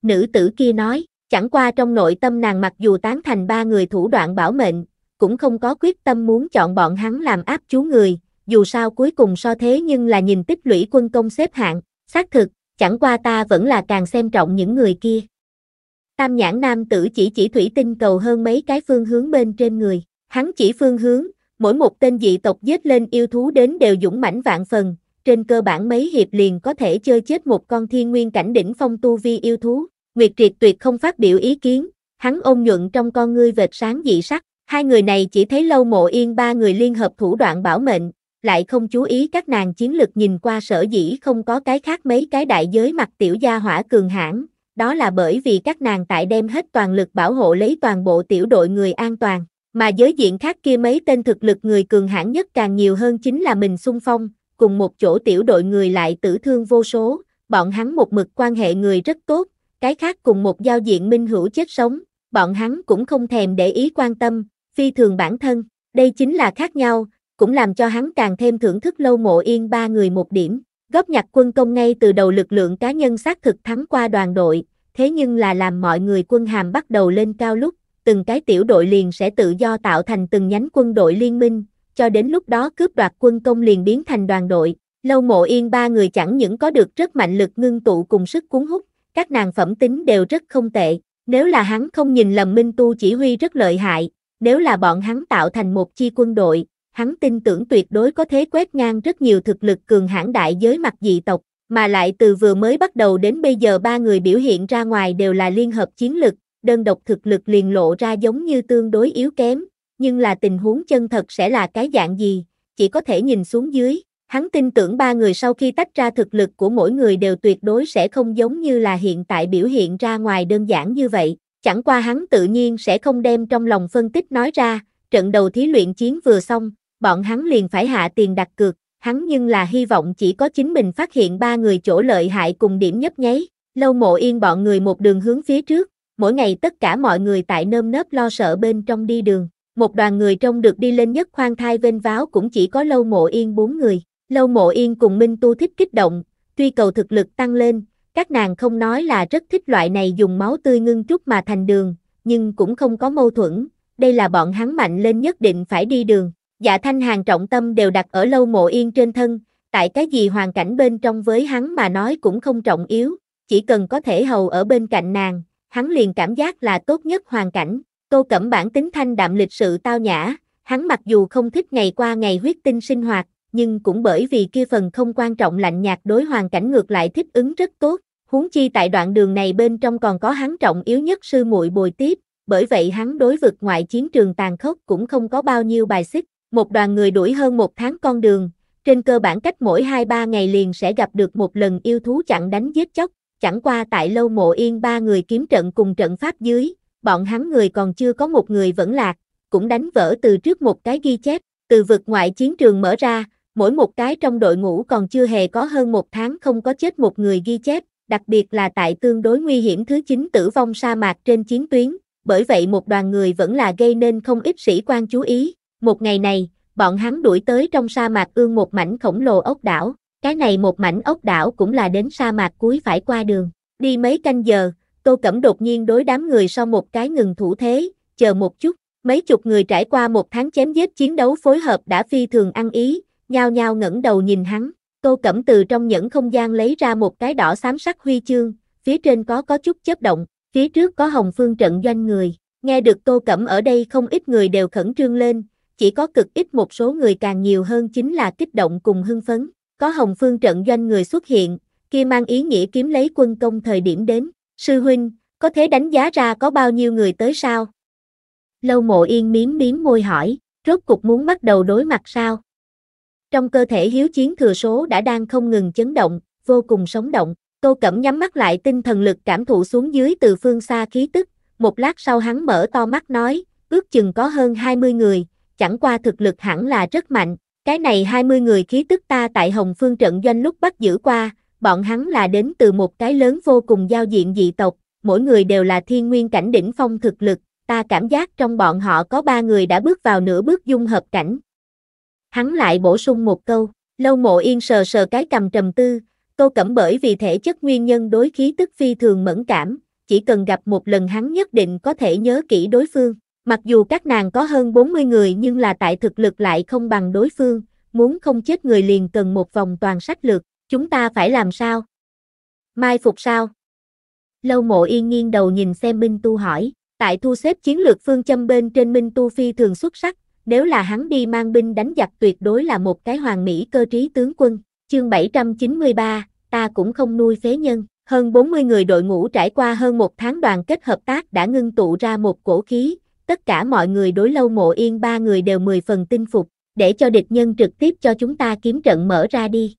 Nữ tử kia nói, chẳng qua trong nội tâm nàng mặc dù tán thành ba người thủ đoạn bảo mệnh, cũng không có quyết tâm muốn chọn bọn hắn làm áp chú người, dù sao cuối cùng so thế nhưng là nhìn tích lũy quân công xếp hạng, xác thực, chẳng qua ta vẫn là càng xem trọng những người kia. Tam nhãn nam tử chỉ chỉ thủy tinh cầu hơn mấy cái phương hướng bên trên người, hắn chỉ phương hướng, mỗi một tên dị tộc giết lên yêu thú đến đều dũng mãnh vạn phần, trên cơ bản mấy hiệp liền có thể chơi chết một con thiên nguyên cảnh đỉnh phong tu vi yêu thú. Nguyệt Triệt tuyệt không phát biểu ý kiến, hắn ôn nhuận trong con ngươi vệt sáng dị sắc. Hai người này chỉ thấy lâu mộ yên ba người liên hợp thủ đoạn bảo mệnh, lại không chú ý các nàng chiến lực nhìn qua sở dĩ không có cái khác mấy cái đại giới mặt tiểu gia hỏa cường hãn, đó là bởi vì các nàng tại đem hết toàn lực bảo hộ lấy toàn bộ tiểu đội người an toàn, mà giới diện khác kia mấy tên thực lực người cường hãn nhất càng nhiều hơn chính là mình xung phong, cùng một chỗ tiểu đội người lại tử thương vô số, bọn hắn một mực quan hệ người rất tốt, cái khác cùng một giao diện minh hữu chết sống, bọn hắn cũng không thèm để ý quan tâm, phi thường bản thân, đây chính là khác nhau, cũng làm cho hắn càng thêm thưởng thức lâu mộ yên ba người một điểm. Góp nhặt quân công ngay từ đầu lực lượng cá nhân xác thực thắng qua đoàn đội, thế nhưng là làm mọi người quân hàm bắt đầu lên cao lúc, từng cái tiểu đội liền sẽ tự do tạo thành từng nhánh quân đội liên minh, cho đến lúc đó cướp đoạt quân công liền biến thành đoàn đội. Lâu mộ yên ba người chẳng những có được rất mạnh lực ngưng tụ cùng sức cuốn hút, các nàng phẩm tính đều rất không tệ. Nếu là hắn không nhìn lầm minh tu chỉ huy rất lợi hại, nếu là bọn hắn tạo thành một chi quân đội, hắn tin tưởng tuyệt đối có thế quét ngang rất nhiều thực lực cường hãn đại giới mặt dị tộc, mà lại từ vừa mới bắt đầu đến bây giờ ba người biểu hiện ra ngoài đều là liên hợp chiến lực, đơn độc thực lực liền lộ ra giống như tương đối yếu kém, nhưng là tình huống chân thật sẽ là cái dạng gì, chỉ có thể nhìn xuống dưới. Hắn tin tưởng ba người sau khi tách ra thực lực của mỗi người đều tuyệt đối sẽ không giống như là hiện tại biểu hiện ra ngoài đơn giản như vậy chẳng qua hắn tự nhiên sẽ không đem trong lòng phân tích nói ra, trận đầu thí luyện chiến vừa xong, bọn hắn liền phải hạ tiền đặt cược, hắn nhưng là hy vọng chỉ có chính mình phát hiện ba người chỗ lợi hại cùng điểm nhấp nháy, lâu mộ yên bọn người một đường hướng phía trước, mỗi ngày tất cả mọi người tại nơm nớp lo sợ bên trong đi đường, một đoàn người trong được đi lên nhất khoan thai vênh váo cũng chỉ có lâu mộ yên bốn người, lâu mộ yên cùng Minh Tu thích kích động, tuy cầu thực lực tăng lên, các nàng không nói là rất thích loại này dùng máu tươi ngưng trúc mà thành đường, nhưng cũng không có mâu thuẫn, đây là bọn hắn mạnh lên nhất định phải đi đường. Dạ thanh hàng trọng tâm đều đặt ở lâu mộ yên trên thân, tại cái gì hoàn cảnh bên trong với hắn mà nói cũng không trọng yếu, chỉ cần có thể hầu ở bên cạnh nàng, hắn liền cảm giác là tốt nhất hoàn cảnh. Tô Cẩm bản tính thanh đạm lịch sự tao nhã, hắn mặc dù không thích ngày qua ngày huyết tinh sinh hoạt, nhưng cũng bởi vì kia phần không quan trọng lạnh nhạt đối hoàn cảnh ngược lại thích ứng rất tốt, Huống chi tại đoạn đường này bên trong còn có hắn trọng yếu nhất sư muội bồi tiếp, bởi vậy hắn đối vực ngoại chiến trường tàn khốc cũng không có bao nhiêu bài xích. Một đoàn người đuổi hơn một tháng con đường, trên cơ bản cách mỗi 2-3 ngày liền sẽ gặp được một lần yêu thú chặn đánh giết chóc, chẳng qua tại lâu mộ yên ba người kiếm trận cùng trận pháp dưới, bọn hắn người còn chưa có một người vẫn lạc, cũng đánh vỡ từ trước một cái ghi chép, từ vực ngoại chiến trường mở ra, mỗi một cái trong đội ngũ còn chưa hề có hơn một tháng không có chết một người ghi chép, đặc biệt là tại tương đối nguy hiểm thứ 9 tử vong sa mạc trên chiến tuyến, bởi vậy một đoàn người vẫn là gây nên không ít sĩ quan chú ý. Một ngày này, bọn hắn đuổi tới trong sa mạc ương một mảnh khổng lồ ốc đảo, cái này một mảnh ốc đảo cũng là đến sa mạc cuối phải qua đường. Đi mấy canh giờ, Tô Cẩm đột nhiên đối đám người sau một cái ngừng thủ thế, chờ một chút, mấy chục người trải qua một tháng chém giết chiến đấu phối hợp đã phi thường ăn ý, nhao nhao ngẩng đầu nhìn hắn, Tô Cẩm từ trong những không gian lấy ra một cái đỏ xám sắc huy chương, phía trên có có chút chớp động, phía trước có hồng phương trận doanh người. Nghe được Tô Cẩm ở đây không ít người đều khẩn trương lên, chỉ có cực ít một số người càng nhiều hơn chính là kích động cùng hưng phấn. Có hồng phương trận doanh người xuất hiện, kia mang ý nghĩa kiếm lấy quân công thời điểm đến. Sư huynh, có thể đánh giá ra có bao nhiêu người tới sao? Lâu mộ yên miếm miếm môi hỏi, rốt cục muốn bắt đầu đối mặt sao? Trong cơ thể hiếu chiến thừa số đã đang không ngừng chấn động, vô cùng sống động, Tô Cẩm nhắm mắt lại tinh thần lực cảm thụ xuống dưới từ phương xa khí tức, một lát sau hắn mở to mắt nói, ước chừng có hơn 20 người, chẳng qua thực lực hẳn là rất mạnh, cái này 20 người khí tức ta tại Hồng Phương trận doanh lúc bắt giữ qua, bọn hắn là đến từ một cái lớn vô cùng giao diện dị tộc, mỗi người đều là thiên nguyên cảnh đỉnh phong thực lực, ta cảm giác trong bọn họ có ba người đã bước vào nửa bước dung hợp cảnh, hắn lại bổ sung một câu, lâu mộ yên sờ sờ cái cầm trầm tư, Tô Cẩm bởi vì thể chất nguyên nhân đối khí tức phi thường mẫn cảm, chỉ cần gặp một lần hắn nhất định có thể nhớ kỹ đối phương. Mặc dù các nàng có hơn 40 người nhưng là tại thực lực lại không bằng đối phương, muốn không chết người liền cần một vòng toàn sách lược, chúng ta phải làm sao? Mai phục sao? Lâu mộ yên nghiêng đầu nhìn xem Minh Tu hỏi, tại thu xếp chiến lược phương châm bên trên Minh Tu phi thường xuất sắc, nếu là hắn đi mang binh đánh giặc tuyệt đối là một cái hoàng mỹ cơ trí tướng quân. Chương 793, ta cũng không nuôi phế nhân. Hơn 40 người đội ngũ trải qua hơn một tháng đoàn kết hợp tác đã ngưng tụ ra một cổ khí, tất cả mọi người đối lâu mộ yên ba người đều mười phần tin phục, để cho địch nhân trực tiếp cho chúng ta kiếm trận mở ra đi.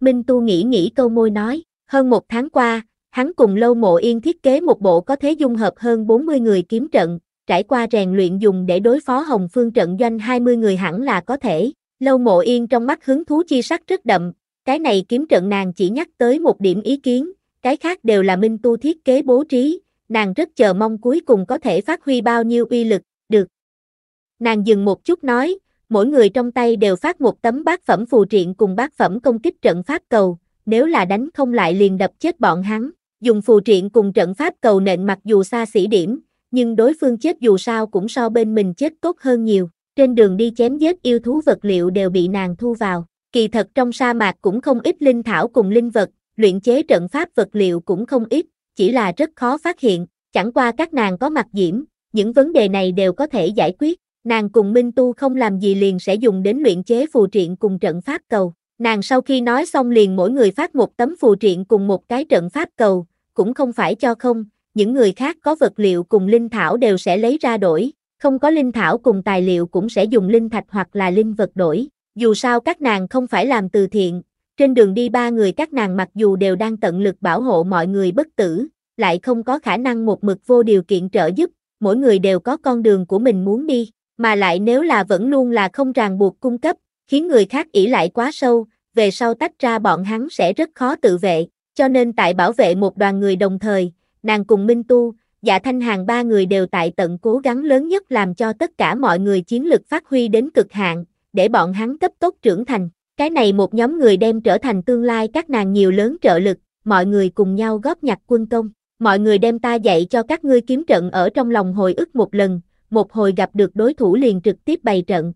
Minh Tu nghĩ nghĩ câu môi nói, hơn một tháng qua, hắn cùng lâu mộ yên thiết kế một bộ có thế dung hợp hơn 40 người kiếm trận, trải qua rèn luyện dùng để đối phó Hồng Phương trận doanh 20 người hẳn là có thể. Lâu Mộ Yên trong mắt hứng thú chi sắc rất đậm, cái này kiếm trận nàng chỉ nhắc tới một điểm ý kiến, cái khác đều là minh tu thiết kế bố trí, nàng rất chờ mong cuối cùng có thể phát huy bao nhiêu uy lực, được. Nàng dừng một chút nói, mỗi người trong tay đều phát một tấm bát phẩm phù triện cùng bát phẩm công kích trận pháp cầu, nếu là đánh không lại liền đập chết bọn hắn, dùng phù triện cùng trận pháp cầu nện mặc dù xa xỉ điểm, nhưng đối phương chết dù sao cũng so bên mình chết tốt hơn nhiều. Trên đường đi chém giết yêu thú vật liệu đều bị nàng thu vào. Kỳ thật trong sa mạc cũng không ít linh thảo cùng linh vật, luyện chế trận pháp vật liệu cũng không ít, chỉ là rất khó phát hiện, chẳng qua các nàng có mặt diễm, những vấn đề này đều có thể giải quyết. Nàng cùng Minh Tu không làm gì liền sẽ dùng đến luyện chế phù triện cùng trận pháp cầu. Nàng sau khi nói xong liền mỗi người phát một tấm phù triện cùng một cái trận pháp cầu, cũng không phải cho không, những người khác có vật liệu cùng linh thảo đều sẽ lấy ra đổi, không có linh thảo cùng tài liệu cũng sẽ dùng linh thạch hoặc là linh vật đổi. Dù sao các nàng không phải làm từ thiện, trên đường đi ba người các nàng mặc dù đều đang tận lực bảo hộ mọi người bất tử, lại không có khả năng một mực vô điều kiện trợ giúp, mỗi người đều có con đường của mình muốn đi, mà lại nếu là vẫn luôn là không ràng buộc cung cấp, khiến người khác ỷ lại quá sâu, về sau tách ra bọn hắn sẽ rất khó tự vệ, cho nên tại bảo vệ một đoàn người đồng thời, nàng cùng Minh Tu, dạ thanh hàng ba người đều tại tận cố gắng lớn nhất làm cho tất cả mọi người chiến lực phát huy đến cực hạn, để bọn hắn cấp tốt trưởng thành. Cái này một nhóm người đem trở thành tương lai các nàng nhiều lớn trợ lực, mọi người cùng nhau góp nhặt quân công. Mọi người đem ta dạy cho các ngươi kiếm trận ở trong lòng hồi ức một lần, một hồi gặp được đối thủ liền trực tiếp bày trận.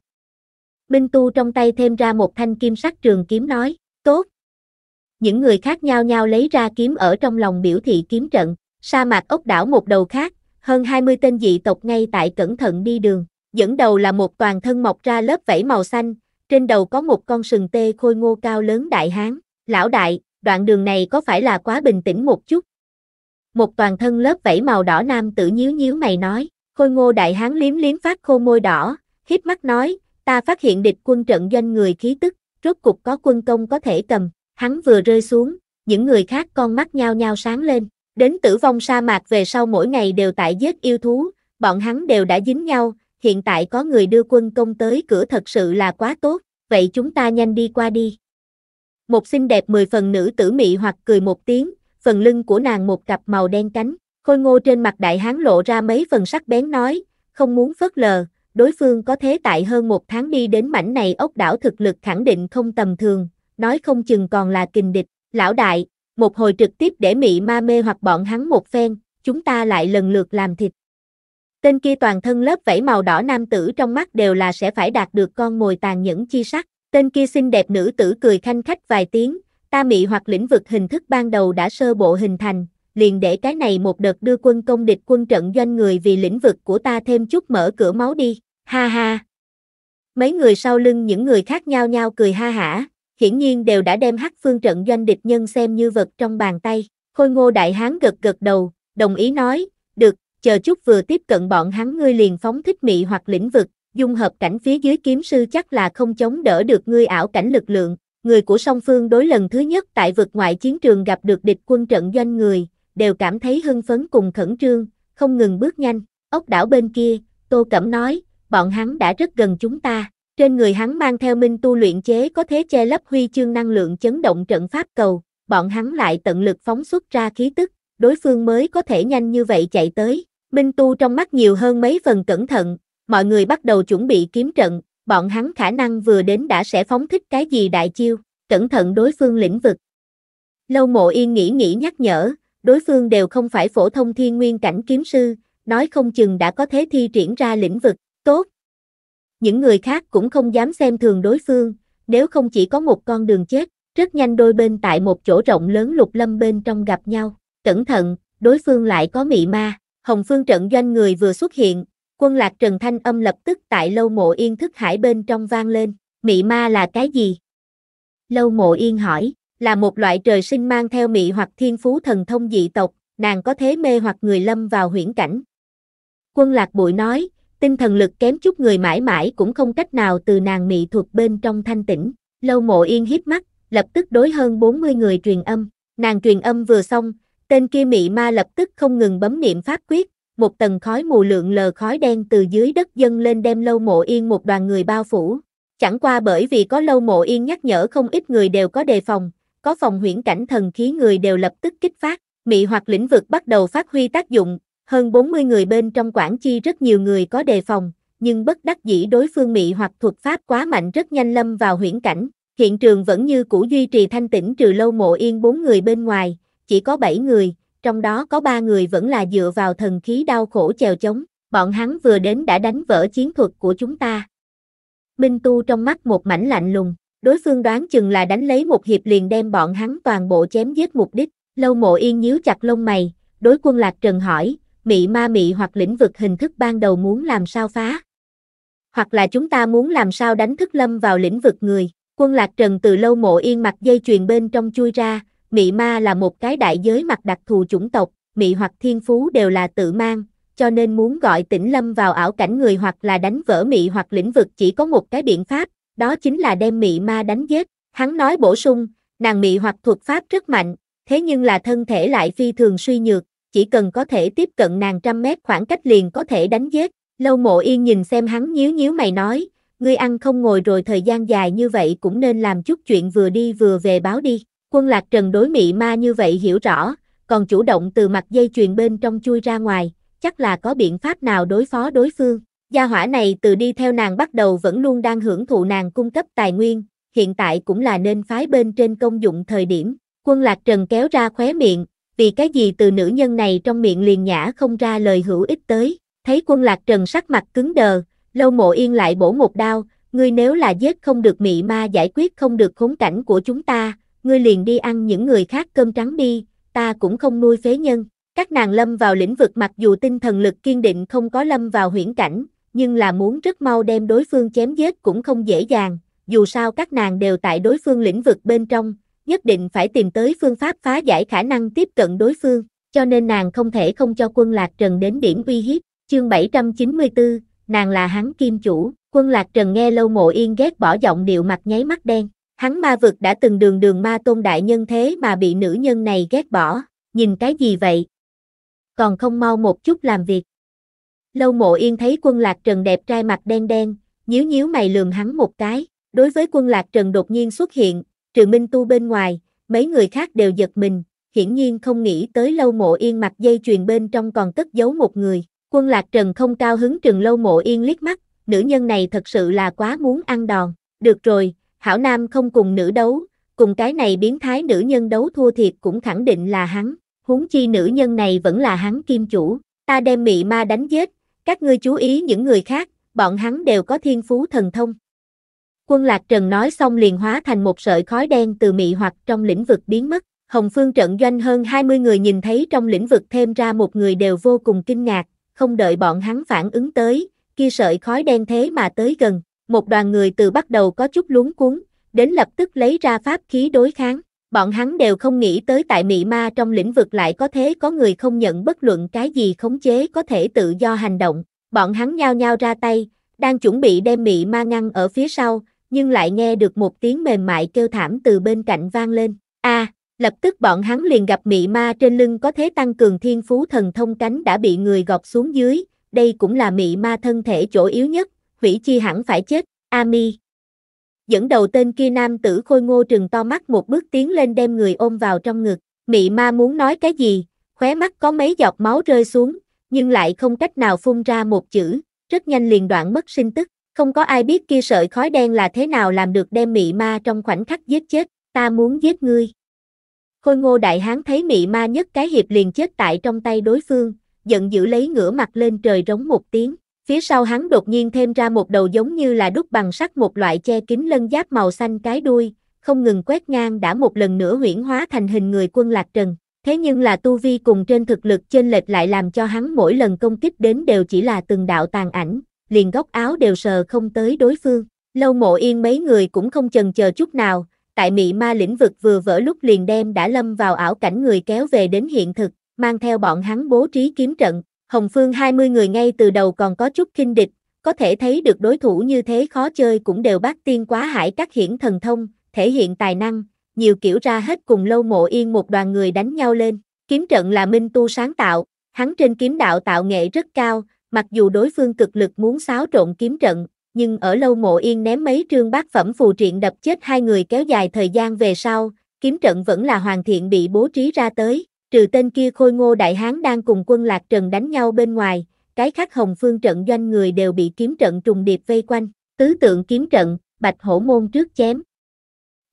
Minh Tu trong tay thêm ra một thanh kim sắc trường kiếm nói, tốt. Những người khác nhau nhau lấy ra kiếm ở trong lòng biểu thị kiếm trận sa mạc ốc đảo một đầu khác, hơn 20 tên dị tộc ngay tại cẩn thận đi đường. Dẫn đầu là một toàn thân mọc ra lớp vảy màu xanh, trên đầu có một con sừng tê khôi ngô cao lớn đại hán. Lão đại, đoạn đường này có phải là quá bình tĩnh một chút? Một toàn thân lớp vảy màu đỏ nam tử nhíu nhíu mày nói, khôi ngô đại hán liếm liếm phát khô môi đỏ, híp mắt nói, ta phát hiện địch quân trận doanh người khí tức, rốt cục có quân công có thể cầm, hắn vừa rơi xuống, những người khác con mắt nhao nhao sáng lên, Đến tử vong sa mạc về sau mỗi ngày đều tại giết yêu thú, bọn hắn đều đã dính nhau, hiện tại có người đưa quân công tới cửa thật sự là quá tốt, vậy chúng ta nhanh đi qua đi. Một xinh đẹp mười phần nữ tử mị hoặc cười một tiếng, phần lưng của nàng một cặp màu đen cánh, khôi ngô trên mặt đại hán lộ ra mấy phần sắc bén nói, không muốn phớt lờ, đối phương có thế tại hơn một tháng đi đến mảnh này ốc đảo thực lực khẳng định không tầm thường, nói không chừng còn là kình địch, lão đại, một hồi trực tiếp để mị ma mê hoặc bọn hắn một phen, chúng ta lại lần lượt làm thịt. Tên kia toàn thân lớp vảy màu đỏ nam tử trong mắt đều là sẽ phải đạt được con mồi tàn nhẫn chi sắc. Tên kia xinh đẹp nữ tử cười khanh khách vài tiếng, ta mị hoặc lĩnh vực hình thức ban đầu đã sơ bộ hình thành, liền để cái này một đợt đưa quân công địch quân trận doanh người vì lĩnh vực của ta thêm chút mở cửa máu đi, ha ha. Mấy người sau lưng những người khác nhau nhau cười ha hả, hiển nhiên đều đã đem hắc phương trận doanh địch nhân xem như vật trong bàn tay. Khôi ngô đại hán gật gật đầu, đồng ý nói, được, chờ chút vừa tiếp cận bọn hắn ngươi liền phóng thích mị hoặc lĩnh vực, dung hợp cảnh phía dưới kiếm sư chắc là không chống đỡ được ngươi ảo cảnh lực lượng. Người của song phương đối lần thứ nhất tại vực ngoại chiến trường gặp được địch quân trận doanh người, đều cảm thấy hưng phấn cùng khẩn trương, không ngừng bước nhanh. Ốc đảo bên kia, Tô Cẩm nói, bọn hắn đã rất gần chúng ta. Trên người hắn mang theo minh tu luyện chế có thế che lấp huy chương năng lượng chấn động trận pháp cầu, bọn hắn lại tận lực phóng xuất ra khí tức, đối phương mới có thể nhanh như vậy chạy tới. Minh tu trong mắt nhiều hơn mấy phần cẩn thận, mọi người bắt đầu chuẩn bị kiếm trận, bọn hắn khả năng vừa đến đã sẽ phóng thích cái gì đại chiêu, cẩn thận đối phương lĩnh vực. Lâu mộ yên nghĩ nghĩ nhắc nhở, đối phương đều không phải phổ thông thiên nguyên cảnh kiếm sư, nói không chừng đã có thế thi triển ra lĩnh vực, tốt, những người khác cũng không dám xem thường đối phương, nếu không chỉ có một con đường chết, rất nhanh đôi bên tại một chỗ rộng lớn lục lâm bên trong gặp nhau, cẩn thận, đối phương lại có mị ma, Hồng Phương trận doanh người vừa xuất hiện, quân lạc Trần Thanh âm lập tức tại lâu mộ yên thức hải bên trong vang lên, mị ma là cái gì? Lâu mộ yên hỏi, là một loại trời sinh mang theo mị hoặc thiên phú thần thông dị tộc, nàng có thế mê hoặc người lâm vào huyễn cảnh. Quân lạc bụi nói, tinh thần lực kém chút người mãi mãi cũng không cách nào từ nàng mị thuật bên trong thanh tĩnh. Lâu mộ yên hiếp mắt, lập tức đối hơn 40 người truyền âm. Nàng truyền âm vừa xong, tên kia mị ma lập tức không ngừng bấm niệm pháp quyết. Một tầng khói mù lượng lờ khói đen từ dưới đất dâng lên đem lâu mộ yên một đoàn người bao phủ. Chẳng qua bởi vì có lâu mộ yên nhắc nhở không ít người đều có đề phòng, có phòng huyễn cảnh thần khí người đều lập tức kích phát, mị hoặc lĩnh vực bắt đầu phát huy tác dụng, hơn 40 người bên trong quản chi rất nhiều người có đề phòng, nhưng bất đắc dĩ đối phương Mỹ hoặc thuật pháp quá mạnh rất nhanh lâm vào huyễn cảnh. Hiện trường vẫn như cũ duy trì thanh tĩnh trừ lâu mộ yên bốn người bên ngoài, chỉ có 7 người, trong đó có 3 người vẫn là dựa vào thần khí đau khổ chèo chống, bọn hắn vừa đến đã đánh vỡ chiến thuật của chúng ta. Minh Tu trong mắt một mảnh lạnh lùng, đối phương đoán chừng là đánh lấy một hiệp liền đem bọn hắn toàn bộ chém giết mục đích, lâu mộ yên nhíu chặt lông mày, đối quân lạc trần hỏi, mị ma mị hoặc lĩnh vực hình thức ban đầu muốn làm sao phá. Hoặc là chúng ta muốn làm sao đánh thức lâm vào lĩnh vực người. Quân Lạc Trần từ lâu mộ yên mặt dây chuyền bên trong chui ra, mị ma là một cái đại giới mặt đặc thù chủng tộc, mị hoặc thiên phú đều là tự mang, cho nên muốn gọi tỉnh lâm vào ảo cảnh người hoặc là đánh vỡ mị hoặc lĩnh vực chỉ có một cái biện pháp, đó chính là đem mị ma đánh giết. Hắn nói bổ sung, nàng mị hoặc thuật pháp rất mạnh, thế nhưng là thân thể lại phi thường suy nhược, chỉ cần có thể tiếp cận nàng trăm mét khoảng cách liền có thể đánh giết. Lâu mộ yên nhìn xem hắn nhíu nhíu mày nói, ngươi ăn không ngồi rồi thời gian dài như vậy cũng nên làm chút chuyện vừa đi vừa về báo đi. Quân lạc trần đối mị ma như vậy hiểu rõ, còn chủ động từ mặt dây chuyền bên trong chui ra ngoài, chắc là có biện pháp nào đối phó đối phương. Gia hỏa này từ đi theo nàng bắt đầu vẫn luôn đang hưởng thụ nàng cung cấp tài nguyên, hiện tại cũng là nên phái bên trên công dụng thời điểm. Quân lạc trần kéo ra khóe miệng, vì cái gì từ nữ nhân này trong miệng liền nhã không ra lời hữu ích tới. Thấy quân lạc trần sắc mặt cứng đờ, lâu mộ yên lại bổ một đao, ngươi nếu là giết không được mị ma giải quyết không được khốn cảnh của chúng ta, ngươi liền đi ăn những người khác cơm trắng đi, ta cũng không nuôi phế nhân. Các nàng lâm vào lĩnh vực mặc dù tinh thần lực kiên định không có lâm vào huyễn cảnh, nhưng là muốn rất mau đem đối phương chém giết cũng không dễ dàng, dù sao các nàng đều tại đối phương lĩnh vực bên trong, nhất định phải tìm tới phương pháp phá giải khả năng tiếp cận đối phương, cho nên nàng không thể không cho quân Lạc Trần đến điểm uy hiếp. Chương 794, nàng là hắn kim chủ, quân Lạc Trần nghe lâu mộ yên ghét bỏ giọng điệu mặt nháy mắt đen. Hắn ma vực đã từng đường đường ma tôn đại nhân thế mà bị nữ nhân này ghét bỏ, nhìn cái gì vậy? Còn không mau một chút làm việc. Lâu mộ yên thấy quân lạc trần đẹp trai mặt đen đen, nhíu nhíu mày lườm hắn một cái. Đối với quân lạc trần đột nhiên xuất hiện, trừ Minh Tu bên ngoài, mấy người khác đều giật mình, hiển nhiên không nghĩ tới lâu mộ yên mặc dây chuyền bên trong còn cất giấu một người. Quân Lạc Trần không cao hứng trừng lâu mộ yên liếc mắt, nữ nhân này thật sự là quá muốn ăn đòn. Được rồi, Hảo Nam không cùng nữ đấu, cùng cái này biến thái nữ nhân đấu thua thiệt cũng khẳng định là hắn. Huống chi nữ nhân này vẫn là hắn kim chủ, ta đem mị ma đánh giết, các ngươi chú ý những người khác, bọn hắn đều có thiên phú thần thông. Quân Lạc Trần nói xong liền hóa thành một sợi khói đen từ mị hoặc trong lĩnh vực biến mất. Hồng Phương trận doanh hơn 20 người nhìn thấy trong lĩnh vực thêm ra một người đều vô cùng kinh ngạc, không đợi bọn hắn phản ứng tới, kia sợi khói đen thế mà tới gần, một đoàn người từ bắt đầu có chút luống cuốn, đến lập tức lấy ra pháp khí đối kháng, bọn hắn đều không nghĩ tới tại mị ma trong lĩnh vực lại có thế có người không nhận bất luận cái gì khống chế có thể tự do hành động, bọn hắn nhao nhao ra tay, đang chuẩn bị đem mị ma ngăn ở phía sau, nhưng lại nghe được một tiếng mềm mại kêu thảm từ bên cạnh vang lên. A, à, lập tức bọn hắn liền gặp mị ma trên lưng có thế tăng cường thiên phú thần thông cánh đã bị người gọt xuống dưới, đây cũng là mị ma thân thể chỗ yếu nhất, hủy chi hẳn phải chết, Ami. Dẫn đầu tên kia nam tử khôi ngô trừng to mắt một bước tiến lên đem người ôm vào trong ngực, mị ma muốn nói cái gì, khóe mắt có mấy giọt máu rơi xuống, nhưng lại không cách nào phun ra một chữ, rất nhanh liền đoạn mất sinh tức, không có ai biết kia sợi khói đen là thế nào làm được đem mị ma trong khoảnh khắc giết chết, ta muốn giết ngươi. Khôi ngô đại hán thấy mị ma nhất cái hiệp liền chết tại trong tay đối phương, giận dữ lấy ngửa mặt lên trời rống một tiếng. Phía sau hắn đột nhiên thêm ra một đầu giống như là đúc bằng sắt một loại che kính lân giáp màu xanh cái đuôi, không ngừng quét ngang đã một lần nữa huyển hóa thành hình người quân lạc trần. Thế nhưng là tu vi cùng trên thực lực trên lệch lại làm cho hắn mỗi lần công kích đến đều chỉ là từng đạo tàn ảnh, liền góc áo đều sờ không tới đối phương. Lâu mộ yên mấy người cũng không chần chờ chút nào, tại mị ma lĩnh vực vừa vỡ lúc liền đem đã lâm vào ảo cảnh người kéo về đến hiện thực, mang theo bọn hắn bố trí kiếm trận. Hồng Phương 20 người ngay từ đầu còn có chút kinh địch, có thể thấy được đối thủ như thế khó chơi cũng đều bắt tiên quá hải các hiển thần thông, thể hiện tài năng, nhiều kiểu ra hết cùng lâu mộ yên một đoàn người đánh nhau lên. Kiếm trận là minh tu sáng tạo, hắn trên kiếm đạo tạo nghệ rất cao, Mặc dù đối phương cực lực muốn xáo trộn kiếm trận, nhưng ở lâu mộ yên ném mấy trương bát phẩm phù triện đập chết hai người kéo dài thời gian về sau, kiếm trận vẫn là hoàn thiện bị bố trí ra tới, trừ tên kia khôi ngô đại hán đang cùng quân lạc trần đánh nhau bên ngoài, cái khác hồng phương trận doanh người đều bị kiếm trận trùng điệp vây quanh, tứ tượng kiếm trận, bạch hổ môn trước chém.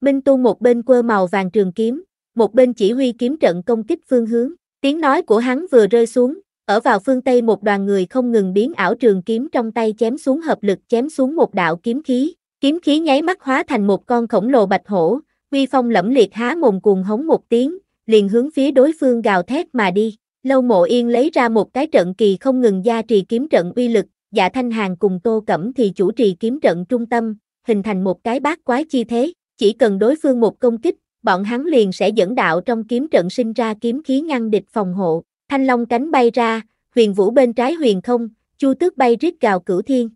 Minh tu một bên quơ màu vàng trường kiếm, một bên chỉ huy kiếm trận công kích phương hướng, tiếng nói của hắn vừa rơi xuống, ở vào phương Tây một đoàn người không ngừng biến ảo trường kiếm trong tay chém xuống hợp lực chém xuống một đạo kiếm khí, kiếm khí nháy mắt hóa thành một con khổng lồ bạch hổ, uy phong lẫm liệt há mồm cuồng hống một tiếng, liền hướng phía đối phương gào thét mà đi. Lâu Mộ Yên lấy ra một cái trận kỳ không ngừng gia trì kiếm trận uy lực, Dạ Thanh hàng cùng Tô Cẩm thì chủ trì kiếm trận trung tâm, hình thành một cái bát quái chi thế, chỉ cần đối phương một công kích, bọn hắn liền sẽ dẫn đạo trong kiếm trận sinh ra kiếm khí ngăn địch phòng hộ. Thanh long cánh bay ra, huyền vũ bên trái huyền không, chu tước bay rít gào cửu thiên.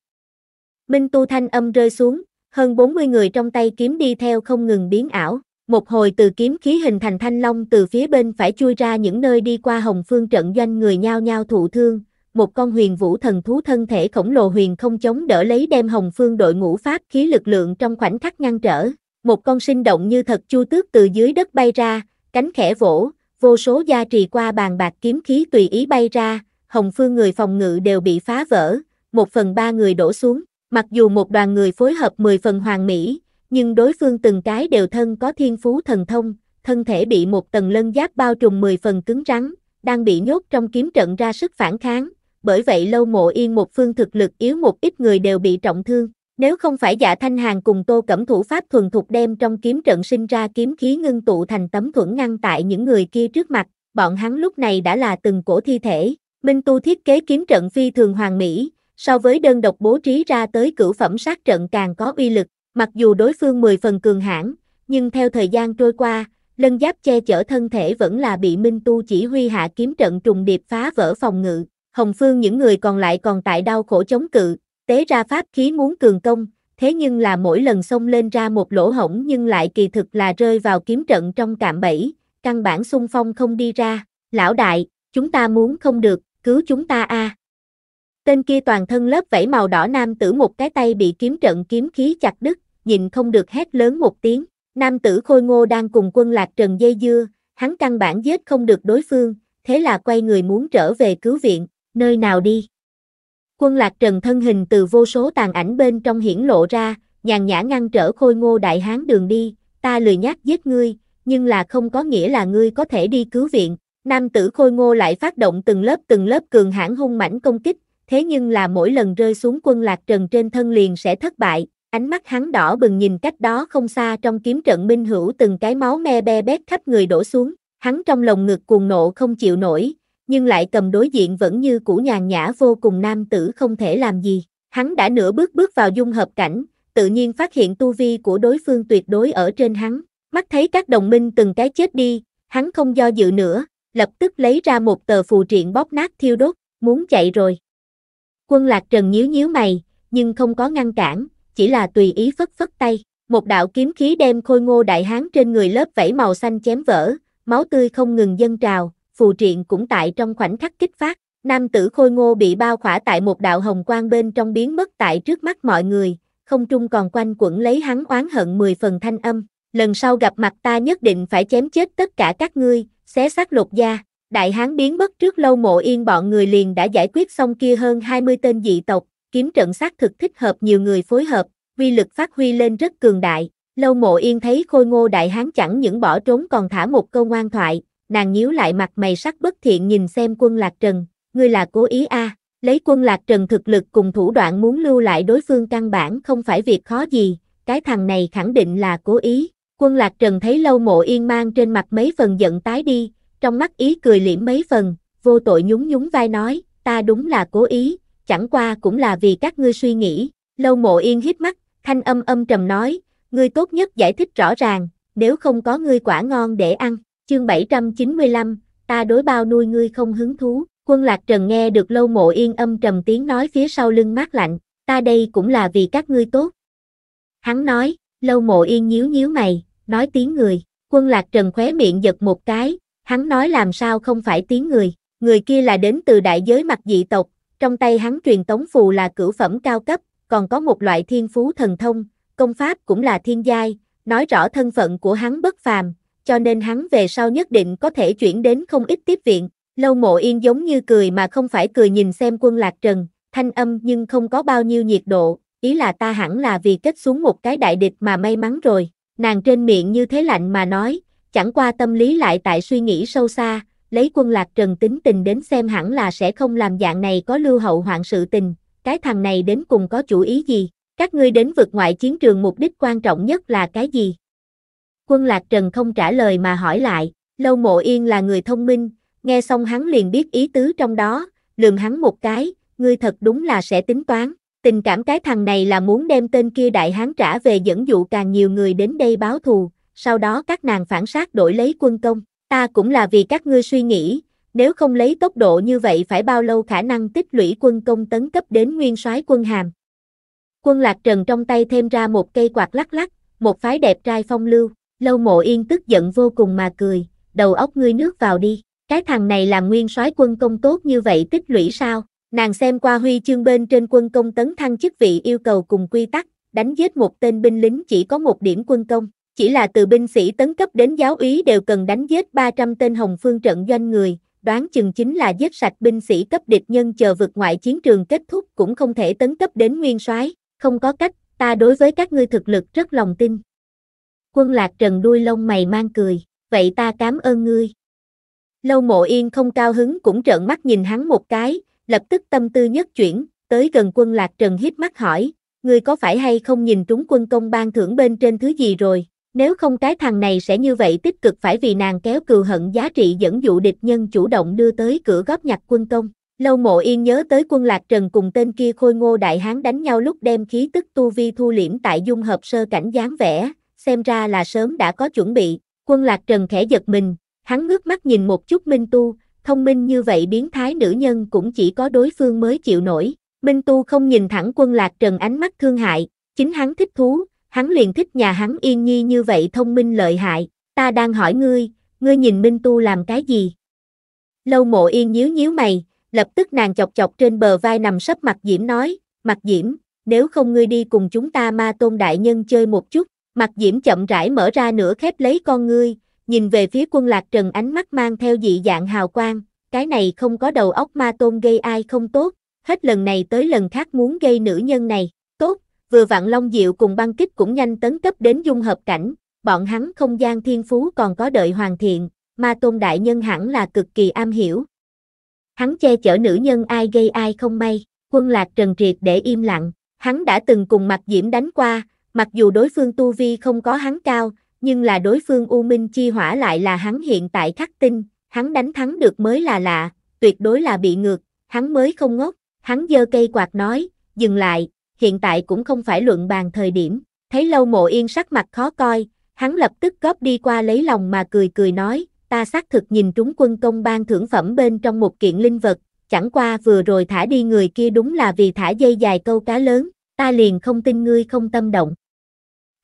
Minh tu thanh âm rơi xuống, hơn 40 người trong tay kiếm đi theo không ngừng biến ảo. Một hồi từ kiếm khí hình thành thanh long từ phía bên phải chui ra những nơi đi qua hồng phương trận doanh người nhao nhao thụ thương, một con huyền vũ thần thú thân thể khổng lồ huyền không chống đỡ lấy đem hồng phương đội ngũ pháp khí lực lượng trong khoảnh khắc ngăn trở. Một con sinh động như thật chu tước từ dưới đất bay ra, cánh khẽ vỗ, vô số gia trì qua bàn bạc kiếm khí tùy ý bay ra, hồng phương người phòng ngự đều bị phá vỡ, một phần ba người đổ xuống, mặc dù một đoàn người phối hợp 10 phần hoàng mỹ, nhưng đối phương từng cái đều thân có thiên phú thần thông, thân thể bị một tầng lân giáp bao trùm 10 phần cứng rắn, đang bị nhốt trong kiếm trận ra sức phản kháng, bởi vậy lâu mộ yên một phương thực lực yếu một ít người đều bị trọng thương, nếu không phải dạ thanh hàng cùng tô cẩm thủ pháp thuần thục đem trong kiếm trận sinh ra kiếm khí ngưng tụ thành tấm thuẫn ngăn tại những người kia trước mặt, bọn hắn lúc này đã là từng cổ thi thể. Minh Tu thiết kế kiếm trận phi thường hoàn mỹ, so với đơn độc bố trí ra tới cửu phẩm sát trận càng có uy lực, mặc dù đối phương 10 phần cường hãn, nhưng theo thời gian trôi qua, lân giáp che chở thân thể vẫn là bị Minh Tu chỉ huy hạ kiếm trận trùng điệp phá vỡ phòng ngự. Hồng Phương những người còn lại còn tại đau khổ chống cự, Tế ra pháp khí muốn cường công, thế nhưng là mỗi lần xông lên ra một lỗ hổng nhưng lại kỳ thực là rơi vào kiếm trận trong cạm bẫy, căn bản xung phong không đi ra, lão đại, chúng ta muốn không được, cứu chúng ta a. À. Tên kia toàn thân lớp vảy màu đỏ nam tử một cái tay bị kiếm trận kiếm khí chặt đứt, nhìn không được hét lớn một tiếng, nam tử khôi ngô đang cùng quân lạc trần dây dưa, hắn căn bản giết không được đối phương, thế là quay người muốn trở về cứu viện, nơi nào đi. Quân lạc trần thân hình từ vô số tàn ảnh bên trong hiển lộ ra, nhàn nhã ngăn trở khôi ngô đại hán đường đi, ta lười nhát giết ngươi, nhưng là không có nghĩa là ngươi có thể đi cứu viện. Nam tử khôi ngô lại phát động từng lớp từng lớp cường hãn hung mãnh công kích, thế nhưng là mỗi lần rơi xuống quân lạc trần trên thân liền sẽ thất bại, ánh mắt hắn đỏ bừng nhìn cách đó không xa trong kiếm trận minh hữu từng cái máu me be bét khắp người đổ xuống, hắn trong lòng ngực cuồng nộ không chịu nổi, nhưng lại cầm đối diện vẫn như cũ nhàn nhã vô cùng nam tử không thể làm gì. Hắn đã nửa bước bước vào dung hợp cảnh, tự nhiên phát hiện tu vi của đối phương tuyệt đối ở trên hắn. Mắt thấy các đồng minh từng cái chết đi, hắn không do dự nữa, lập tức lấy ra một tờ phù triện bóp nát thiêu đốt, muốn chạy rồi. Quân lạc trần nhíu nhíu mày, nhưng không có ngăn cản, chỉ là tùy ý phất phất tay. Một đạo kiếm khí đem khôi ngô đại hán trên người lớp vảy màu xanh chém vỡ, máu tươi không ngừng dâng trào, phù triện cũng tại trong khoảnh khắc kích phát, nam tử khôi ngô bị bao khỏa tại một đạo hồng quang bên trong biến mất tại trước mắt mọi người, không trung còn quanh quẩn lấy hắn oán hận 10 phần thanh âm, lần sau gặp mặt ta nhất định phải chém chết tất cả các ngươi, xé xác lột da. Đại hán biến mất trước lâu mộ yên bọn người liền đã giải quyết xong kia hơn 20 tên dị tộc, kiếm trận xác thực thích hợp nhiều người phối hợp, vi lực phát huy lên rất cường đại. Lâu mộ yên thấy khôi ngô đại hán chẳng những bỏ trốn còn thả một câu ngoan thoại, nàng nhíu lại mặt mày sắc bất thiện nhìn xem quân lạc trần, ngươi là cố ý a lấy quân lạc trần thực lực cùng thủ đoạn muốn lưu lại đối phương căn bản không phải việc khó gì, cái thằng này khẳng định là cố ý. Quân lạc trần thấy lâu mộ yên mang trên mặt mấy phần giận tái đi, trong mắt ý cười liễm mấy phần, vô tội nhún nhún vai nói, ta đúng là cố ý, chẳng qua cũng là vì các ngươi suy nghĩ. Lâu mộ yên hít mắt, thanh âm âm trầm nói, ngươi tốt nhất giải thích rõ ràng, nếu không có ngươi quả ngon để ăn. Chương 795, ta đối bao nuôi ngươi không hứng thú. Quân Lạc Trần nghe được lâu mộ yên âm trầm tiếng nói phía sau lưng mát lạnh, ta đây cũng là vì các ngươi tốt. Hắn nói, lâu mộ yên nhíu nhíu mày, nói tiếng người. Quân Lạc Trần khóe miệng giật một cái, hắn nói làm sao không phải tiếng người. Người kia là đến từ đại giới mặt dị tộc, trong tay hắn truyền tống phù là cửu phẩm cao cấp, còn có một loại thiên phú thần thông, công pháp cũng là thiên giai, nói rõ thân phận của hắn bất phàm, cho nên hắn về sau nhất định có thể chuyển đến không ít tiếp viện. Lâu mộ yên giống như cười mà không phải cười nhìn xem quân lạc trần, thanh âm nhưng không có bao nhiêu nhiệt độ, ý là ta hẳn là vì kết xuống một cái đại địch mà may mắn rồi. Nàng trên miệng như thế lạnh mà nói, chẳng qua tâm lý lại tại suy nghĩ sâu xa, lấy quân lạc trần tính tình đến xem hẳn là sẽ không làm dạng này có lưu hậu hoạn sự tình, cái thằng này đến cùng có chủ ý gì, các ngươi đến vượt ngoại chiến trường mục đích quan trọng nhất là cái gì, Quân Lạc Trần không trả lời mà hỏi lại, Lâu Mộ Yên là người thông minh, nghe xong hắn liền biết ý tứ trong đó, lườm hắn một cái, ngươi thật đúng là sẽ tính toán, tình cảm cái thằng này là muốn đem tên kia đại hán trả về dẫn dụ càng nhiều người đến đây báo thù, sau đó các nàng phản sát đổi lấy quân công, ta cũng là vì các ngươi suy nghĩ, nếu không lấy tốc độ như vậy phải bao lâu khả năng tích lũy quân công tấn cấp đến nguyên soái quân hàm. Quân Lạc Trần trong tay thêm ra một cây quạt lắc lắc, một phái đẹp trai phong lưu. Lâu mộ yên tức giận vô cùng mà cười, đầu óc ngươi nước vào đi, cái thằng này làm nguyên soái quân công tốt như vậy tích lũy sao, nàng xem qua huy chương bên trên quân công tấn thăng chức vị yêu cầu cùng quy tắc, đánh giết một tên binh lính chỉ có một điểm quân công, chỉ là từ binh sĩ tấn cấp đến giáo úy đều cần đánh giết 300 tên hồng phương trận doanh người, đoán chừng chính là giết sạch binh sĩ cấp địch nhân chờ vượt ngoại chiến trường kết thúc cũng không thể tấn cấp đến nguyên soái, không có cách, ta đối với các ngươi thực lực rất lòng tin, Quân lạc trần đuôi lông mày mang cười, vậy ta cảm ơn ngươi. Lâu mộ yên không cao hứng cũng trợn mắt nhìn hắn một cái, lập tức tâm tư nhất chuyển, tới gần quân lạc trần hít mắt hỏi, ngươi có phải hay không nhìn trúng quân công ban thưởng bên trên thứ gì rồi, nếu không cái thằng này sẽ như vậy tích cực phải vì nàng kéo cừu hận giá trị dẫn dụ địch nhân chủ động đưa tới cửa góp nhặt quân công. Lâu mộ yên nhớ tới quân lạc trần cùng tên kia khôi ngô đại hán đánh nhau lúc đem khí tức tu vi thu liễm tại dung hợp sơ cảnh dáng vẻ, xem ra là sớm đã có chuẩn bị, quân lạc trần khẽ giật mình, hắn ngước mắt nhìn một chút Minh Tu, thông minh như vậy biến thái nữ nhân cũng chỉ có đối phương mới chịu nổi, Minh Tu không nhìn thẳng quân lạc trần ánh mắt thương hại, chính hắn thích thú, hắn liền thích nhà hắn yên nhi như vậy thông minh lợi hại, ta đang hỏi ngươi, ngươi nhìn Minh Tu làm cái gì? Lâu mộ yên nhíu nhíu mày, lập tức nàng chọc chọc trên bờ vai nằm sấp mặt diễm nói, mặt diễm, nếu không ngươi đi cùng chúng ta ma tôn đại nhân chơi một chút, Mặt diễm chậm rãi mở ra nửa khép lấy con ngươi, nhìn về phía quân lạc trần ánh mắt mang theo dị dạng hào quang, cái này không có đầu óc ma tôn gây ai không tốt, hết lần này tới lần khác muốn gây nữ nhân này, tốt, vừa vạn long diệu cùng băng kích cũng nhanh tấn cấp đến dung hợp cảnh, bọn hắn không gian thiên phú còn có đợi hoàn thiện, ma tôn đại nhân hẳn là cực kỳ am hiểu. Hắn che chở nữ nhân ai gây ai không may, quân lạc trần triệt để im lặng, hắn đã từng cùng mặt diễm đánh qua, Mặc dù đối phương tu vi không có hắn cao, nhưng là đối phương U Minh Chi Hỏa lại là hắn hiện tại khắc tinh, hắn đánh thắng được mới là lạ, tuyệt đối là bị ngược, hắn mới không ngốc, hắn giơ cây quạt nói, dừng lại, hiện tại cũng không phải luận bàn thời điểm, thấy lâu mộ yên sắc mặt khó coi, hắn lập tức góp đi qua lấy lòng mà cười cười nói, ta xác thực nhìn trúng quân công ban thưởng phẩm bên trong một kiện linh vật, chẳng qua vừa rồi thả đi người kia đúng là vì thả dây dài câu cá lớn, ta liền không tin ngươi không tâm động.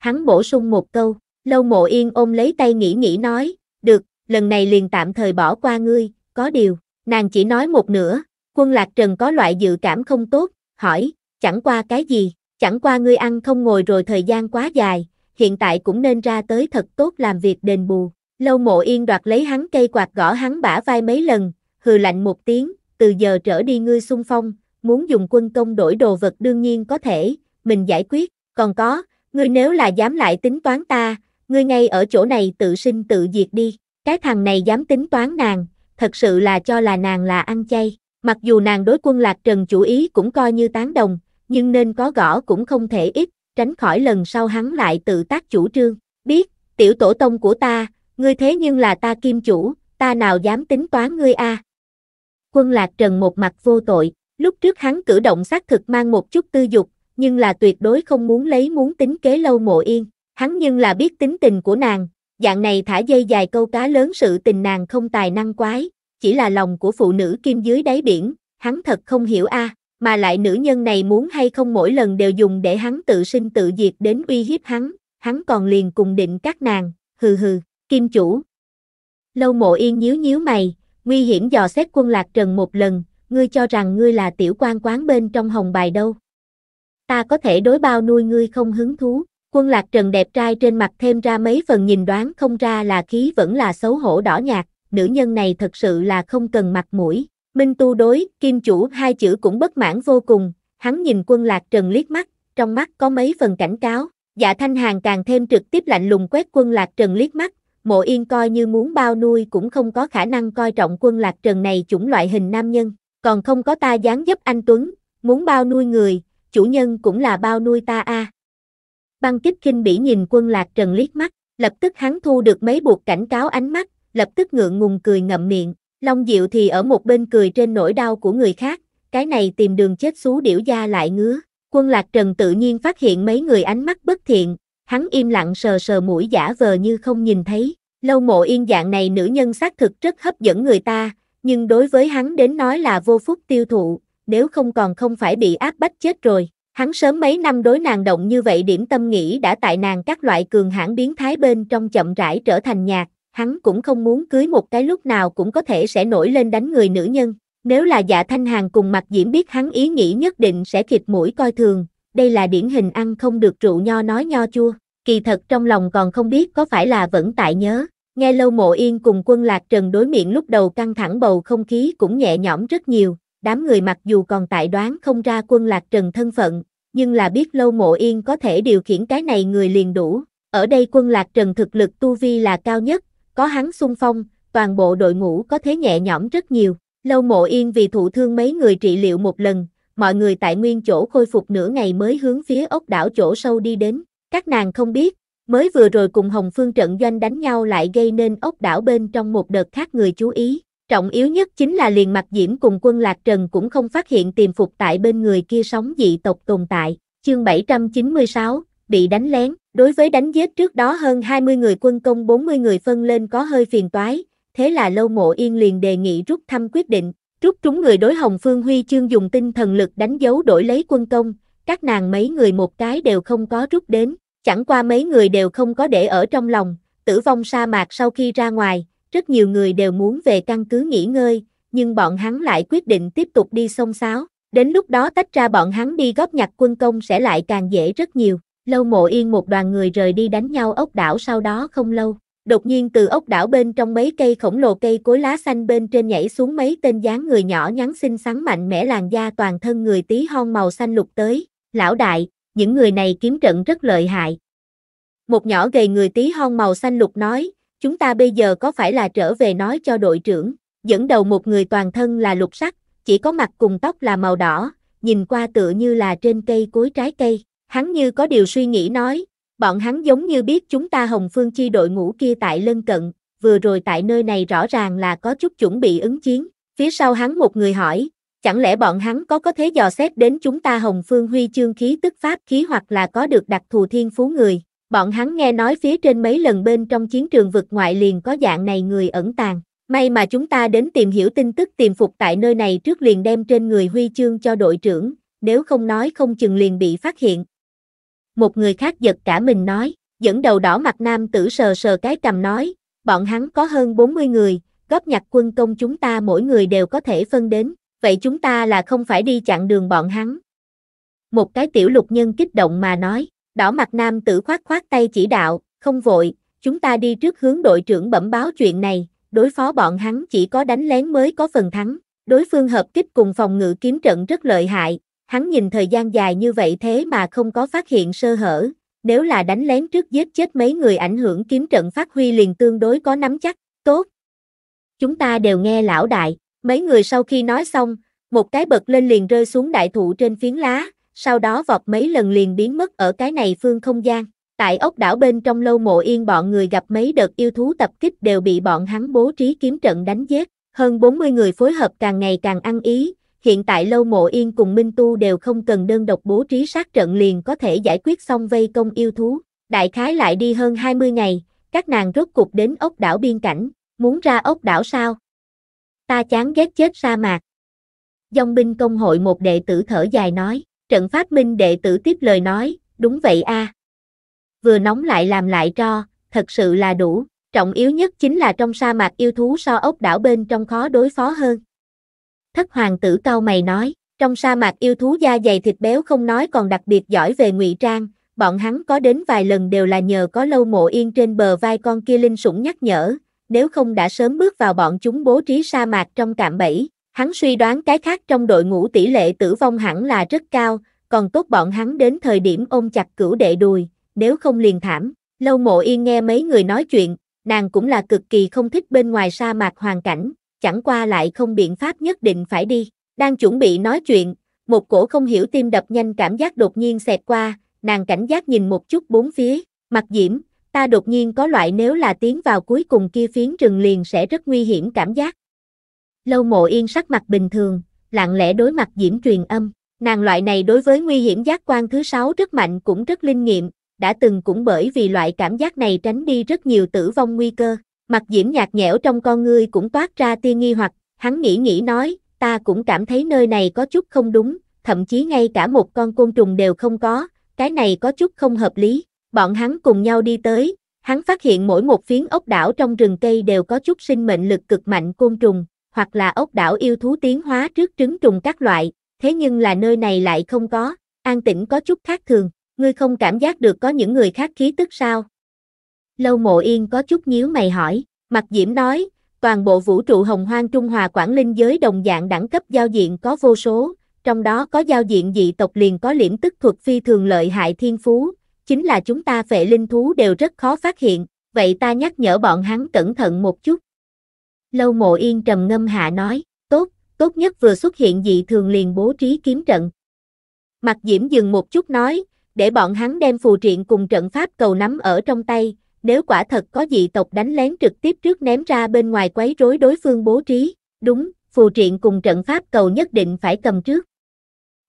Hắn bổ sung một câu, lâu mộ yên ôm lấy tay nghĩ nghĩ nói, được, lần này liền tạm thời bỏ qua ngươi, có điều, nàng chỉ nói một nửa, quân lạc trần có loại dự cảm không tốt, hỏi, chẳng qua cái gì, chẳng qua ngươi ăn không ngồi rồi thời gian quá dài, hiện tại cũng nên ra tới thật tốt làm việc đền bù. Lâu mộ yên đoạt lấy hắn cây quạt gõ hắn bả vai mấy lần, hừ lạnh một tiếng, từ giờ trở đi ngươi xung phong, muốn dùng quân công đổi đồ vật đương nhiên có thể, mình giải quyết, còn có, ngươi nếu là dám lại tính toán ta, ngươi ngay ở chỗ này tự sinh tự diệt đi. Cái thằng này dám tính toán nàng, thật sự là cho là nàng là ăn chay. Mặc dù nàng đối quân lạc trần chủ ý cũng coi như tán đồng, nhưng nên có gõ cũng không thể ít, tránh khỏi lần sau hắn lại tự tác chủ trương. Biết, tiểu tổ tông của ta, ngươi thế nhưng là ta kim chủ, ta nào dám tính toán ngươi a Quân lạc trần một mặt vô tội, lúc trước hắn cử động xác thực mang một chút tư dục, nhưng là tuyệt đối không muốn lấy muốn tính kế lâu mộ yên. Hắn nhưng là biết tính tình của nàng, dạng này thả dây dài câu cá lớn sự tình nàng không tài năng quái, chỉ là lòng của phụ nữ kim dưới đáy biển, hắn thật không hiểu a mà lại nữ nhân này muốn hay không mỗi lần đều dùng để hắn tự sinh tự diệt đến uy hiếp hắn, hắn còn liền cùng định các nàng, hừ hừ, kim chủ. Lâu mộ yên nhíu nhíu mày, nguy hiểm dò xét quân lạc trần một lần, ngươi cho rằng ngươi là tiểu quan quán bên trong hồng bài đâu, ta có thể đối bao nuôi ngươi không hứng thú. Quân lạc trần đẹp trai trên mặt thêm ra mấy phần nhìn đoán không ra là khí vẫn là xấu hổ đỏ nhạt, nữ nhân này thật sự là không cần mặt mũi. Minh tu đối, kim chủ hai chữ cũng bất mãn vô cùng, hắn nhìn quân lạc trần liếc mắt, trong mắt có mấy phần cảnh cáo. Dạ thanh hàng càng thêm trực tiếp lạnh lùng quét quân lạc trần liếc mắt, mộ yên coi như muốn bao nuôi cũng không có khả năng coi trọng quân lạc trần này chủng loại hình nam nhân, còn không có ta dáng giúp anh Tuấn, muốn bao nuôi người, chủ nhân cũng là bao nuôi ta a. À. Băng kích khinh bỉ nhìn quân lạc trần liếc mắt, lập tức hắn thu được mấy buộc cảnh cáo ánh mắt, lập tức ngượng ngùng cười ngậm miệng, Long Diệu thì ở một bên cười trên nỗi đau của người khác, cái này tìm đường chết xú điểu da lại ngứa. Quân Lạc Trần tự nhiên phát hiện mấy người ánh mắt bất thiện, hắn im lặng sờ sờ mũi giả vờ như không nhìn thấy. Lâu mộ yên dạng này nữ nhân xác thực rất hấp dẫn người ta, nhưng đối với hắn đến nói là vô phúc tiêu thụ, nếu không còn không phải bị áp bách chết rồi. Hắn sớm mấy năm đối nàng động như vậy điểm tâm nghĩ đã tại nàng các loại cường hãn biến thái bên trong chậm rãi trở thành nhạc, hắn cũng không muốn cưới một cái lúc nào cũng có thể sẽ nổi lên đánh người nữ nhân. Nếu là dạ thanh hàng cùng mặt diễm biết hắn ý nghĩ nhất định sẽ khịt mũi coi thường, đây là điển hình ăn không được rượu nho nói nho chua, kỳ thật trong lòng còn không biết có phải là vẫn tại nhớ. Nghe lâu mộ yên cùng quân lạc trần đối miệng lúc đầu căng thẳng bầu không khí cũng nhẹ nhõm rất nhiều, đám người mặc dù còn tại đoán không ra quân lạc trần thân phận, nhưng là biết lâu mộ yên có thể điều khiển cái này người liền đủ. Ở đây quân lạc trần thực lực tu vi là cao nhất, có hắn xung phong, toàn bộ đội ngũ có thế nhẹ nhõm rất nhiều. Lâu mộ yên vì thụ thương mấy người trị liệu một lần, mọi người tại nguyên chỗ khôi phục nửa ngày mới hướng phía ốc đảo chỗ sâu đi đến. Các nàng không biết, mới vừa rồi cùng Hồng Phương trận doanh đánh nhau lại gây nên ốc đảo bên trong một đợt khác người chú ý. Trọng yếu nhất chính là liền mặt diễm cùng quân Lạc Trần cũng không phát hiện tiềm phục tại bên người kia sóng dị tộc tồn tại. Chương 796, bị đánh lén, đối với đánh giết trước đó hơn 20 người quân công 40 người phân lên có hơi phiền toái, thế là lâu mộ yên liền đề nghị rút thăm quyết định, rút trúng người đối Hồng Phương Huy chương dùng tinh thần lực đánh dấu đổi lấy quân công, các nàng mấy người một cái đều không có rút đến, chẳng qua mấy người đều không có để ở trong lòng, tử vong sa mạc sau khi ra ngoài, rất nhiều người đều muốn về căn cứ nghỉ ngơi, nhưng bọn hắn lại quyết định tiếp tục đi sông sáo. Đến lúc đó tách ra bọn hắn đi góp nhặt quân công sẽ lại càng dễ rất nhiều. Lâu mộ yên một đoàn người rời đi đánh nhau ốc đảo sau đó không lâu. Đột nhiên từ ốc đảo bên trong mấy cây khổng lồ cây cối lá xanh bên trên nhảy xuống mấy tên dáng người nhỏ nhắn xinh xắn mạnh mẽ làn da toàn thân người tí hon màu xanh lục tới. Lão đại, những người này kiếm trận rất lợi hại. Một nhỏ gầy người tí hon màu xanh lục nói, chúng ta bây giờ có phải là trở về nói cho đội trưởng, dẫn đầu một người toàn thân là lục sắc, chỉ có mặt cùng tóc là màu đỏ, nhìn qua tựa như là trên cây cối trái cây, hắn như có điều suy nghĩ nói, bọn hắn giống như biết chúng ta hồng phương chi đội ngũ kia tại lân cận, vừa rồi tại nơi này rõ ràng là có chút chuẩn bị ứng chiến, phía sau hắn một người hỏi, chẳng lẽ bọn hắn có có thế dò xét đến chúng ta hồng phương huy chương khí tức pháp khí hoặc là có được đặc thù thiên phú người, Bọn hắn nghe nói phía trên mấy lần bên trong chiến trường vực ngoại liền có dạng này người ẩn tàng. May mà chúng ta đến tìm hiểu tin tức tìm phục tại nơi này trước liền đem trên người huy chương cho đội trưởng, nếu không nói không chừng liền bị phát hiện. Một người khác giật cả mình nói, dẫn đầu đỏ mặt nam tử sờ sờ cái cầm nói, bọn hắn có hơn 40 người, góp nhặt quân công chúng ta mỗi người đều có thể phân đến, vậy chúng ta là không phải đi chặn đường bọn hắn. Một cái tiểu lục nhân kích động mà nói, Đỏ mặt nam tử khoát khoát tay chỉ đạo, không vội, chúng ta đi trước hướng đội trưởng bẩm báo chuyện này, đối phó bọn hắn chỉ có đánh lén mới có phần thắng. Đối phương hợp kích cùng phòng ngự kiếm trận rất lợi hại, hắn nhìn thời gian dài như vậy thế mà không có phát hiện sơ hở, nếu là đánh lén trước giết chết mấy người ảnh hưởng kiếm trận phát huy liền tương đối có nắm chắc, tốt. Chúng ta đều nghe lão đại, mấy người sau khi nói xong, một cái bật lên liền rơi xuống đại thụ trên phiến lá, sau đó vọt mấy lần liền biến mất ở cái này phương không gian. Tại ốc đảo bên trong lâu mộ yên bọn người gặp mấy đợt yêu thú tập kích đều bị bọn hắn bố trí kiếm trận đánh giết, hơn 40 người phối hợp càng ngày càng ăn ý, hiện tại lâu mộ yên cùng Minh Tu đều không cần đơn độc bố trí sát trận liền có thể giải quyết xong vây công yêu thú. Đại khái lại đi hơn 20 ngày, các nàng rốt cục đến ốc đảo biên cảnh, muốn ra ốc đảo sao? Ta chán ghét chết sa mạc. Dòng binh công hội một đệ tử thở dài nói trận phát minh đệ tử tiếp lời nói, đúng vậy a. Vừa nóng lại làm lại cho, thật sự là đủ, trọng yếu nhất chính là trong sa mạc yêu thú so ốc đảo bên trong khó đối phó hơn. Thất hoàng tử cao mày nói, trong sa mạc yêu thú da dày thịt béo không nói còn đặc biệt giỏi về ngụy trang, bọn hắn có đến vài lần đều là nhờ có lâu mộ yên trên bờ vai con kia linh sủng nhắc nhở, nếu không đã sớm bước vào bọn chúng bố trí sa mạc trong cạm bẫy, Hắn suy đoán cái khác trong đội ngũ tỷ lệ tử vong hẳn là rất cao, còn tốt bọn hắn đến thời điểm ôm chặt cửu đệ đùi, nếu không liền thảm. Lâu mộ yên nghe mấy người nói chuyện, nàng cũng là cực kỳ không thích bên ngoài sa mạc hoàn cảnh, chẳng qua lại không biện pháp nhất định phải đi. Đang chuẩn bị nói chuyện, một cổ không hiểu tim đập nhanh cảm giác đột nhiên xẹt qua, nàng cảnh giác nhìn một chút bốn phía, mặt diễm, ta đột nhiên có loại nếu là tiến vào cuối cùng kia phiến rừng liền sẽ rất nguy hiểm cảm giác. Lâu mộ yên sắc mặt bình thường, lặng lẽ đối mặt diễm truyền âm. Nàng loại này đối với nguy hiểm giác quan thứ sáu rất mạnh cũng rất linh nghiệm, đã từng cũng bởi vì loại cảm giác này tránh đi rất nhiều tử vong nguy cơ. Mặt diễm nhạt nhẽo trong con ngươi cũng toát ra tia nghi hoặc, hắn nghĩ nghĩ nói, ta cũng cảm thấy nơi này có chút không đúng, thậm chí ngay cả một con côn trùng đều không có, cái này có chút không hợp lý. Bọn hắn cùng nhau đi tới, hắn phát hiện mỗi một phiến ốc đảo trong rừng cây đều có chút sinh mệnh lực cực mạnh côn trùng, hoặc là ốc đảo yêu thú tiến hóa trước trứng trùng các loại, thế nhưng là nơi này lại không có, an tĩnh có chút khác thường, ngươi không cảm giác được có những người khác khí tức sao? Lâu mộ yên có chút nhíu mày hỏi, mặt diễm nói, toàn bộ vũ trụ hồng hoang Trung Hòa Quảng Linh giới đồng dạng đẳng cấp giao diện có vô số, trong đó có giao diện dị tộc liền có liễm tức thuật phi thường lợi hại thiên phú, chính là chúng ta vệ linh thú đều rất khó phát hiện, vậy ta nhắc nhở bọn hắn cẩn thận một chút. Lâu mộ yên trầm ngâm hạ nói, tốt, tốt nhất vừa xuất hiện dị thường liền bố trí kiếm trận. Mặt diễm dừng một chút nói, để bọn hắn đem phù triện cùng trận pháp cầu nắm ở trong tay, nếu quả thật có dị tộc đánh lén trực tiếp trước ném ra bên ngoài quấy rối đối phương bố trí, đúng, phù triện cùng trận pháp cầu nhất định phải cầm trước.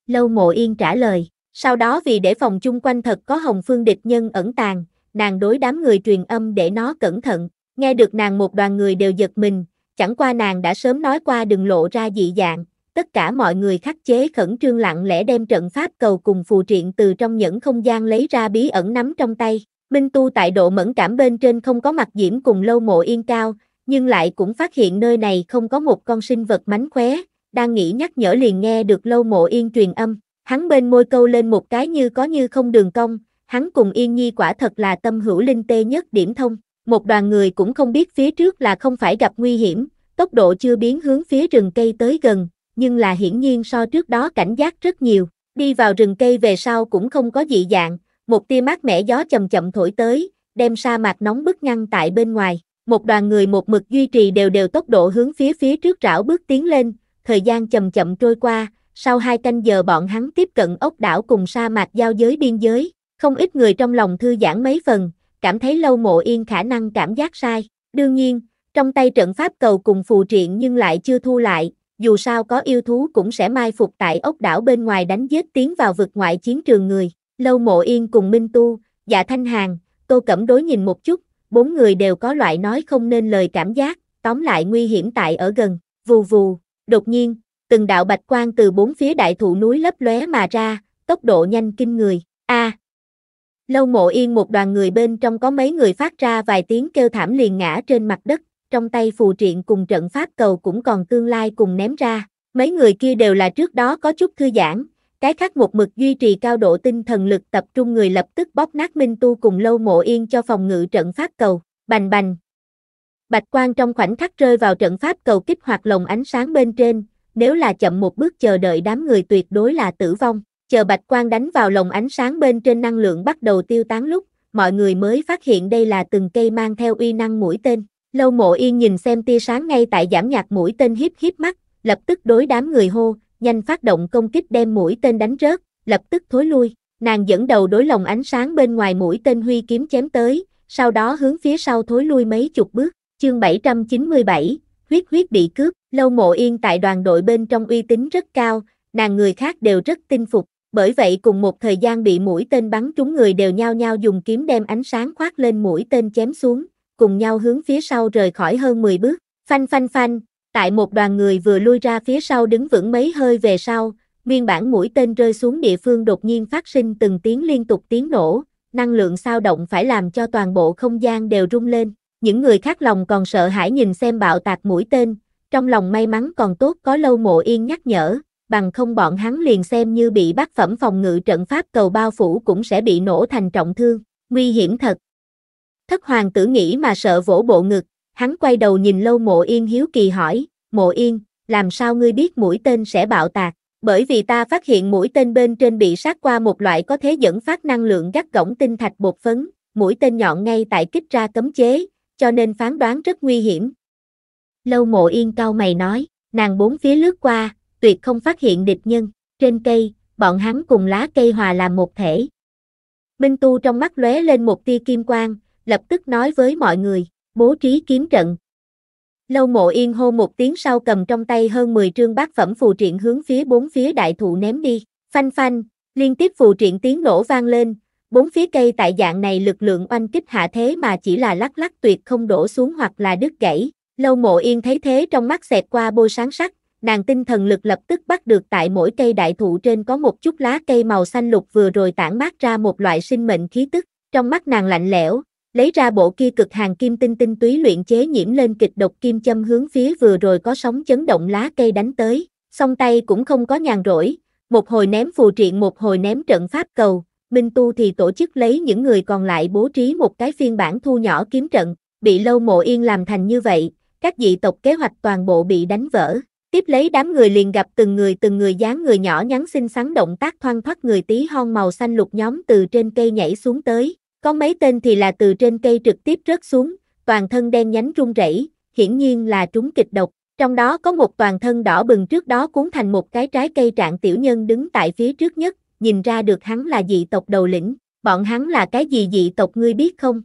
Lâu mộ yên trả lời, sau đó vì để phòng chung quanh thật có hồng phương địch nhân ẩn tàng, nàng đối đám người truyền âm để nó cẩn thận, nghe được nàng một đoàn người đều giật mình, chẳng qua nàng đã sớm nói qua đừng lộ ra dị dạng, tất cả mọi người khắc chế khẩn trương lặng lẽ đem trận pháp cầu cùng phù triện từ trong những không gian lấy ra bí ẩn nắm trong tay. Minh Tu tại độ mẫn cảm bên trên không có mặt diễm cùng lâu mộ yên cao, nhưng lại cũng phát hiện nơi này không có một con sinh vật mánh khóe, đang nghĩ nhắc nhở liền nghe được lâu mộ yên truyền âm, hắn bên môi câu lên một cái như có như không đường cong, hắn cùng yên nhi quả thật là tâm hữu linh tê nhất điểm thông, một đoàn người cũng không biết phía trước là không phải gặp nguy hiểm, tốc độ chưa biến hướng phía rừng cây tới gần, nhưng là hiển nhiên so trước đó cảnh giác rất nhiều, đi vào rừng cây về sau cũng không có dị dạng, một tia mát mẻ gió chậm chậm thổi tới, đem sa mạc nóng bức ngăn tại bên ngoài, một đoàn người một mực duy trì đều đều tốc độ hướng phía phía trước rảo bước tiến lên, thời gian chậm chậm trôi qua, sau hai canh giờ bọn hắn tiếp cận ốc đảo cùng sa mạc giao giới biên giới, không ít người trong lòng thư giãn mấy phần, cảm thấy lâu mộ yên khả năng cảm giác sai. Đương nhiên, trong tay trận pháp cầu cùng phù triện nhưng lại chưa thu lại, dù sao có yêu thú cũng sẽ mai phục tại ốc đảo bên ngoài đánh giết tiến vào vực ngoại chiến trường người. Lâu mộ yên cùng Minh Tu, dạ thanh hàng, tô cẩm đối nhìn một chút, bốn người đều có loại nói không nên lời cảm giác, tóm lại nguy hiểm tại ở gần, vù vù, đột nhiên, từng đạo bạch quang từ bốn phía đại thụ núi lấp lóe mà ra, tốc độ nhanh kinh người, a à, Lâu mộ yên một đoàn người bên trong có mấy người phát ra vài tiếng kêu thảm liền ngã trên mặt đất, trong tay phù triện cùng trận pháp cầu cũng còn tương lai cùng ném ra. Mấy người kia đều là trước đó có chút thư giãn, cái khác một mực duy trì cao độ tinh thần lực tập trung người lập tức bóp nát minh tu cùng lâu mộ yên cho phòng ngự trận pháp cầu, bành bành. Bạch quan trong khoảnh khắc rơi vào trận pháp cầu kích hoạt lồng ánh sáng bên trên, nếu là chậm một bước chờ đợi đám người tuyệt đối là tử vong chờ bạch quang đánh vào lồng ánh sáng bên trên năng lượng bắt đầu tiêu tán lúc, mọi người mới phát hiện đây là từng cây mang theo uy năng mũi tên. Lâu mộ yên nhìn xem tia sáng ngay tại giảm nhạc mũi tên hiếp hiếp mắt, lập tức đối đám người hô, nhanh phát động công kích đem mũi tên đánh rớt, lập tức thối lui. Nàng dẫn đầu đối lồng ánh sáng bên ngoài mũi tên huy kiếm chém tới, sau đó hướng phía sau thối lui mấy chục bước. Chương 797, huyết huyết bị cướp, lâu mộ yên tại đoàn đội bên trong uy tín rất cao, nàng người khác đều rất tin phục, bởi vậy cùng một thời gian bị mũi tên bắn trúng người đều nhao nhao dùng kiếm đem ánh sáng khoát lên mũi tên chém xuống, cùng nhau hướng phía sau rời khỏi hơn 10 bước. Phanh phanh phanh, tại một đoàn người vừa lui ra phía sau đứng vững mấy hơi về sau, nguyên bản mũi tên rơi xuống địa phương đột nhiên phát sinh từng tiếng liên tục tiếng nổ, năng lượng sao động phải làm cho toàn bộ không gian đều rung lên. Những người khác lòng còn sợ hãi nhìn xem bạo tạc mũi tên, trong lòng may mắn còn tốt có lâu mộ yên nhắc nhở, bằng không bọn hắn liền xem như bị bác phẩm phòng ngự trận pháp cầu bao phủ cũng sẽ bị nổ thành trọng thương, nguy hiểm thật. Thất hoàng tử nghĩ mà sợ vỗ bộ ngực, hắn quay đầu nhìn lâu mộ yên hiếu kỳ hỏi, mộ yên, làm sao ngươi biết mũi tên sẽ bạo tạc? Bởi vì ta phát hiện mũi tên bên trên bị sát qua một loại có thế dẫn phát năng lượng gắt gỏng tinh thạch bột phấn, mũi tên nhọn ngay tại kích ra cấm chế, cho nên phán đoán rất nguy hiểm. Lâu mộ yên cau mày nói, nàng bốn phía lướt qua, tuyệt không phát hiện địch nhân, trên cây, bọn hắn cùng lá cây hòa làm một thể. Minh Tu trong mắt lóe lên một tia kim quang, lập tức nói với mọi người, bố trí kiếm trận. Lâu mộ yên hô một tiếng sau cầm trong tay hơn 10 trương bát phẩm phù triện hướng phía bốn phía đại thụ ném đi, phanh phanh, liên tiếp phù triện tiếng nổ vang lên, bốn phía cây tại dạng này lực lượng oanh kích hạ thế mà chỉ là lắc lắc tuyệt không đổ xuống hoặc là đứt gãy, lâu mộ yên thấy thế trong mắt xẹt qua bôi sáng sắc, nàng tinh thần lực lập tức bắt được tại mỗi cây đại thụ trên có một chút lá cây màu xanh lục vừa rồi tản mát ra một loại sinh mệnh khí tức, trong mắt nàng lạnh lẽo, lấy ra bộ kia cực hàng kim tinh tinh túy luyện chế nhiễm lên kịch độc kim châm hướng phía vừa rồi có sóng chấn động lá cây đánh tới, song tay cũng không có nhàn rỗi, một hồi ném phù triện một hồi ném trận pháp cầu, Minh Tu thì tổ chức lấy những người còn lại bố trí một cái phiên bản thu nhỏ kiếm trận, bị lâu mộ yên làm thành như vậy, các dị tộc kế hoạch toàn bộ bị đánh vỡ. Tiếp lấy đám người liền gặp từng người từng người dáng người nhỏ nhắn xinh xắn động tác thoăn thoắt người tí hon màu xanh lục nhóm từ trên cây nhảy xuống tới. Có mấy tên thì là từ trên cây trực tiếp rớt xuống, toàn thân đen nhánh run rẩy, hiển nhiên là trúng kịch độc. Trong đó có một toàn thân đỏ bừng trước đó cuốn thành một cái trái cây trạng tiểu nhân đứng tại phía trước nhất, nhìn ra được hắn là dị tộc đầu lĩnh. Bọn hắn là cái gì dị tộc ngươi biết không?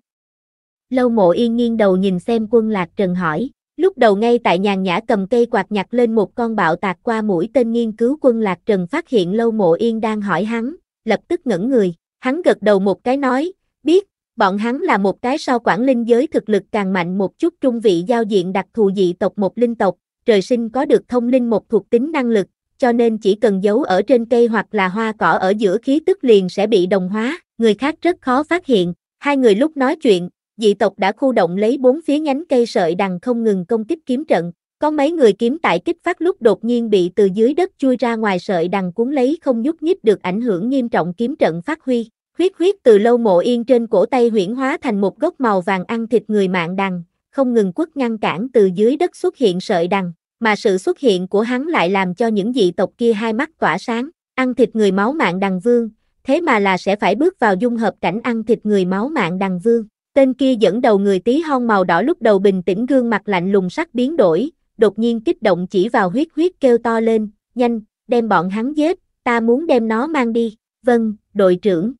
Lâu mộ yên nghiêng đầu nhìn xem quân lạc trần hỏi. Lúc đầu ngay tại nhàn nhã cầm cây quạt nhặt lên một con bạo tạc qua mũi tên nghiên cứu quân Lạc Trần phát hiện Lâu Mộ Yên đang hỏi hắn, lập tức ngẩn người, hắn gật đầu một cái nói, biết, bọn hắn là một cái sau quản linh giới thực lực càng mạnh một chút trung vị giao diện đặc thù dị tộc một linh tộc, trời sinh có được thông linh một thuộc tính năng lực, cho nên chỉ cần giấu ở trên cây hoặc là hoa cỏ ở giữa khí tức liền sẽ bị đồng hóa, người khác rất khó phát hiện. Hai người lúc nói chuyện, dị tộc đã khu động lấy bốn phía nhánh cây sợi đằng không ngừng công kích kiếm trận, có mấy người kiếm tại kích phát lúc đột nhiên bị từ dưới đất chui ra ngoài sợi đằng cuốn lấy không nhúc nhích được ảnh hưởng nghiêm trọng kiếm trận phát huy. Huyết huyết từ lâu mộ yên trên cổ tay huyển hóa thành một gốc màu vàng ăn thịt người mạng đằng, không ngừng quất ngăn cản từ dưới đất xuất hiện sợi đằng, mà sự xuất hiện của hắn lại làm cho những dị tộc kia hai mắt tỏa sáng, ăn thịt người máu mạng đằng vương, thế mà là sẽ phải bước vào dung hợp cảnh ăn thịt người máu mạng đằng vương. Tên kia dẫn đầu người tí hon màu đỏ lúc đầu bình tĩnh gương mặt lạnh lùng sắc biến đổi, đột nhiên kích động chỉ vào huyết huyết kêu to lên, nhanh, đem bọn hắn giết, ta muốn đem nó mang đi, vâng, đội trưởng.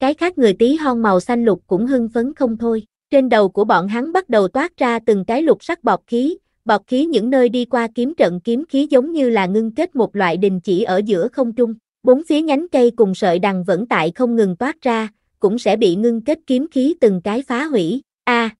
Cái khác người tí hon màu xanh lục cũng hưng phấn không thôi, trên đầu của bọn hắn bắt đầu toát ra từng cái lục sắc bọt khí, bọt khí những nơi đi qua kiếm trận kiếm khí giống như là ngưng kết một loại đình chỉ ở giữa không trung, bốn phía nhánh cây cùng sợi đằng vẫn tại không ngừng toát ra, cũng sẽ bị ngưng kết kiếm khí từng cái phá hủy. A. À,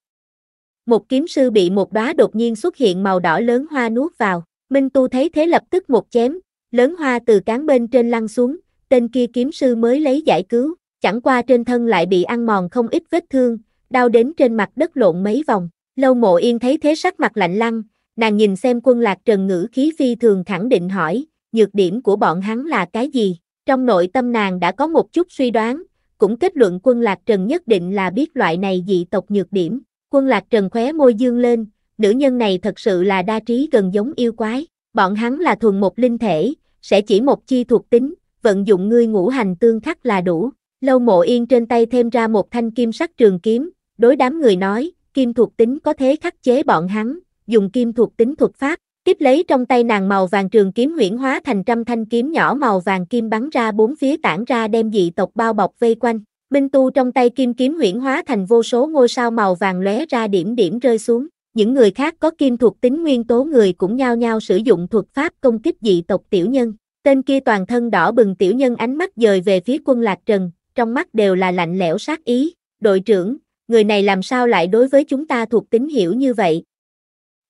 một kiếm sư bị một đóa đột nhiên xuất hiện màu đỏ lớn hoa nuốt vào, Minh Tu thấy thế lập tức một chém, lớn hoa từ cán bên trên lăn xuống, tên kia kiếm sư mới lấy giải cứu, chẳng qua trên thân lại bị ăn mòn không ít vết thương, đau đến trên mặt đất lộn mấy vòng. Lâu mộ yên thấy thế sắc mặt lạnh lăng, nàng nhìn xem quân lạc trần ngữ khí phi thường khẳng định hỏi, nhược điểm của bọn hắn là cái gì? Trong nội tâm nàng đã có một chút suy đoán, cũng kết luận quân Lạc Trần nhất định là biết loại này dị tộc nhược điểm. Quân Lạc Trần khóe môi dương lên, nữ nhân này thật sự là đa trí gần giống yêu quái, bọn hắn là thuần một linh thể, sẽ chỉ một chi thuộc tính, vận dụng ngươi ngũ hành tương khắc là đủ. Lâu mộ yên trên tay thêm ra một thanh kim sắc trường kiếm, đối đám người nói, kim thuộc tính có thế khắc chế bọn hắn, dùng kim thuộc tính thuật pháp, Tiếp lấy trong tay nàng màu vàng trường kiếm huyển hóa thành trăm thanh kiếm nhỏ màu vàng kim bắn ra bốn phía tản ra đem dị tộc bao bọc vây quanh. Minh tu trong tay kim kiếm huyển hóa thành vô số ngôi sao màu vàng lóe ra điểm điểm rơi xuống. Những người khác có kim thuộc tính nguyên tố người cũng nhao nhao sử dụng thuật pháp công kích dị tộc tiểu nhân. Tên kia toàn thân đỏ bừng tiểu nhân ánh mắt dời về phía quân lạc trần, trong mắt đều là lạnh lẽo sát ý. Đội trưởng, người này làm sao lại đối với chúng ta thuộc tính hiểu như vậy,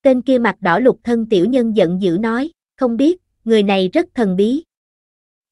Tên kia mặt đỏ lục thân tiểu nhân giận dữ nói, không biết, người này rất thần bí.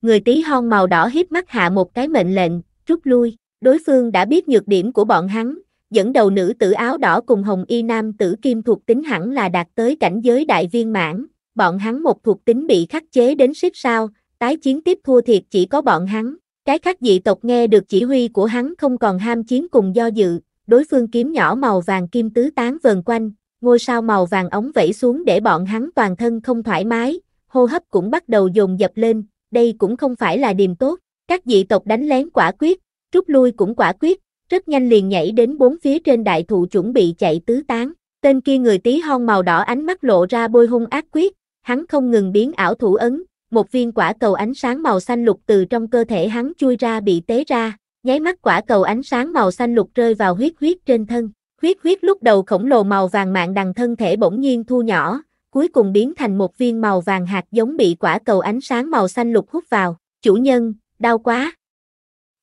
Người tí hon màu đỏ hiếp mắt hạ một cái mệnh lệnh, rút lui, đối phương đã biết nhược điểm của bọn hắn, dẫn đầu nữ tử áo đỏ cùng hồng y nam tử kim thuộc tính hẳn là đạt tới cảnh giới đại viên mãn, bọn hắn một thuộc tính bị khắc chế đến xếp sao, tái chiến tiếp thua thiệt chỉ có bọn hắn, cái khác dị tộc nghe được chỉ huy của hắn không còn ham chiến cùng do dự, đối phương kiếm nhỏ màu vàng kim tứ tán vần quanh, ngôi sao màu vàng ống vẫy xuống để bọn hắn toàn thân không thoải mái, hô hấp cũng bắt đầu dồn dập lên, đây cũng không phải là điềm tốt, các dị tộc đánh lén quả quyết, rút lui cũng quả quyết, rất nhanh liền nhảy đến bốn phía trên đại thụ chuẩn bị chạy tứ tán, tên kia người tí hon màu đỏ ánh mắt lộ ra bôi hung ác quyết, hắn không ngừng biến ảo thủ ấn, một viên quả cầu ánh sáng màu xanh lục từ trong cơ thể hắn chui ra bị tế ra, nháy mắt quả cầu ánh sáng màu xanh lục rơi vào huyết huyết trên thân. Huyết huyết lúc đầu khổng lồ màu vàng mạng đằng thân thể bỗng nhiên thu nhỏ, cuối cùng biến thành một viên màu vàng hạt giống bị quả cầu ánh sáng màu xanh lục hút vào. Chủ nhân, đau quá.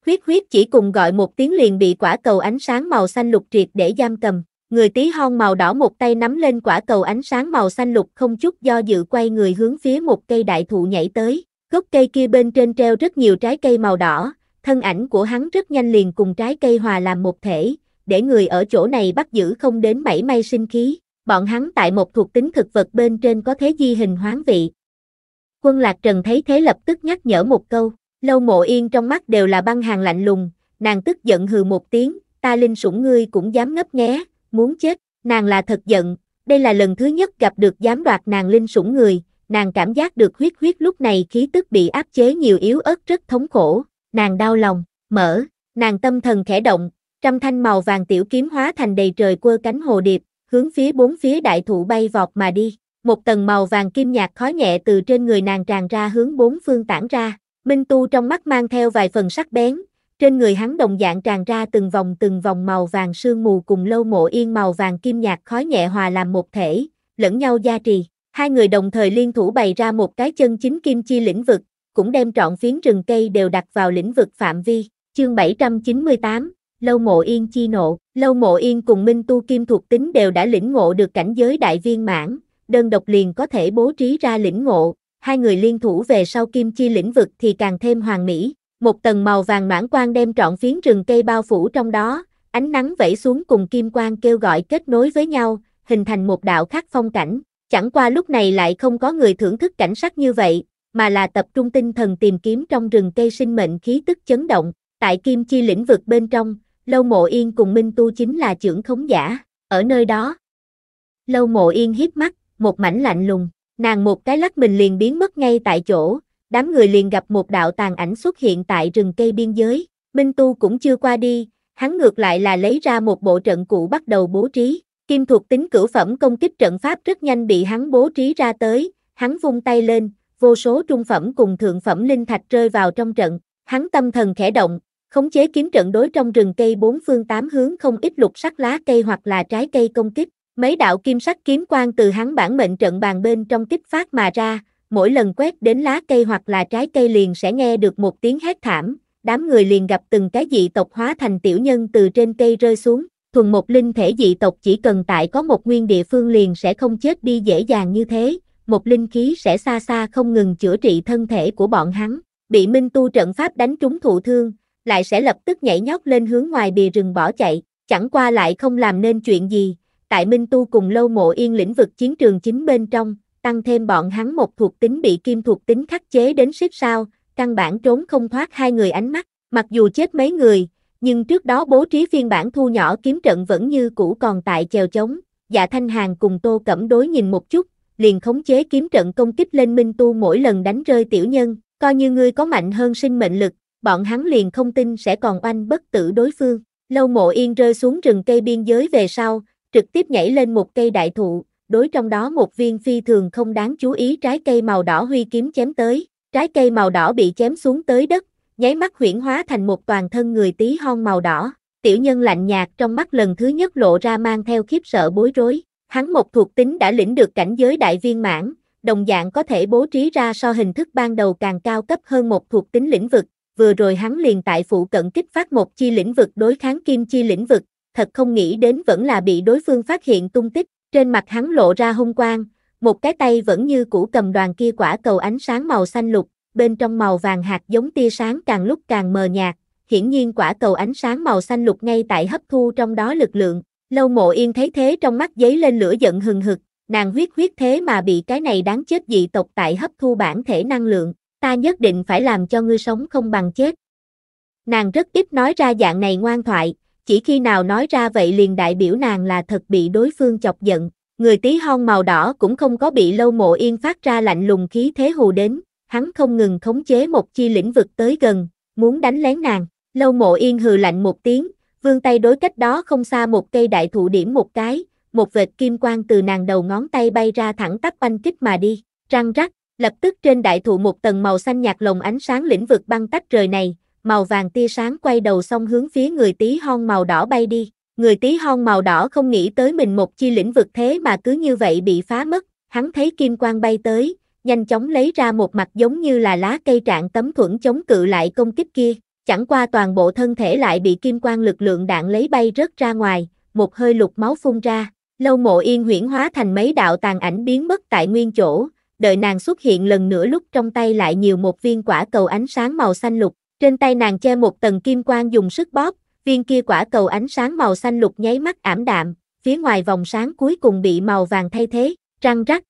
Huyết huyết chỉ cùng gọi một tiếng liền bị quả cầu ánh sáng màu xanh lục triệt để giam cầm. Người tí hon màu đỏ một tay nắm lên quả cầu ánh sáng màu xanh lục không chút do dự quay người hướng phía một cây đại thụ nhảy tới. Gốc cây kia bên trên treo rất nhiều trái cây màu đỏ, thân ảnh của hắn rất nhanh liền cùng trái cây hòa làm một thể, để người ở chỗ này bắt giữ không đến mảy may sinh khí, bọn hắn tại một thuộc tính thực vật bên trên có thế di hình hoán vị. Quân Lạc Trần thấy thế lập tức nhắc nhở một câu, lâu mộ yên trong mắt đều là băng hàng lạnh lùng, nàng tức giận hừ một tiếng, ta linh sủng ngươi cũng dám ngấp nghé, muốn chết, nàng là thật giận, đây là lần thứ nhất gặp được dám đoạt nàng linh sủng người, nàng cảm giác được huyết huyết lúc này khí tức bị áp chế nhiều yếu ớt rất thống khổ, nàng đau lòng, mở, nàng tâm thần khẽ động, trăm thanh màu vàng tiểu kiếm hóa thành đầy trời quơ cánh hồ điệp, hướng phía bốn phía đại thụ bay vọt mà đi. Một tầng màu vàng kim nhạt khói nhẹ từ trên người nàng tràn ra hướng bốn phương tản ra. Minh Tu trong mắt mang theo vài phần sắc bén, trên người hắn đồng dạng tràn ra từng vòng từng vòng màu vàng sương mù cùng lâu mộ yên màu vàng kim nhạt khói nhẹ hòa làm một thể, lẫn nhau gia trì. Hai người đồng thời liên thủ bày ra một cái chân chính kim chi lĩnh vực, cũng đem trọn phiến rừng cây đều đặt vào lĩnh vực phạm vi. Chương 798, Lâu Mộ Yên chi nộ, Lâu Mộ Yên cùng Minh Tu Kim thuộc tính đều đã lĩnh ngộ được cảnh giới đại viên mãn, đơn độc liền có thể bố trí ra lĩnh ngộ, hai người liên thủ về sau kim chi lĩnh vực thì càng thêm hoàn mỹ, một tầng màu vàng mãn quang đem trọn phiến rừng cây bao phủ trong đó, ánh nắng vẫy xuống cùng kim quang kêu gọi kết nối với nhau, hình thành một đạo khắc phong cảnh, chẳng qua lúc này lại không có người thưởng thức cảnh sắc như vậy, mà là tập trung tinh thần tìm kiếm trong rừng cây sinh mệnh khí tức chấn động, tại kim chi lĩnh vực bên trong, Lâu Mộ Yên cùng Minh Tu chính là trưởng khống giả, ở nơi đó. Lâu Mộ Yên hiếp mắt, một mảnh lạnh lùng, nàng một cái lắc mình liền biến mất ngay tại chỗ, đám người liền gặp một đạo tàn ảnh xuất hiện tại rừng cây biên giới, Minh Tu cũng chưa qua đi, hắn ngược lại là lấy ra một bộ trận cụ bắt đầu bố trí, kim thuộc tính cửu phẩm công kích trận pháp rất nhanh bị hắn bố trí ra tới, hắn vung tay lên, vô số trung phẩm cùng thượng phẩm linh thạch rơi vào trong trận, hắn tâm thần khẽ động, Khống chế kiếm trận đối trong rừng cây bốn phương tám hướng không ít lục sắc lá cây hoặc là trái cây công kích, mấy đạo kim sắc kiếm quang từ hắn bản mệnh trận bàn bên trong kích phát mà ra, mỗi lần quét đến lá cây hoặc là trái cây liền sẽ nghe được một tiếng hét thảm, đám người liền gặp từng cái dị tộc hóa thành tiểu nhân từ trên cây rơi xuống, thuần một linh thể dị tộc chỉ cần tại có một nguyên địa phương liền sẽ không chết đi dễ dàng như thế, một linh khí sẽ xa xa không ngừng chữa trị thân thể của bọn hắn, bị minh tu trận pháp đánh trúng thụ thương, lại sẽ lập tức nhảy nhót lên hướng ngoài bìa rừng bỏ chạy, chẳng qua lại không làm nên chuyện gì, tại Minh Tu cùng Lâu Mộ Yên lĩnh vực chiến trường chính bên trong, tăng thêm bọn hắn một thuộc tính bị kim thuộc tính khắc chế đến xếp sao, căn bản trốn không thoát hai người ánh mắt, mặc dù chết mấy người, nhưng trước đó bố trí phiên bản thu nhỏ kiếm trận vẫn như cũ còn tại chèo chống, dạ thanh hàng cùng Tô Cẩm đối nhìn một chút, liền khống chế kiếm trận công kích lên Minh Tu mỗi lần đánh rơi tiểu nhân, coi như ngươi có mạnh hơn sinh mệnh lực, bọn hắn liền không tin sẽ còn oanh bất tử đối phương. Lâu mộ yên rơi xuống rừng cây biên giới về sau, trực tiếp nhảy lên một cây đại thụ, đối trong đó một viên phi thường không đáng chú ý trái cây màu đỏ huy kiếm chém tới. Trái cây màu đỏ bị chém xuống tới đất, nháy mắt huyển hóa thành một toàn thân người tí hon màu đỏ. Tiểu nhân lạnh nhạt trong mắt lần thứ nhất lộ ra mang theo khiếp sợ bối rối. Hắn một thuộc tính đã lĩnh được cảnh giới đại viên mãn, đồng dạng có thể bố trí ra so hình thức ban đầu càng cao cấp hơn một thuộc tính lĩnh vực, vừa rồi hắn liền tại phụ cận kích phát một chi lĩnh vực đối kháng kim chi lĩnh vực, thật không nghĩ đến vẫn là bị đối phương phát hiện tung tích, trên mặt hắn lộ ra hung quang, một cái tay vẫn như cũ cầm đoàn kia quả cầu ánh sáng màu xanh lục, bên trong màu vàng hạt giống tia sáng càng lúc càng mờ nhạt, hiển nhiên quả cầu ánh sáng màu xanh lục ngay tại hấp thu trong đó lực lượng, lâu mộ yên thấy thế trong mắt giấy lên lửa giận hừng hực, nàng huyết huyết thế mà bị cái này đáng chết dị tộc tại hấp thu bản thể năng lượng, ta nhất định phải làm cho ngươi sống không bằng chết. Nàng rất ít nói ra dạng này ngoan thoại, chỉ khi nào nói ra vậy liền đại biểu nàng là thật bị đối phương chọc giận. Người tí hon màu đỏ cũng không có bị lâu mộ yên phát ra lạnh lùng khí thế hù đến, hắn không ngừng khống chế một chi lĩnh vực tới gần, muốn đánh lén nàng. Lâu mộ yên hừ lạnh một tiếng, vương tay đối cách đó không xa một cây đại thụ điểm một cái, một vệt kim quang từ nàng đầu ngón tay bay ra thẳng tắp oanh kích mà đi, răng rắc, Lập tức trên đại thụ một tầng màu xanh nhạt lồng ánh sáng lĩnh vực băng tách trời này, màu vàng tia sáng quay đầu xong hướng phía người tí hon màu đỏ bay đi. Người tí hon màu đỏ không nghĩ tới mình một chi lĩnh vực thế mà cứ như vậy bị phá mất, hắn thấy kim quang bay tới, nhanh chóng lấy ra một mặt giống như là lá cây trạng tấm thuẫn chống cự lại công kích kia, chẳng qua toàn bộ thân thể lại bị kim quang lực lượng đạn lấy bay rớt ra ngoài, một hơi lục máu phun ra, lâu mộ yên huyển hóa thành mấy đạo tàn ảnh biến mất tại nguyên chỗ, đợi nàng xuất hiện lần nữa lúc trong tay lại nhiều một viên quả cầu ánh sáng màu xanh lục, trên tay nàng che một tầng kim quang dùng sức bóp, viên kia quả cầu ánh sáng màu xanh lục nháy mắt ảm đạm, phía ngoài vòng sáng cuối cùng bị màu vàng thay thế, răng rắc.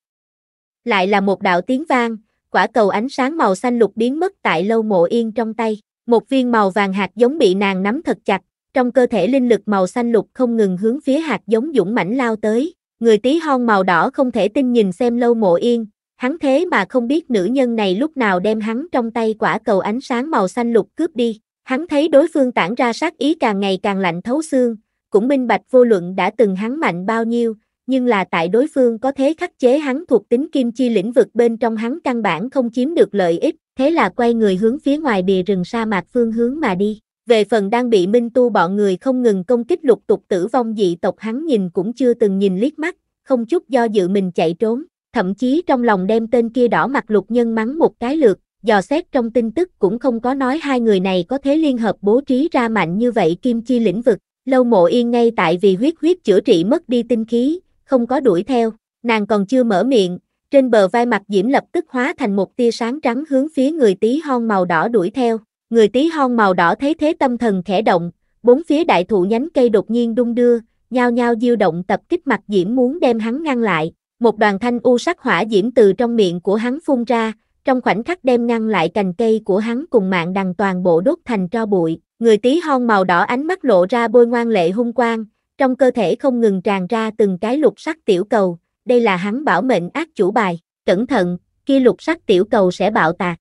Lại là một đạo tiếng vang, quả cầu ánh sáng màu xanh lục biến mất tại lâu mộ yên trong tay, một viên màu vàng hạt giống bị nàng nắm thật chặt, trong cơ thể linh lực màu xanh lục không ngừng hướng phía hạt giống dũng mãnh lao tới, người tí hon màu đỏ không thể tin nhìn xem lâu mộ yên, Hắn thế mà không biết nữ nhân này lúc nào đem hắn trong tay quả cầu ánh sáng màu xanh lục cướp đi. Hắn thấy đối phương tản ra sát ý càng ngày càng lạnh thấu xương, cũng minh bạch vô luận đã từng hắn mạnh bao nhiêu, nhưng là tại đối phương có thế khắc chế hắn thuộc tính kim chi lĩnh vực bên trong hắn căn bản không chiếm được lợi ích, thế là quay người hướng phía ngoài bìa rừng sa mạc phương hướng mà đi. Về phần đang bị minh tu bọn người không ngừng công kích lục tục tử vong dị tộc hắn nhìn cũng chưa từng nhìn liếc mắt, không chút do dự mình chạy trốn thậm chí trong lòng đem tên kia đỏ mặt lục nhân mắng một cái lượt, dò xét trong tin tức cũng không có nói hai người này có thế liên hợp bố trí ra mạnh như vậy kim chi lĩnh vực, lâu mộ yên ngay tại vì huyết huyết chữa trị mất đi tinh khí, không có đuổi theo, nàng còn chưa mở miệng, trên bờ vai mặt diễm lập tức hóa thành một tia sáng trắng hướng phía người tí hon màu đỏ đuổi theo, người tí hon màu đỏ thấy thế tâm thần khẽ động, bốn phía đại thụ nhánh cây đột nhiên đung đưa, nhao nhao diêu động tập kích mặt diễm muốn đem hắn ngăn lại, một đoàn thanh u sắc hỏa diễm từ trong miệng của hắn phun ra, trong khoảnh khắc đem ngăn lại cành cây của hắn cùng mạng đằng toàn bộ đốt thành tro bụi. Người tí hon màu đỏ ánh mắt lộ ra bôi ngoan lệ hung quang, trong cơ thể không ngừng tràn ra từng cái lục sắc tiểu cầu, đây là hắn bảo mệnh ác chủ bài, cẩn thận, kia lục sắc tiểu cầu sẽ bạo tạc.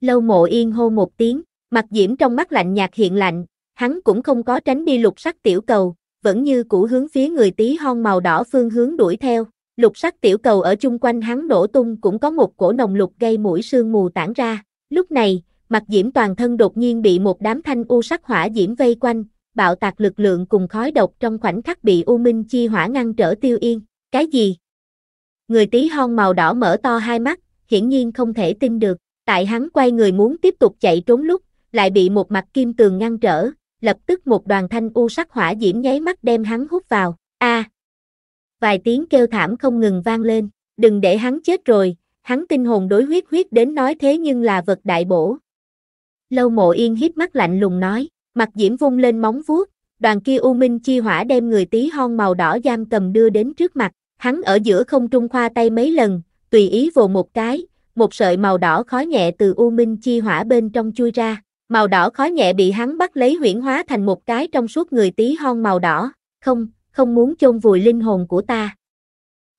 Lâu mộ yên hô một tiếng, mặt diễm trong mắt lạnh nhạt hiện lạnh, hắn cũng không có tránh đi lục sắc tiểu cầu, vẫn như cũ hướng phía người tí hon màu đỏ phương hướng đuổi theo, lục sắc tiểu cầu ở chung quanh hắn nổ tung cũng có một cổ nồng lục gây mũi sương mù tản ra. Lúc này, mặt diễm toàn thân đột nhiên bị một đám thanh u sắc hỏa diễm vây quanh, bạo tạc lực lượng cùng khói độc trong khoảnh khắc bị u minh chi hỏa ngăn trở tiêu yên. Cái gì? Người tí hon màu đỏ mở to hai mắt, hiển nhiên không thể tin được. Tại hắn quay người muốn tiếp tục chạy trốn lúc, lại bị một mặt kim tường ngăn trở, lập tức một đoàn thanh u sắc hỏa diễm nháy mắt đem hắn hút vào. A, à, vài tiếng kêu thảm không ngừng vang lên, đừng để hắn chết rồi, hắn tinh hồn đối huyết huyết đến nói thế nhưng là vật đại bổ. Lâu mộ yên hiếp mắt lạnh lùng nói, mặt diễm vung lên móng vuốt, đoàn kia u minh chi hỏa đem người tí hon màu đỏ giam cầm đưa đến trước mặt, hắn ở giữa không trung khoa tay mấy lần, tùy ý vồ một cái, một sợi màu đỏ khói nhẹ từ u minh chi hỏa bên trong chui ra, màu đỏ khói nhẹ bị hắn bắt lấy huyển hóa thành một cái trong suốt người tí hon màu đỏ, không, không muốn chôn vùi linh hồn của ta.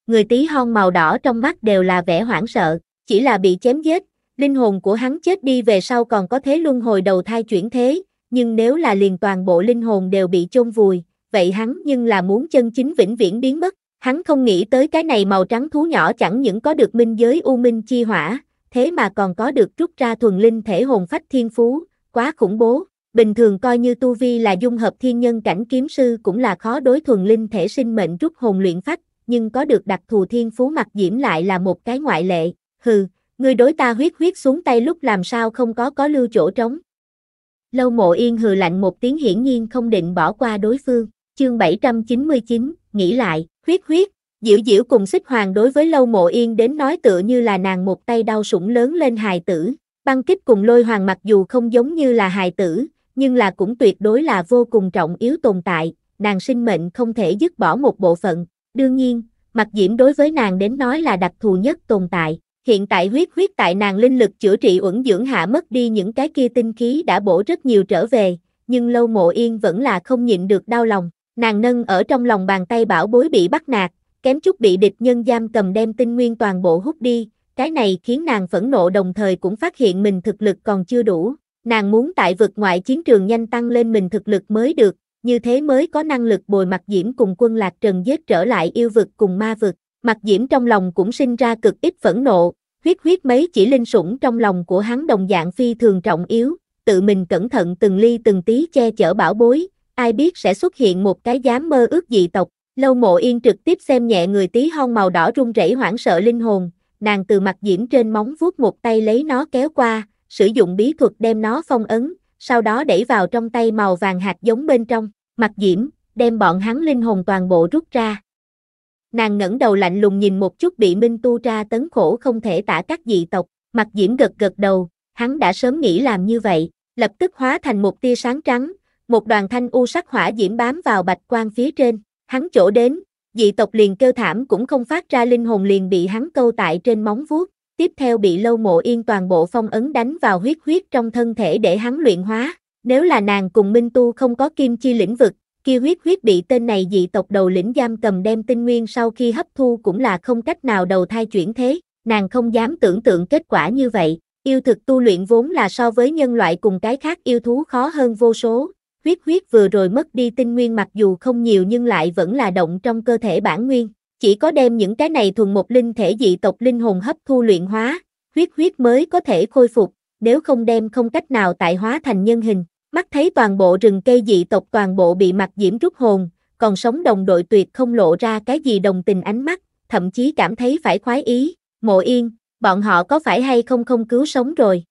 Người tí hon màu đỏ trong mắt đều là vẻ hoảng sợ, chỉ là bị chém giết, linh hồn của hắn chết đi về sau còn có thế luân hồi đầu thai chuyển thế, nhưng nếu là liền toàn bộ linh hồn đều bị chôn vùi, vậy hắn nhưng là muốn chân chính vĩnh viễn biến mất. Hắn không nghĩ tới cái này màu trắng thú nhỏ chẳng những có được minh giới u minh chi hỏa, thế mà còn có được rút ra thuần linh thể hồn phách thiên phú, quá khủng bố bình thường coi như tu vi là dung hợp thiên nhân cảnh kiếm sư cũng là khó đối thuần linh thể sinh mệnh rút hồn luyện phách, nhưng có được đặc thù thiên phú mặt diễm lại là một cái ngoại lệ, hừ, người đối ta huyết huyết xuống tay lúc làm sao không có có lưu chỗ trống. Lâu mộ yên hừ lạnh một tiếng hiển nhiên không định bỏ qua đối phương, chương 799, nghĩ lại, huyết huyết, diễu diễu cùng xích hoàng đối với lâu mộ yên đến nói tựa như là nàng một tay đau sủng lớn lên hài tử, băng kích cùng lôi hoàng mặc dù không giống như là hài tử, nhưng là cũng tuyệt đối là vô cùng trọng yếu tồn tại, nàng sinh mệnh không thể dứt bỏ một bộ phận. Đương nhiên, mặt diễm đối với nàng đến nói là đặc thù nhất tồn tại. Hiện tại huyết huyết tại nàng linh lực chữa trị uẩn dưỡng hạ mất đi những cái kia tinh khí đã bổ rất nhiều trở về, nhưng lâu mộ yên vẫn là không nhịn được đau lòng. Nàng nâng ở trong lòng bàn tay bảo bối bị bắt nạt, kém chút bị địch nhân giam cầm đem tinh nguyên toàn bộ hút đi, cái này khiến nàng phẫn nộ đồng thời cũng phát hiện mình thực lực còn chưa đủ, Nàng muốn tại vực ngoại chiến trường nhanh tăng lên mình thực lực mới được, như thế mới có năng lực bồi mặt diễm cùng quân lạc trần giết trở lại yêu vực cùng ma vực. Mặt diễm trong lòng cũng sinh ra cực ít phẫn nộ, huyết huyết mấy chỉ linh sủng trong lòng của hắn đồng dạng phi thường trọng yếu, tự mình cẩn thận từng ly từng tí che chở bảo bối, ai biết sẽ xuất hiện một cái dám mơ ước dị tộc. Lâu mộ yên trực tiếp xem nhẹ người tí hon màu đỏ run rẩy hoảng sợ linh hồn, nàng từ mặt diễm trên móng vuốt một tay lấy nó kéo qua, sử dụng bí thuật đem nó phong ấn, sau đó đẩy vào trong tay màu vàng hạt giống bên trong, mặt diễm, đem bọn hắn linh hồn toàn bộ rút ra. Nàng ngẩng đầu lạnh lùng nhìn một chút bị Minh Tu tra tấn khổ không thể tả các dị tộc, mặt diễm gật gật đầu, hắn đã sớm nghĩ làm như vậy, lập tức hóa thành một tia sáng trắng, một đoàn thanh u sắc hỏa diễm bám vào bạch quan phía trên, hắn chỗ đến, dị tộc liền kêu thảm cũng không phát ra linh hồn liền bị hắn câu tại trên móng vuốt, tiếp theo bị lâu mộ yên toàn bộ phong ấn đánh vào huyết huyết trong thân thể để hắn luyện hóa. Nếu là nàng cùng Minh Tu không có kim chi lĩnh vực, kia huyết huyết bị tên này dị tộc đầu lĩnh giam cầm đem tinh nguyên sau khi hấp thu cũng là không cách nào đầu thai chuyển thế, nàng không dám tưởng tượng kết quả như vậy. Yêu thực tu luyện vốn là so với nhân loại cùng cái khác yêu thú khó hơn vô số, huyết huyết vừa rồi mất đi tinh nguyên mặc dù không nhiều nhưng lại vẫn là động trong cơ thể bản nguyên. Chỉ có đem những cái này thuần một linh thể dị tộc linh hồn hấp thu luyện hóa, huyết huyết mới có thể khôi phục, nếu không đem không cách nào tại hóa thành nhân hình. Mắt thấy toàn bộ rừng cây dị tộc toàn bộ bị mặt diễm rút hồn, còn sống đồng đội tuyệt không lộ ra cái gì đồng tình ánh mắt, thậm chí cảm thấy phải khoái ý, mộ yên, bọn họ có phải hay không không cứu sống rồi.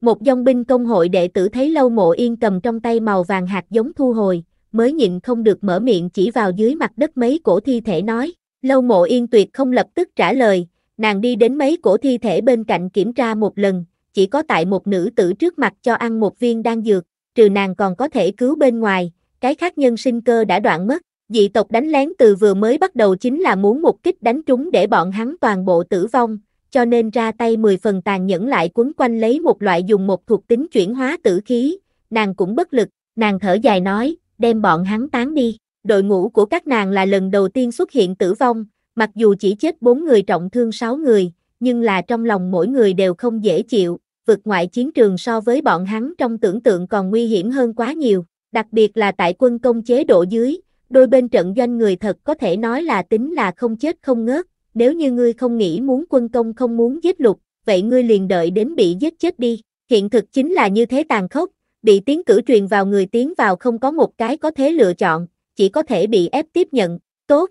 Một dòng binh công hội đệ tử thấy lâu mộ yên cầm trong tay màu vàng hạt giống thu hồi, mới nhịn không được mở miệng chỉ vào dưới mặt đất mấy cổ thi thể nói. Lâu mộ yên tuyệt không lập tức trả lời, nàng đi đến mấy cổ thi thể bên cạnh kiểm tra một lần, chỉ có tại một nữ tử trước mặt cho ăn một viên đan dược, trừ nàng còn có thể cứu bên ngoài, cái khác nhân sinh cơ đã đoạn mất, dị tộc đánh lén từ vừa mới bắt đầu chính là muốn một kích đánh trúng để bọn hắn toàn bộ tử vong, cho nên ra tay 10 phần tàn nhẫn lại quấn quanh lấy một loại dùng một thuộc tính chuyển hóa tử khí, nàng cũng bất lực, nàng thở dài nói, đem bọn hắn tán đi. Đội ngũ của các nàng là lần đầu tiên xuất hiện tử vong, mặc dù chỉ chết 4 người trọng thương 6 người, nhưng là trong lòng mỗi người đều không dễ chịu, vượt ngoại chiến trường so với bọn hắn trong tưởng tượng còn nguy hiểm hơn quá nhiều, đặc biệt là tại quân công chế độ dưới, đôi bên trận doanh người thật có thể nói là tính là không chết không ngớt, nếu như ngươi không nghĩ muốn quân công không muốn giết lục, vậy ngươi liền đợi đến bị giết chết đi, hiện thực chính là như thế tàn khốc, bị tiếng cử truyền vào người tiến vào không có một cái có thể lựa chọn, chỉ có thể bị ép tiếp nhận, tốt.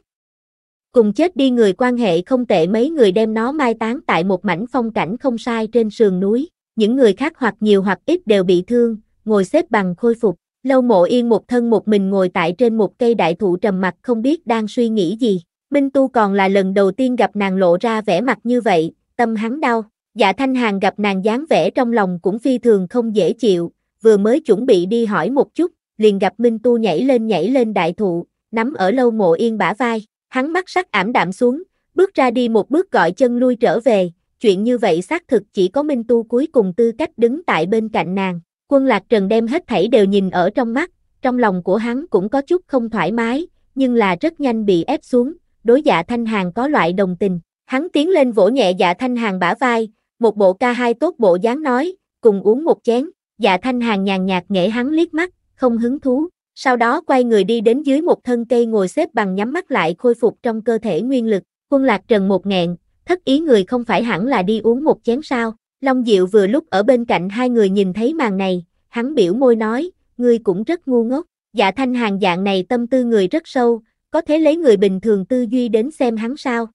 Cùng chết đi người quan hệ không tệ mấy người đem nó mai táng tại một mảnh phong cảnh không sai trên sườn núi, những người khác hoặc nhiều hoặc ít đều bị thương, ngồi xếp bằng khôi phục. Lâu mộ yên một thân một mình ngồi tại trên một cây đại thụ trầm mặc không biết đang suy nghĩ gì. Minh Tu còn là lần đầu tiên gặp nàng lộ ra vẻ mặt như vậy, tâm hắn đau. Dạ Thanh Hàng gặp nàng dáng vẻ trong lòng cũng phi thường không dễ chịu, vừa mới chuẩn bị đi hỏi một chút, liền gặp Minh Tu nhảy lên nhảy lên đại thụ, nắm ở lâu mộ yên bả vai, hắn mắt sắc ảm đạm xuống, bước ra đi một bước gọi chân lui trở về, chuyện như vậy xác thực chỉ có Minh Tu cuối cùng tư cách đứng tại bên cạnh nàng. Quân Lạc Trần đem hết thảy đều nhìn ở trong mắt, trong lòng của hắn cũng có chút không thoải mái, nhưng là rất nhanh bị ép xuống, đối dạ thanh hàng có loại đồng tình. Hắn tiến lên vỗ nhẹ dạ thanh hàng bả vai, một bộ ca hai tốt bộ dáng nói, cùng uống một chén dạ thanh hàng nhàn nhạt nghệ hắn liếc mắt, không hứng thú, sau đó quay người đi đến dưới một thân cây ngồi xếp bằng nhắm mắt lại khôi phục trong cơ thể nguyên lực, quân lạc trần một nghẹn, thất ý người không phải hẳn là đi uống một chén sao, Long Diệu vừa lúc ở bên cạnh hai người nhìn thấy màn này, hắn biểu môi nói, ngươi cũng rất ngu ngốc, dạ thanh hàng dạng này tâm tư người rất sâu, có thể lấy người bình thường tư duy đến xem hắn sao.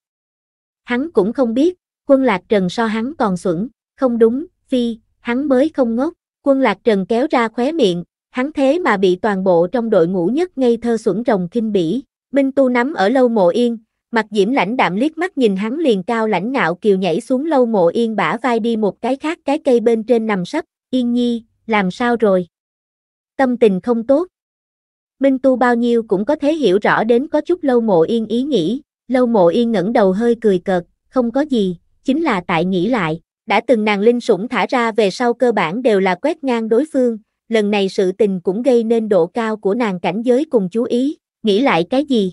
Hắn cũng không biết, quân lạc trần so hắn còn xuẩn, không đúng, phi, hắn mới không ngốc, Quân lạc trần kéo ra khóe miệng, hắn thế mà bị toàn bộ trong đội ngũ nhất ngây thơ xuẩn rồng kinh bỉ. Minh Tu nắm ở lâu mộ yên, mặt diễm lãnh đạm liếc mắt nhìn hắn liền cao lãnh ngạo kiều nhảy xuống lâu mộ yên bả vai đi một cái khác cái cây bên trên nằm sấp, yên nhi, làm sao rồi? Tâm tình không tốt. Minh Tu bao nhiêu cũng có thể hiểu rõ đến có chút lâu mộ yên ý nghĩ, lâu mộ yên ngẩng đầu hơi cười cợt, không có gì, chính là tại nghĩ lại, đã từng nàng linh sủng thả ra về sau cơ bản đều là quét ngang đối phương, lần này sự tình cũng gây nên độ cao của nàng cảnh giới cùng chú ý, nghĩ lại cái gì?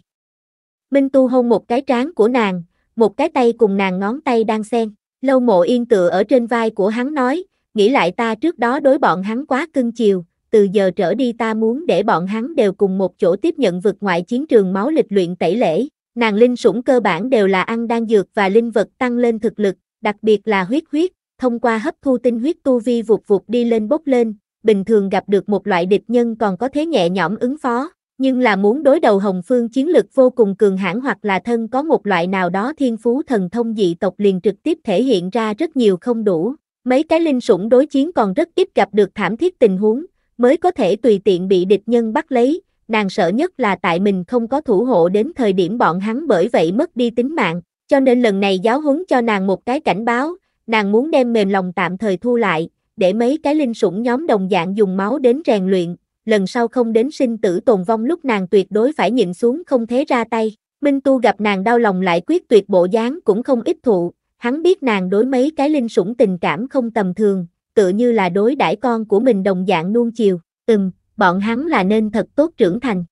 Minh Tu hôn một cái trán của nàng, một cái tay cùng nàng ngón tay đang xen, lâu mộ yên tựa ở trên vai của hắn nói, nghĩ lại ta trước đó đối bọn hắn quá cưng chiều, từ giờ trở đi ta muốn để bọn hắn đều cùng một chỗ tiếp nhận vực ngoại chiến trường máu lịch luyện tẩy lễ, nàng linh sủng cơ bản đều là ăn đan dược và linh vật tăng lên thực lực, đặc biệt là huyết huyết, thông qua hấp thu tinh huyết tu vi vụt vụt đi lên bốc lên, bình thường gặp được một loại địch nhân còn có thế nhẹ nhõm ứng phó, nhưng là muốn đối đầu Hồng Phương chiến lực vô cùng cường hãn hoặc là thân có một loại nào đó thiên phú thần thông dị tộc liền trực tiếp thể hiện ra rất nhiều không đủ. Mấy cái linh sủng đối chiến còn rất ít gặp được thảm thiết tình huống, mới có thể tùy tiện bị địch nhân bắt lấy, nàng sợ nhất là tại mình không có thủ hộ đến thời điểm bọn hắn bởi vậy mất đi tính mạng. Cho nên lần này giáo huấn cho nàng một cái cảnh báo, nàng muốn đem mềm lòng tạm thời thu lại, để mấy cái linh sủng nhóm đồng dạng dùng máu đến rèn luyện, lần sau không đến sinh tử tồn vong lúc nàng tuyệt đối phải nhịn xuống không thế ra tay. Minh Tu gặp nàng đau lòng lại quyết tuyệt bộ dáng cũng không ít thụ, hắn biết nàng đối mấy cái linh sủng tình cảm không tầm thường, tựa như là đối đãi con của mình đồng dạng nuông chiều, ừm, bọn hắn là nên thật tốt trưởng thành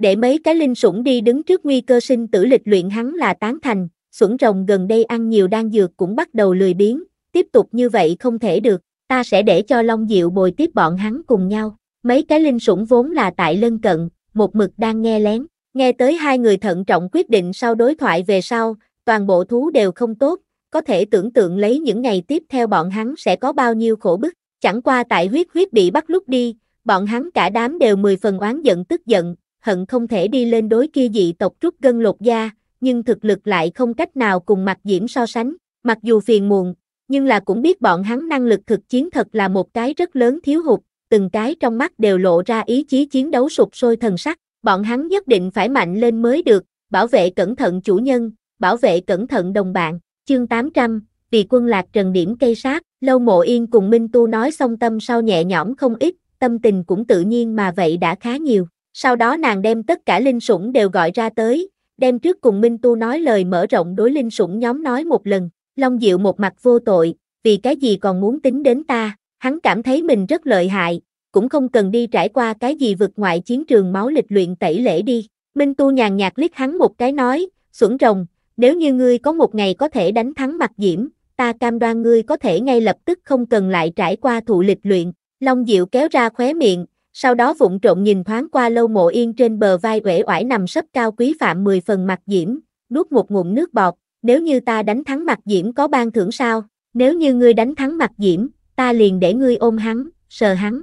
để mấy cái linh sủng đi đứng trước nguy cơ sinh tử lịch luyện hắn là tán thành, xuẩn rồng gần đây ăn nhiều đan dược cũng bắt đầu lười biếng, tiếp tục như vậy không thể được, ta sẽ để cho Long Diệu bồi tiếp bọn hắn cùng nhau. Mấy cái linh sủng vốn là tại lân cận, một mực đang nghe lén, nghe tới hai người thận trọng quyết định sau đối thoại về sau, toàn bộ thú đều không tốt, có thể tưởng tượng lấy những ngày tiếp theo bọn hắn sẽ có bao nhiêu khổ bức, chẳng qua tại huyết huyết bị bắt lúc đi, bọn hắn cả đám đều mười phần oán giận tức giận, hận không thể đi lên đối kia dị tộc rút gân lột da, nhưng thực lực lại không cách nào cùng mặt diễm so sánh, mặc dù phiền muộn, nhưng là cũng biết bọn hắn năng lực thực chiến thật là một cái rất lớn thiếu hụt, từng cái trong mắt đều lộ ra ý chí chiến đấu sụp sôi thần sắc, bọn hắn nhất định phải mạnh lên mới được, bảo vệ cẩn thận chủ nhân, bảo vệ cẩn thận đồng bạn, chương 800, vì quân lạc trần điểm cây sát, lâu mộ yên cùng Minh Tu nói xong tâm sau nhẹ nhõm không ít, tâm tình cũng tự nhiên mà vậy đã khá nhiều, sau đó nàng đem tất cả linh sủng đều gọi ra tới, đem trước cùng Minh Tu nói lời mở rộng đối linh sủng nhóm nói một lần, Long Diệu một mặt vô tội, vì cái gì còn muốn tính đến ta, hắn cảm thấy mình rất lợi hại, cũng không cần đi trải qua cái gì vượt ngoại chiến trường máu lịch luyện tẩy lễ đi. Minh Tu nhàn nhạt liếc hắn một cái nói, xuẩn rồng, nếu như ngươi có một ngày có thể đánh thắng mặt diễm, ta cam đoan ngươi có thể ngay lập tức không cần lại trải qua thụ lịch luyện. Long Diệu kéo ra khóe miệng, sau đó vụng trộn nhìn thoáng qua lâu mộ yên trên bờ vai uể oải nằm sấp cao quý phạm mười phần mặt diễm, nuốt một ngụm nước bọt, nếu như ta đánh thắng mặt diễm có ban thưởng sao, nếu như ngươi đánh thắng mặt diễm, ta liền để ngươi ôm hắn, sờ hắn.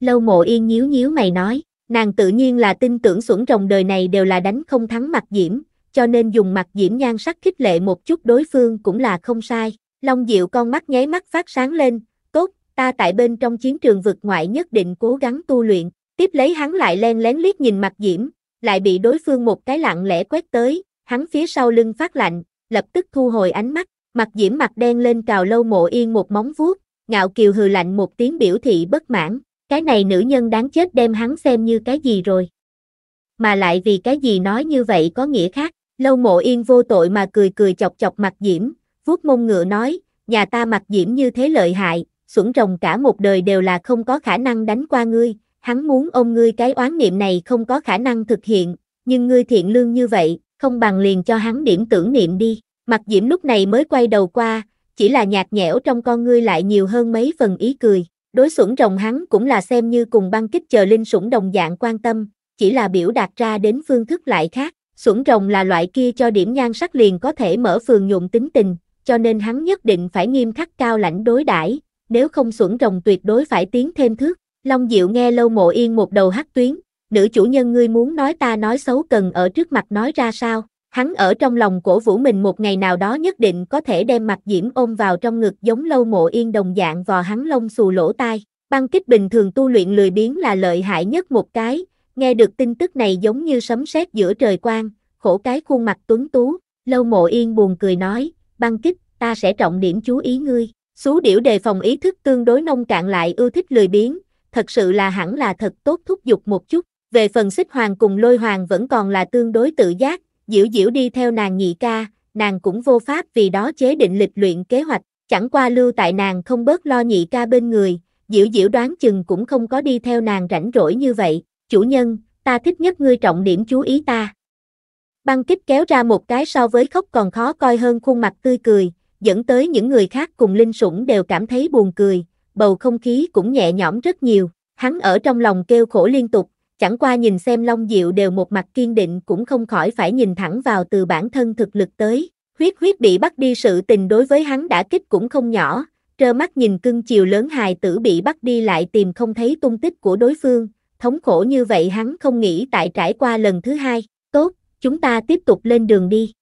Lâu mộ yên nhíu nhíu mày nói, nàng tự nhiên là tin tưởng xuẩn rồng đời này đều là đánh không thắng mặt diễm, cho nên dùng mặt diễm nhan sắc khích lệ một chút đối phương cũng là không sai. Long Diệu con mắt nháy mắt phát sáng lên, ta tại bên trong chiến trường vực ngoại nhất định cố gắng tu luyện, tiếp lấy hắn lại len lén liếc nhìn mặt diễm, lại bị đối phương một cái lặng lẽ quét tới, hắn phía sau lưng phát lạnh, lập tức thu hồi ánh mắt, mặt diễm mặt đen lên cào lâu mộ yên một móng vuốt, ngạo kiều hừ lạnh một tiếng biểu thị bất mãn, cái này nữ nhân đáng chết đem hắn xem như cái gì rồi. Mà lại vì cái gì nói như vậy có nghĩa khác, lâu mộ yên vô tội mà cười cười chọc chọc mặt diễm, vuốt mông ngựa nói, nhà ta mặt diễm như thế lợi hại, xuẩn rồng cả một đời đều là không có khả năng đánh qua ngươi, hắn muốn ôm ngươi cái oán niệm này không có khả năng thực hiện, nhưng ngươi thiện lương như vậy, không bằng liền cho hắn điểm tưởng niệm đi. Mặc diễm lúc này mới quay đầu qua, chỉ là nhạt nhẽo trong con ngươi lại nhiều hơn mấy phần ý cười. Đối xuẩn rồng hắn cũng là xem như cùng băng kích chờ linh sủng đồng dạng quan tâm, chỉ là biểu đạt ra đến phương thức lại khác. Xuẩn rồng là loại kia cho điểm nhan sắc liền có thể mở phường nhuộm tính tình, cho nên hắn nhất định phải nghiêm khắc cao lãnh đối đãi nếu không xuẩn rồng tuyệt đối phải tiến thêm thước. Long Diệu nghe Lâu Mộ Yên một đầu hắt tuyến, nữ chủ nhân ngươi muốn nói ta nói xấu cần ở trước mặt nói ra sao? Hắn ở trong lòng cổ vũ mình một ngày nào đó nhất định có thể đem mặt diễm ôm vào trong ngực giống lâu mộ yên đồng dạng vò hắn lông xù lỗ tai. Băng kích bình thường tu luyện lười biếng là lợi hại nhất một cái, nghe được tin tức này giống như sấm sét giữa trời quang, khổ cái khuôn mặt tuấn tú, lâu mộ yên buồn cười nói, băng kích, ta sẽ trọng điểm chú ý ngươi, Xú điểu đề phòng ý thức tương đối nông cạn lại ưa thích lười biếng, thật sự là hẳn là thật tốt thúc giục một chút. Về phần xích hoàng cùng lôi hoàng vẫn còn là tương đối tự giác, diễu diễu đi theo nàng nhị ca, nàng cũng vô pháp vì đó chế định lịch luyện kế hoạch, chẳng qua lưu tại nàng không bớt lo nhị ca bên người, diễu diễu đoán chừng cũng không có đi theo nàng rảnh rỗi như vậy, chủ nhân, ta thích nhất ngươi trọng điểm chú ý ta. Băng kích kéo ra một cái so với khóc còn khó coi hơn khuôn mặt tươi cười, dẫn tới những người khác cùng Linh Sủng đều cảm thấy buồn cười, bầu không khí cũng nhẹ nhõm rất nhiều. Hắn ở trong lòng kêu khổ liên tục, chẳng qua nhìn xem Long Diệu đều một mặt kiên định cũng không khỏi phải nhìn thẳng vào từ bản thân thực lực tới. Huyết huyết bị bắt đi sự tình đối với hắn đã kích cũng không nhỏ, trơ mắt nhìn cưng chiều lớn hài tử bị bắt đi lại tìm không thấy tung tích của đối phương, thống khổ như vậy hắn không nghĩ tại trải qua lần thứ hai, tốt, chúng ta tiếp tục lên đường đi.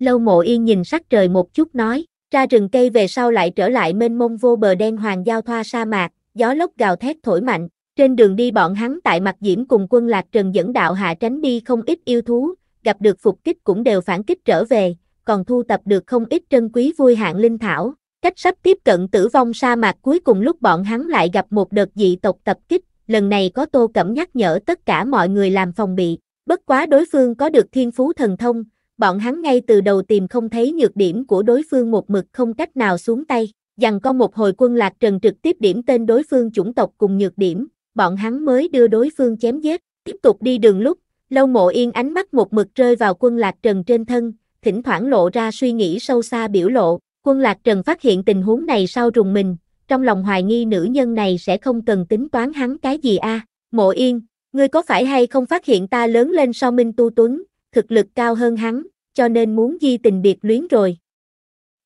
Lâu mộ yên nhìn sắc trời một chút nói, ra rừng cây về sau lại trở lại mênh mông vô bờ đen hoàng giao thoa sa mạc, gió lốc gào thét thổi mạnh, trên đường đi bọn hắn tại mặt diễm cùng quân lạc trần dẫn đạo hạ tránh đi không ít yêu thú, gặp được phục kích cũng đều phản kích trở về, còn thu tập được không ít trân quý vui hạng linh thảo. Cách sắp tiếp cận tử vong sa mạc cuối cùng lúc bọn hắn lại gặp một đợt dị tộc tập kích, lần này có tô cẩm nhắc nhở tất cả mọi người làm phòng bị, bất quá đối phương có được thiên phú thần thông, bọn hắn ngay từ đầu tìm không thấy nhược điểm của đối phương một mực không cách nào xuống tay, dằn con một hồi quân lạc trần trực tiếp điểm tên đối phương chủng tộc cùng nhược điểm, bọn hắn mới đưa đối phương chém giết, tiếp tục đi đường lúc, lâu mộ yên ánh mắt một mực rơi vào quân lạc trần trên thân, thỉnh thoảng lộ ra suy nghĩ sâu xa biểu lộ, quân lạc trần phát hiện tình huống này sau rùng mình, trong lòng hoài nghi nữ nhân này sẽ không cần tính toán hắn cái gì a mộ yên, ngươi có phải hay không phát hiện ta lớn lên sau minh tu tuấn, thực lực cao hơn hắn, cho nên muốn di tình biệt luyến rồi.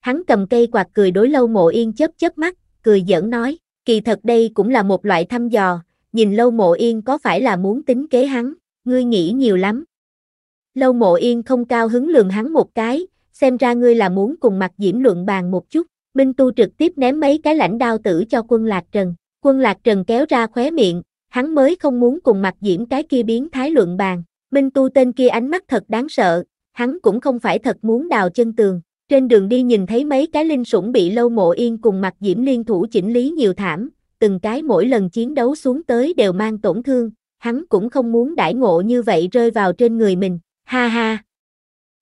Hắn cầm cây quạt cười đối lâu mộ yên chớp chớp mắt, cười giỡn nói, kỳ thật đây cũng là một loại thăm dò, nhìn lâu mộ yên có phải là muốn tính kế hắn, ngươi nghĩ nhiều lắm. Lâu mộ yên không cao hứng lường hắn một cái, xem ra ngươi là muốn cùng mặt diễm luận bàn một chút, Minh Tu trực tiếp ném mấy cái lãnh đao tử cho quân Lạc Trần, quân Lạc Trần kéo ra khóe miệng, hắn mới không muốn cùng mặt diễm cái kia biến thái luận bàn, Minh Tu tên kia ánh mắt thật đáng sợ, hắn cũng không phải thật muốn đào chân tường. Trên đường đi nhìn thấy mấy cái linh sủng bị lâu mộ yên cùng mặt diễm liên thủ chỉnh lý nhiều thảm, từng cái mỗi lần chiến đấu xuống tới đều mang tổn thương, hắn cũng không muốn đãi ngộ như vậy rơi vào trên người mình, ha ha.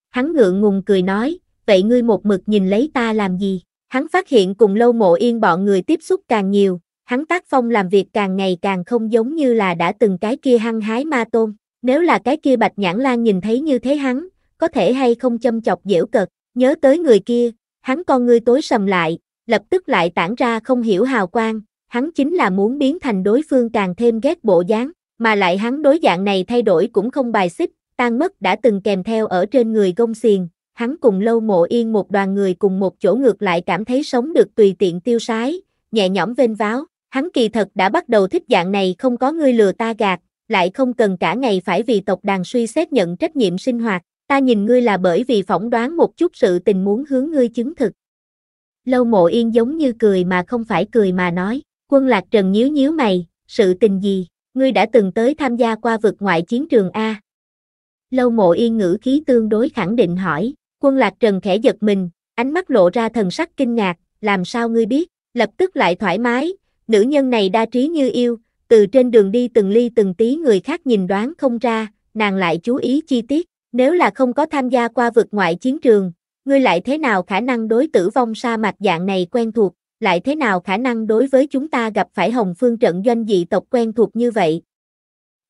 Hắn ngượng ngùng cười nói, vậy ngươi một mực nhìn lấy ta làm gì? Hắn phát hiện cùng lâu mộ yên bọn người tiếp xúc càng nhiều, hắn tác phong làm việc càng ngày càng không giống như là đã từng cái kia hăng hái ma tôn. Nếu là cái kia bạch nhãn lan nhìn thấy như thế hắn, có thể hay không châm chọc dễu cợt, nhớ tới người kia, hắn con ngươi tối sầm lại, lập tức lại tản ra không hiểu hào quang, hắn chính là muốn biến thành đối phương càng thêm ghét bộ dáng, mà lại hắn đối dạng này thay đổi cũng không bài xích, tan mất đã từng kèm theo ở trên người gông xiềng hắn cùng lâu mộ yên một đoàn người cùng một chỗ ngược lại cảm thấy sống được tùy tiện tiêu sái, nhẹ nhõm vênh váo, hắn kỳ thật đã bắt đầu thích dạng này không có ngươi lừa ta gạt, lại không cần cả ngày phải vì tộc đàn suy xét nhận trách nhiệm sinh hoạt, ta nhìn ngươi là bởi vì phỏng đoán một chút sự tình muốn hướng ngươi chứng thực. Lâu mộ yên giống như cười mà không phải cười mà nói, quân lạc trần nhíu nhíu mày, sự tình gì, ngươi đã từng tới tham gia qua vực ngoại chiến trường A. Lâu mộ yên ngữ khí tương đối khẳng định hỏi, quân lạc trần khẽ giật mình, ánh mắt lộ ra thần sắc kinh ngạc, làm sao ngươi biết, lập tức lại thoải mái, nữ nhân này đa trí như yêu, từ trên đường đi từng ly từng tí người khác nhìn đoán không ra, nàng lại chú ý chi tiết, nếu là không có tham gia qua vực ngoại chiến trường, ngươi lại thế nào khả năng đối tử vong sa mạc dạng này quen thuộc, lại thế nào khả năng đối với chúng ta gặp phải hồng phương trận doanh dị tộc quen thuộc như vậy.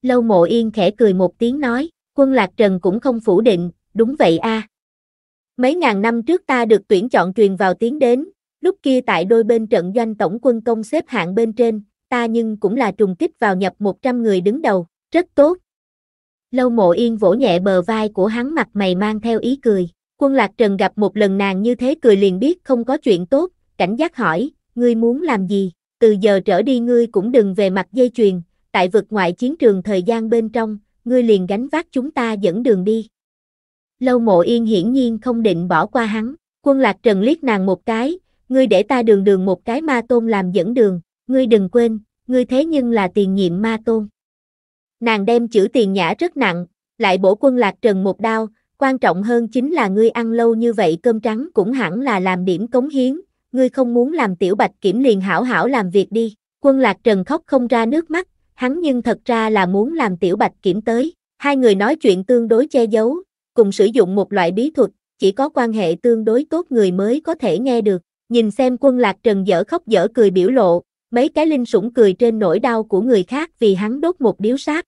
Lâu mộ yên khẽ cười một tiếng nói, quân lạc trần cũng không phủ định, đúng vậy a. Mấy ngàn năm trước ta được tuyển chọn truyền vào tiến đến, lúc kia tại đôi bên trận doanh tổng quân công xếp hạng bên trên, ta nhưng cũng là trùng kích vào nhập 100 người đứng đầu, rất tốt. Lâu mộ yên vỗ nhẹ bờ vai của hắn mặt mày mang theo ý cười, quân lạc trần gặp một lần nàng như thế cười liền biết không có chuyện tốt, cảnh giác hỏi, ngươi muốn làm gì, từ giờ trở đi ngươi cũng đừng về mặt dây chuyền, tại vực ngoại chiến trường thời gian bên trong, ngươi liền gánh vác chúng ta dẫn đường đi. Lâu mộ yên hiển nhiên không định bỏ qua hắn, quân lạc trần liếc nàng một cái, ngươi để ta đường đường một cái ma tôn làm dẫn đường, ngươi đừng quên, ngươi thế nhưng là tiền nhiệm ma tôn. Nàng đem chữ tiền nhã rất nặng, lại bổ quân lạc trần một đao, quan trọng hơn chính là ngươi ăn lâu như vậy cơm trắng cũng hẳn là làm điểm cống hiến, ngươi không muốn làm tiểu bạch kiểm liền hảo hảo làm việc đi. Quân lạc trần khóc không ra nước mắt, hắn nhưng thật ra là muốn làm tiểu bạch kiểm tới. Hai người nói chuyện tương đối che giấu, cùng sử dụng một loại bí thuật, chỉ có quan hệ tương đối tốt người mới có thể nghe được. Nhìn xem quân lạc trần dở khóc dở cười biểu lộ, Mấy cái linh sủng cười trên nỗi đau của người khác vì hắn đốt một điếu sát.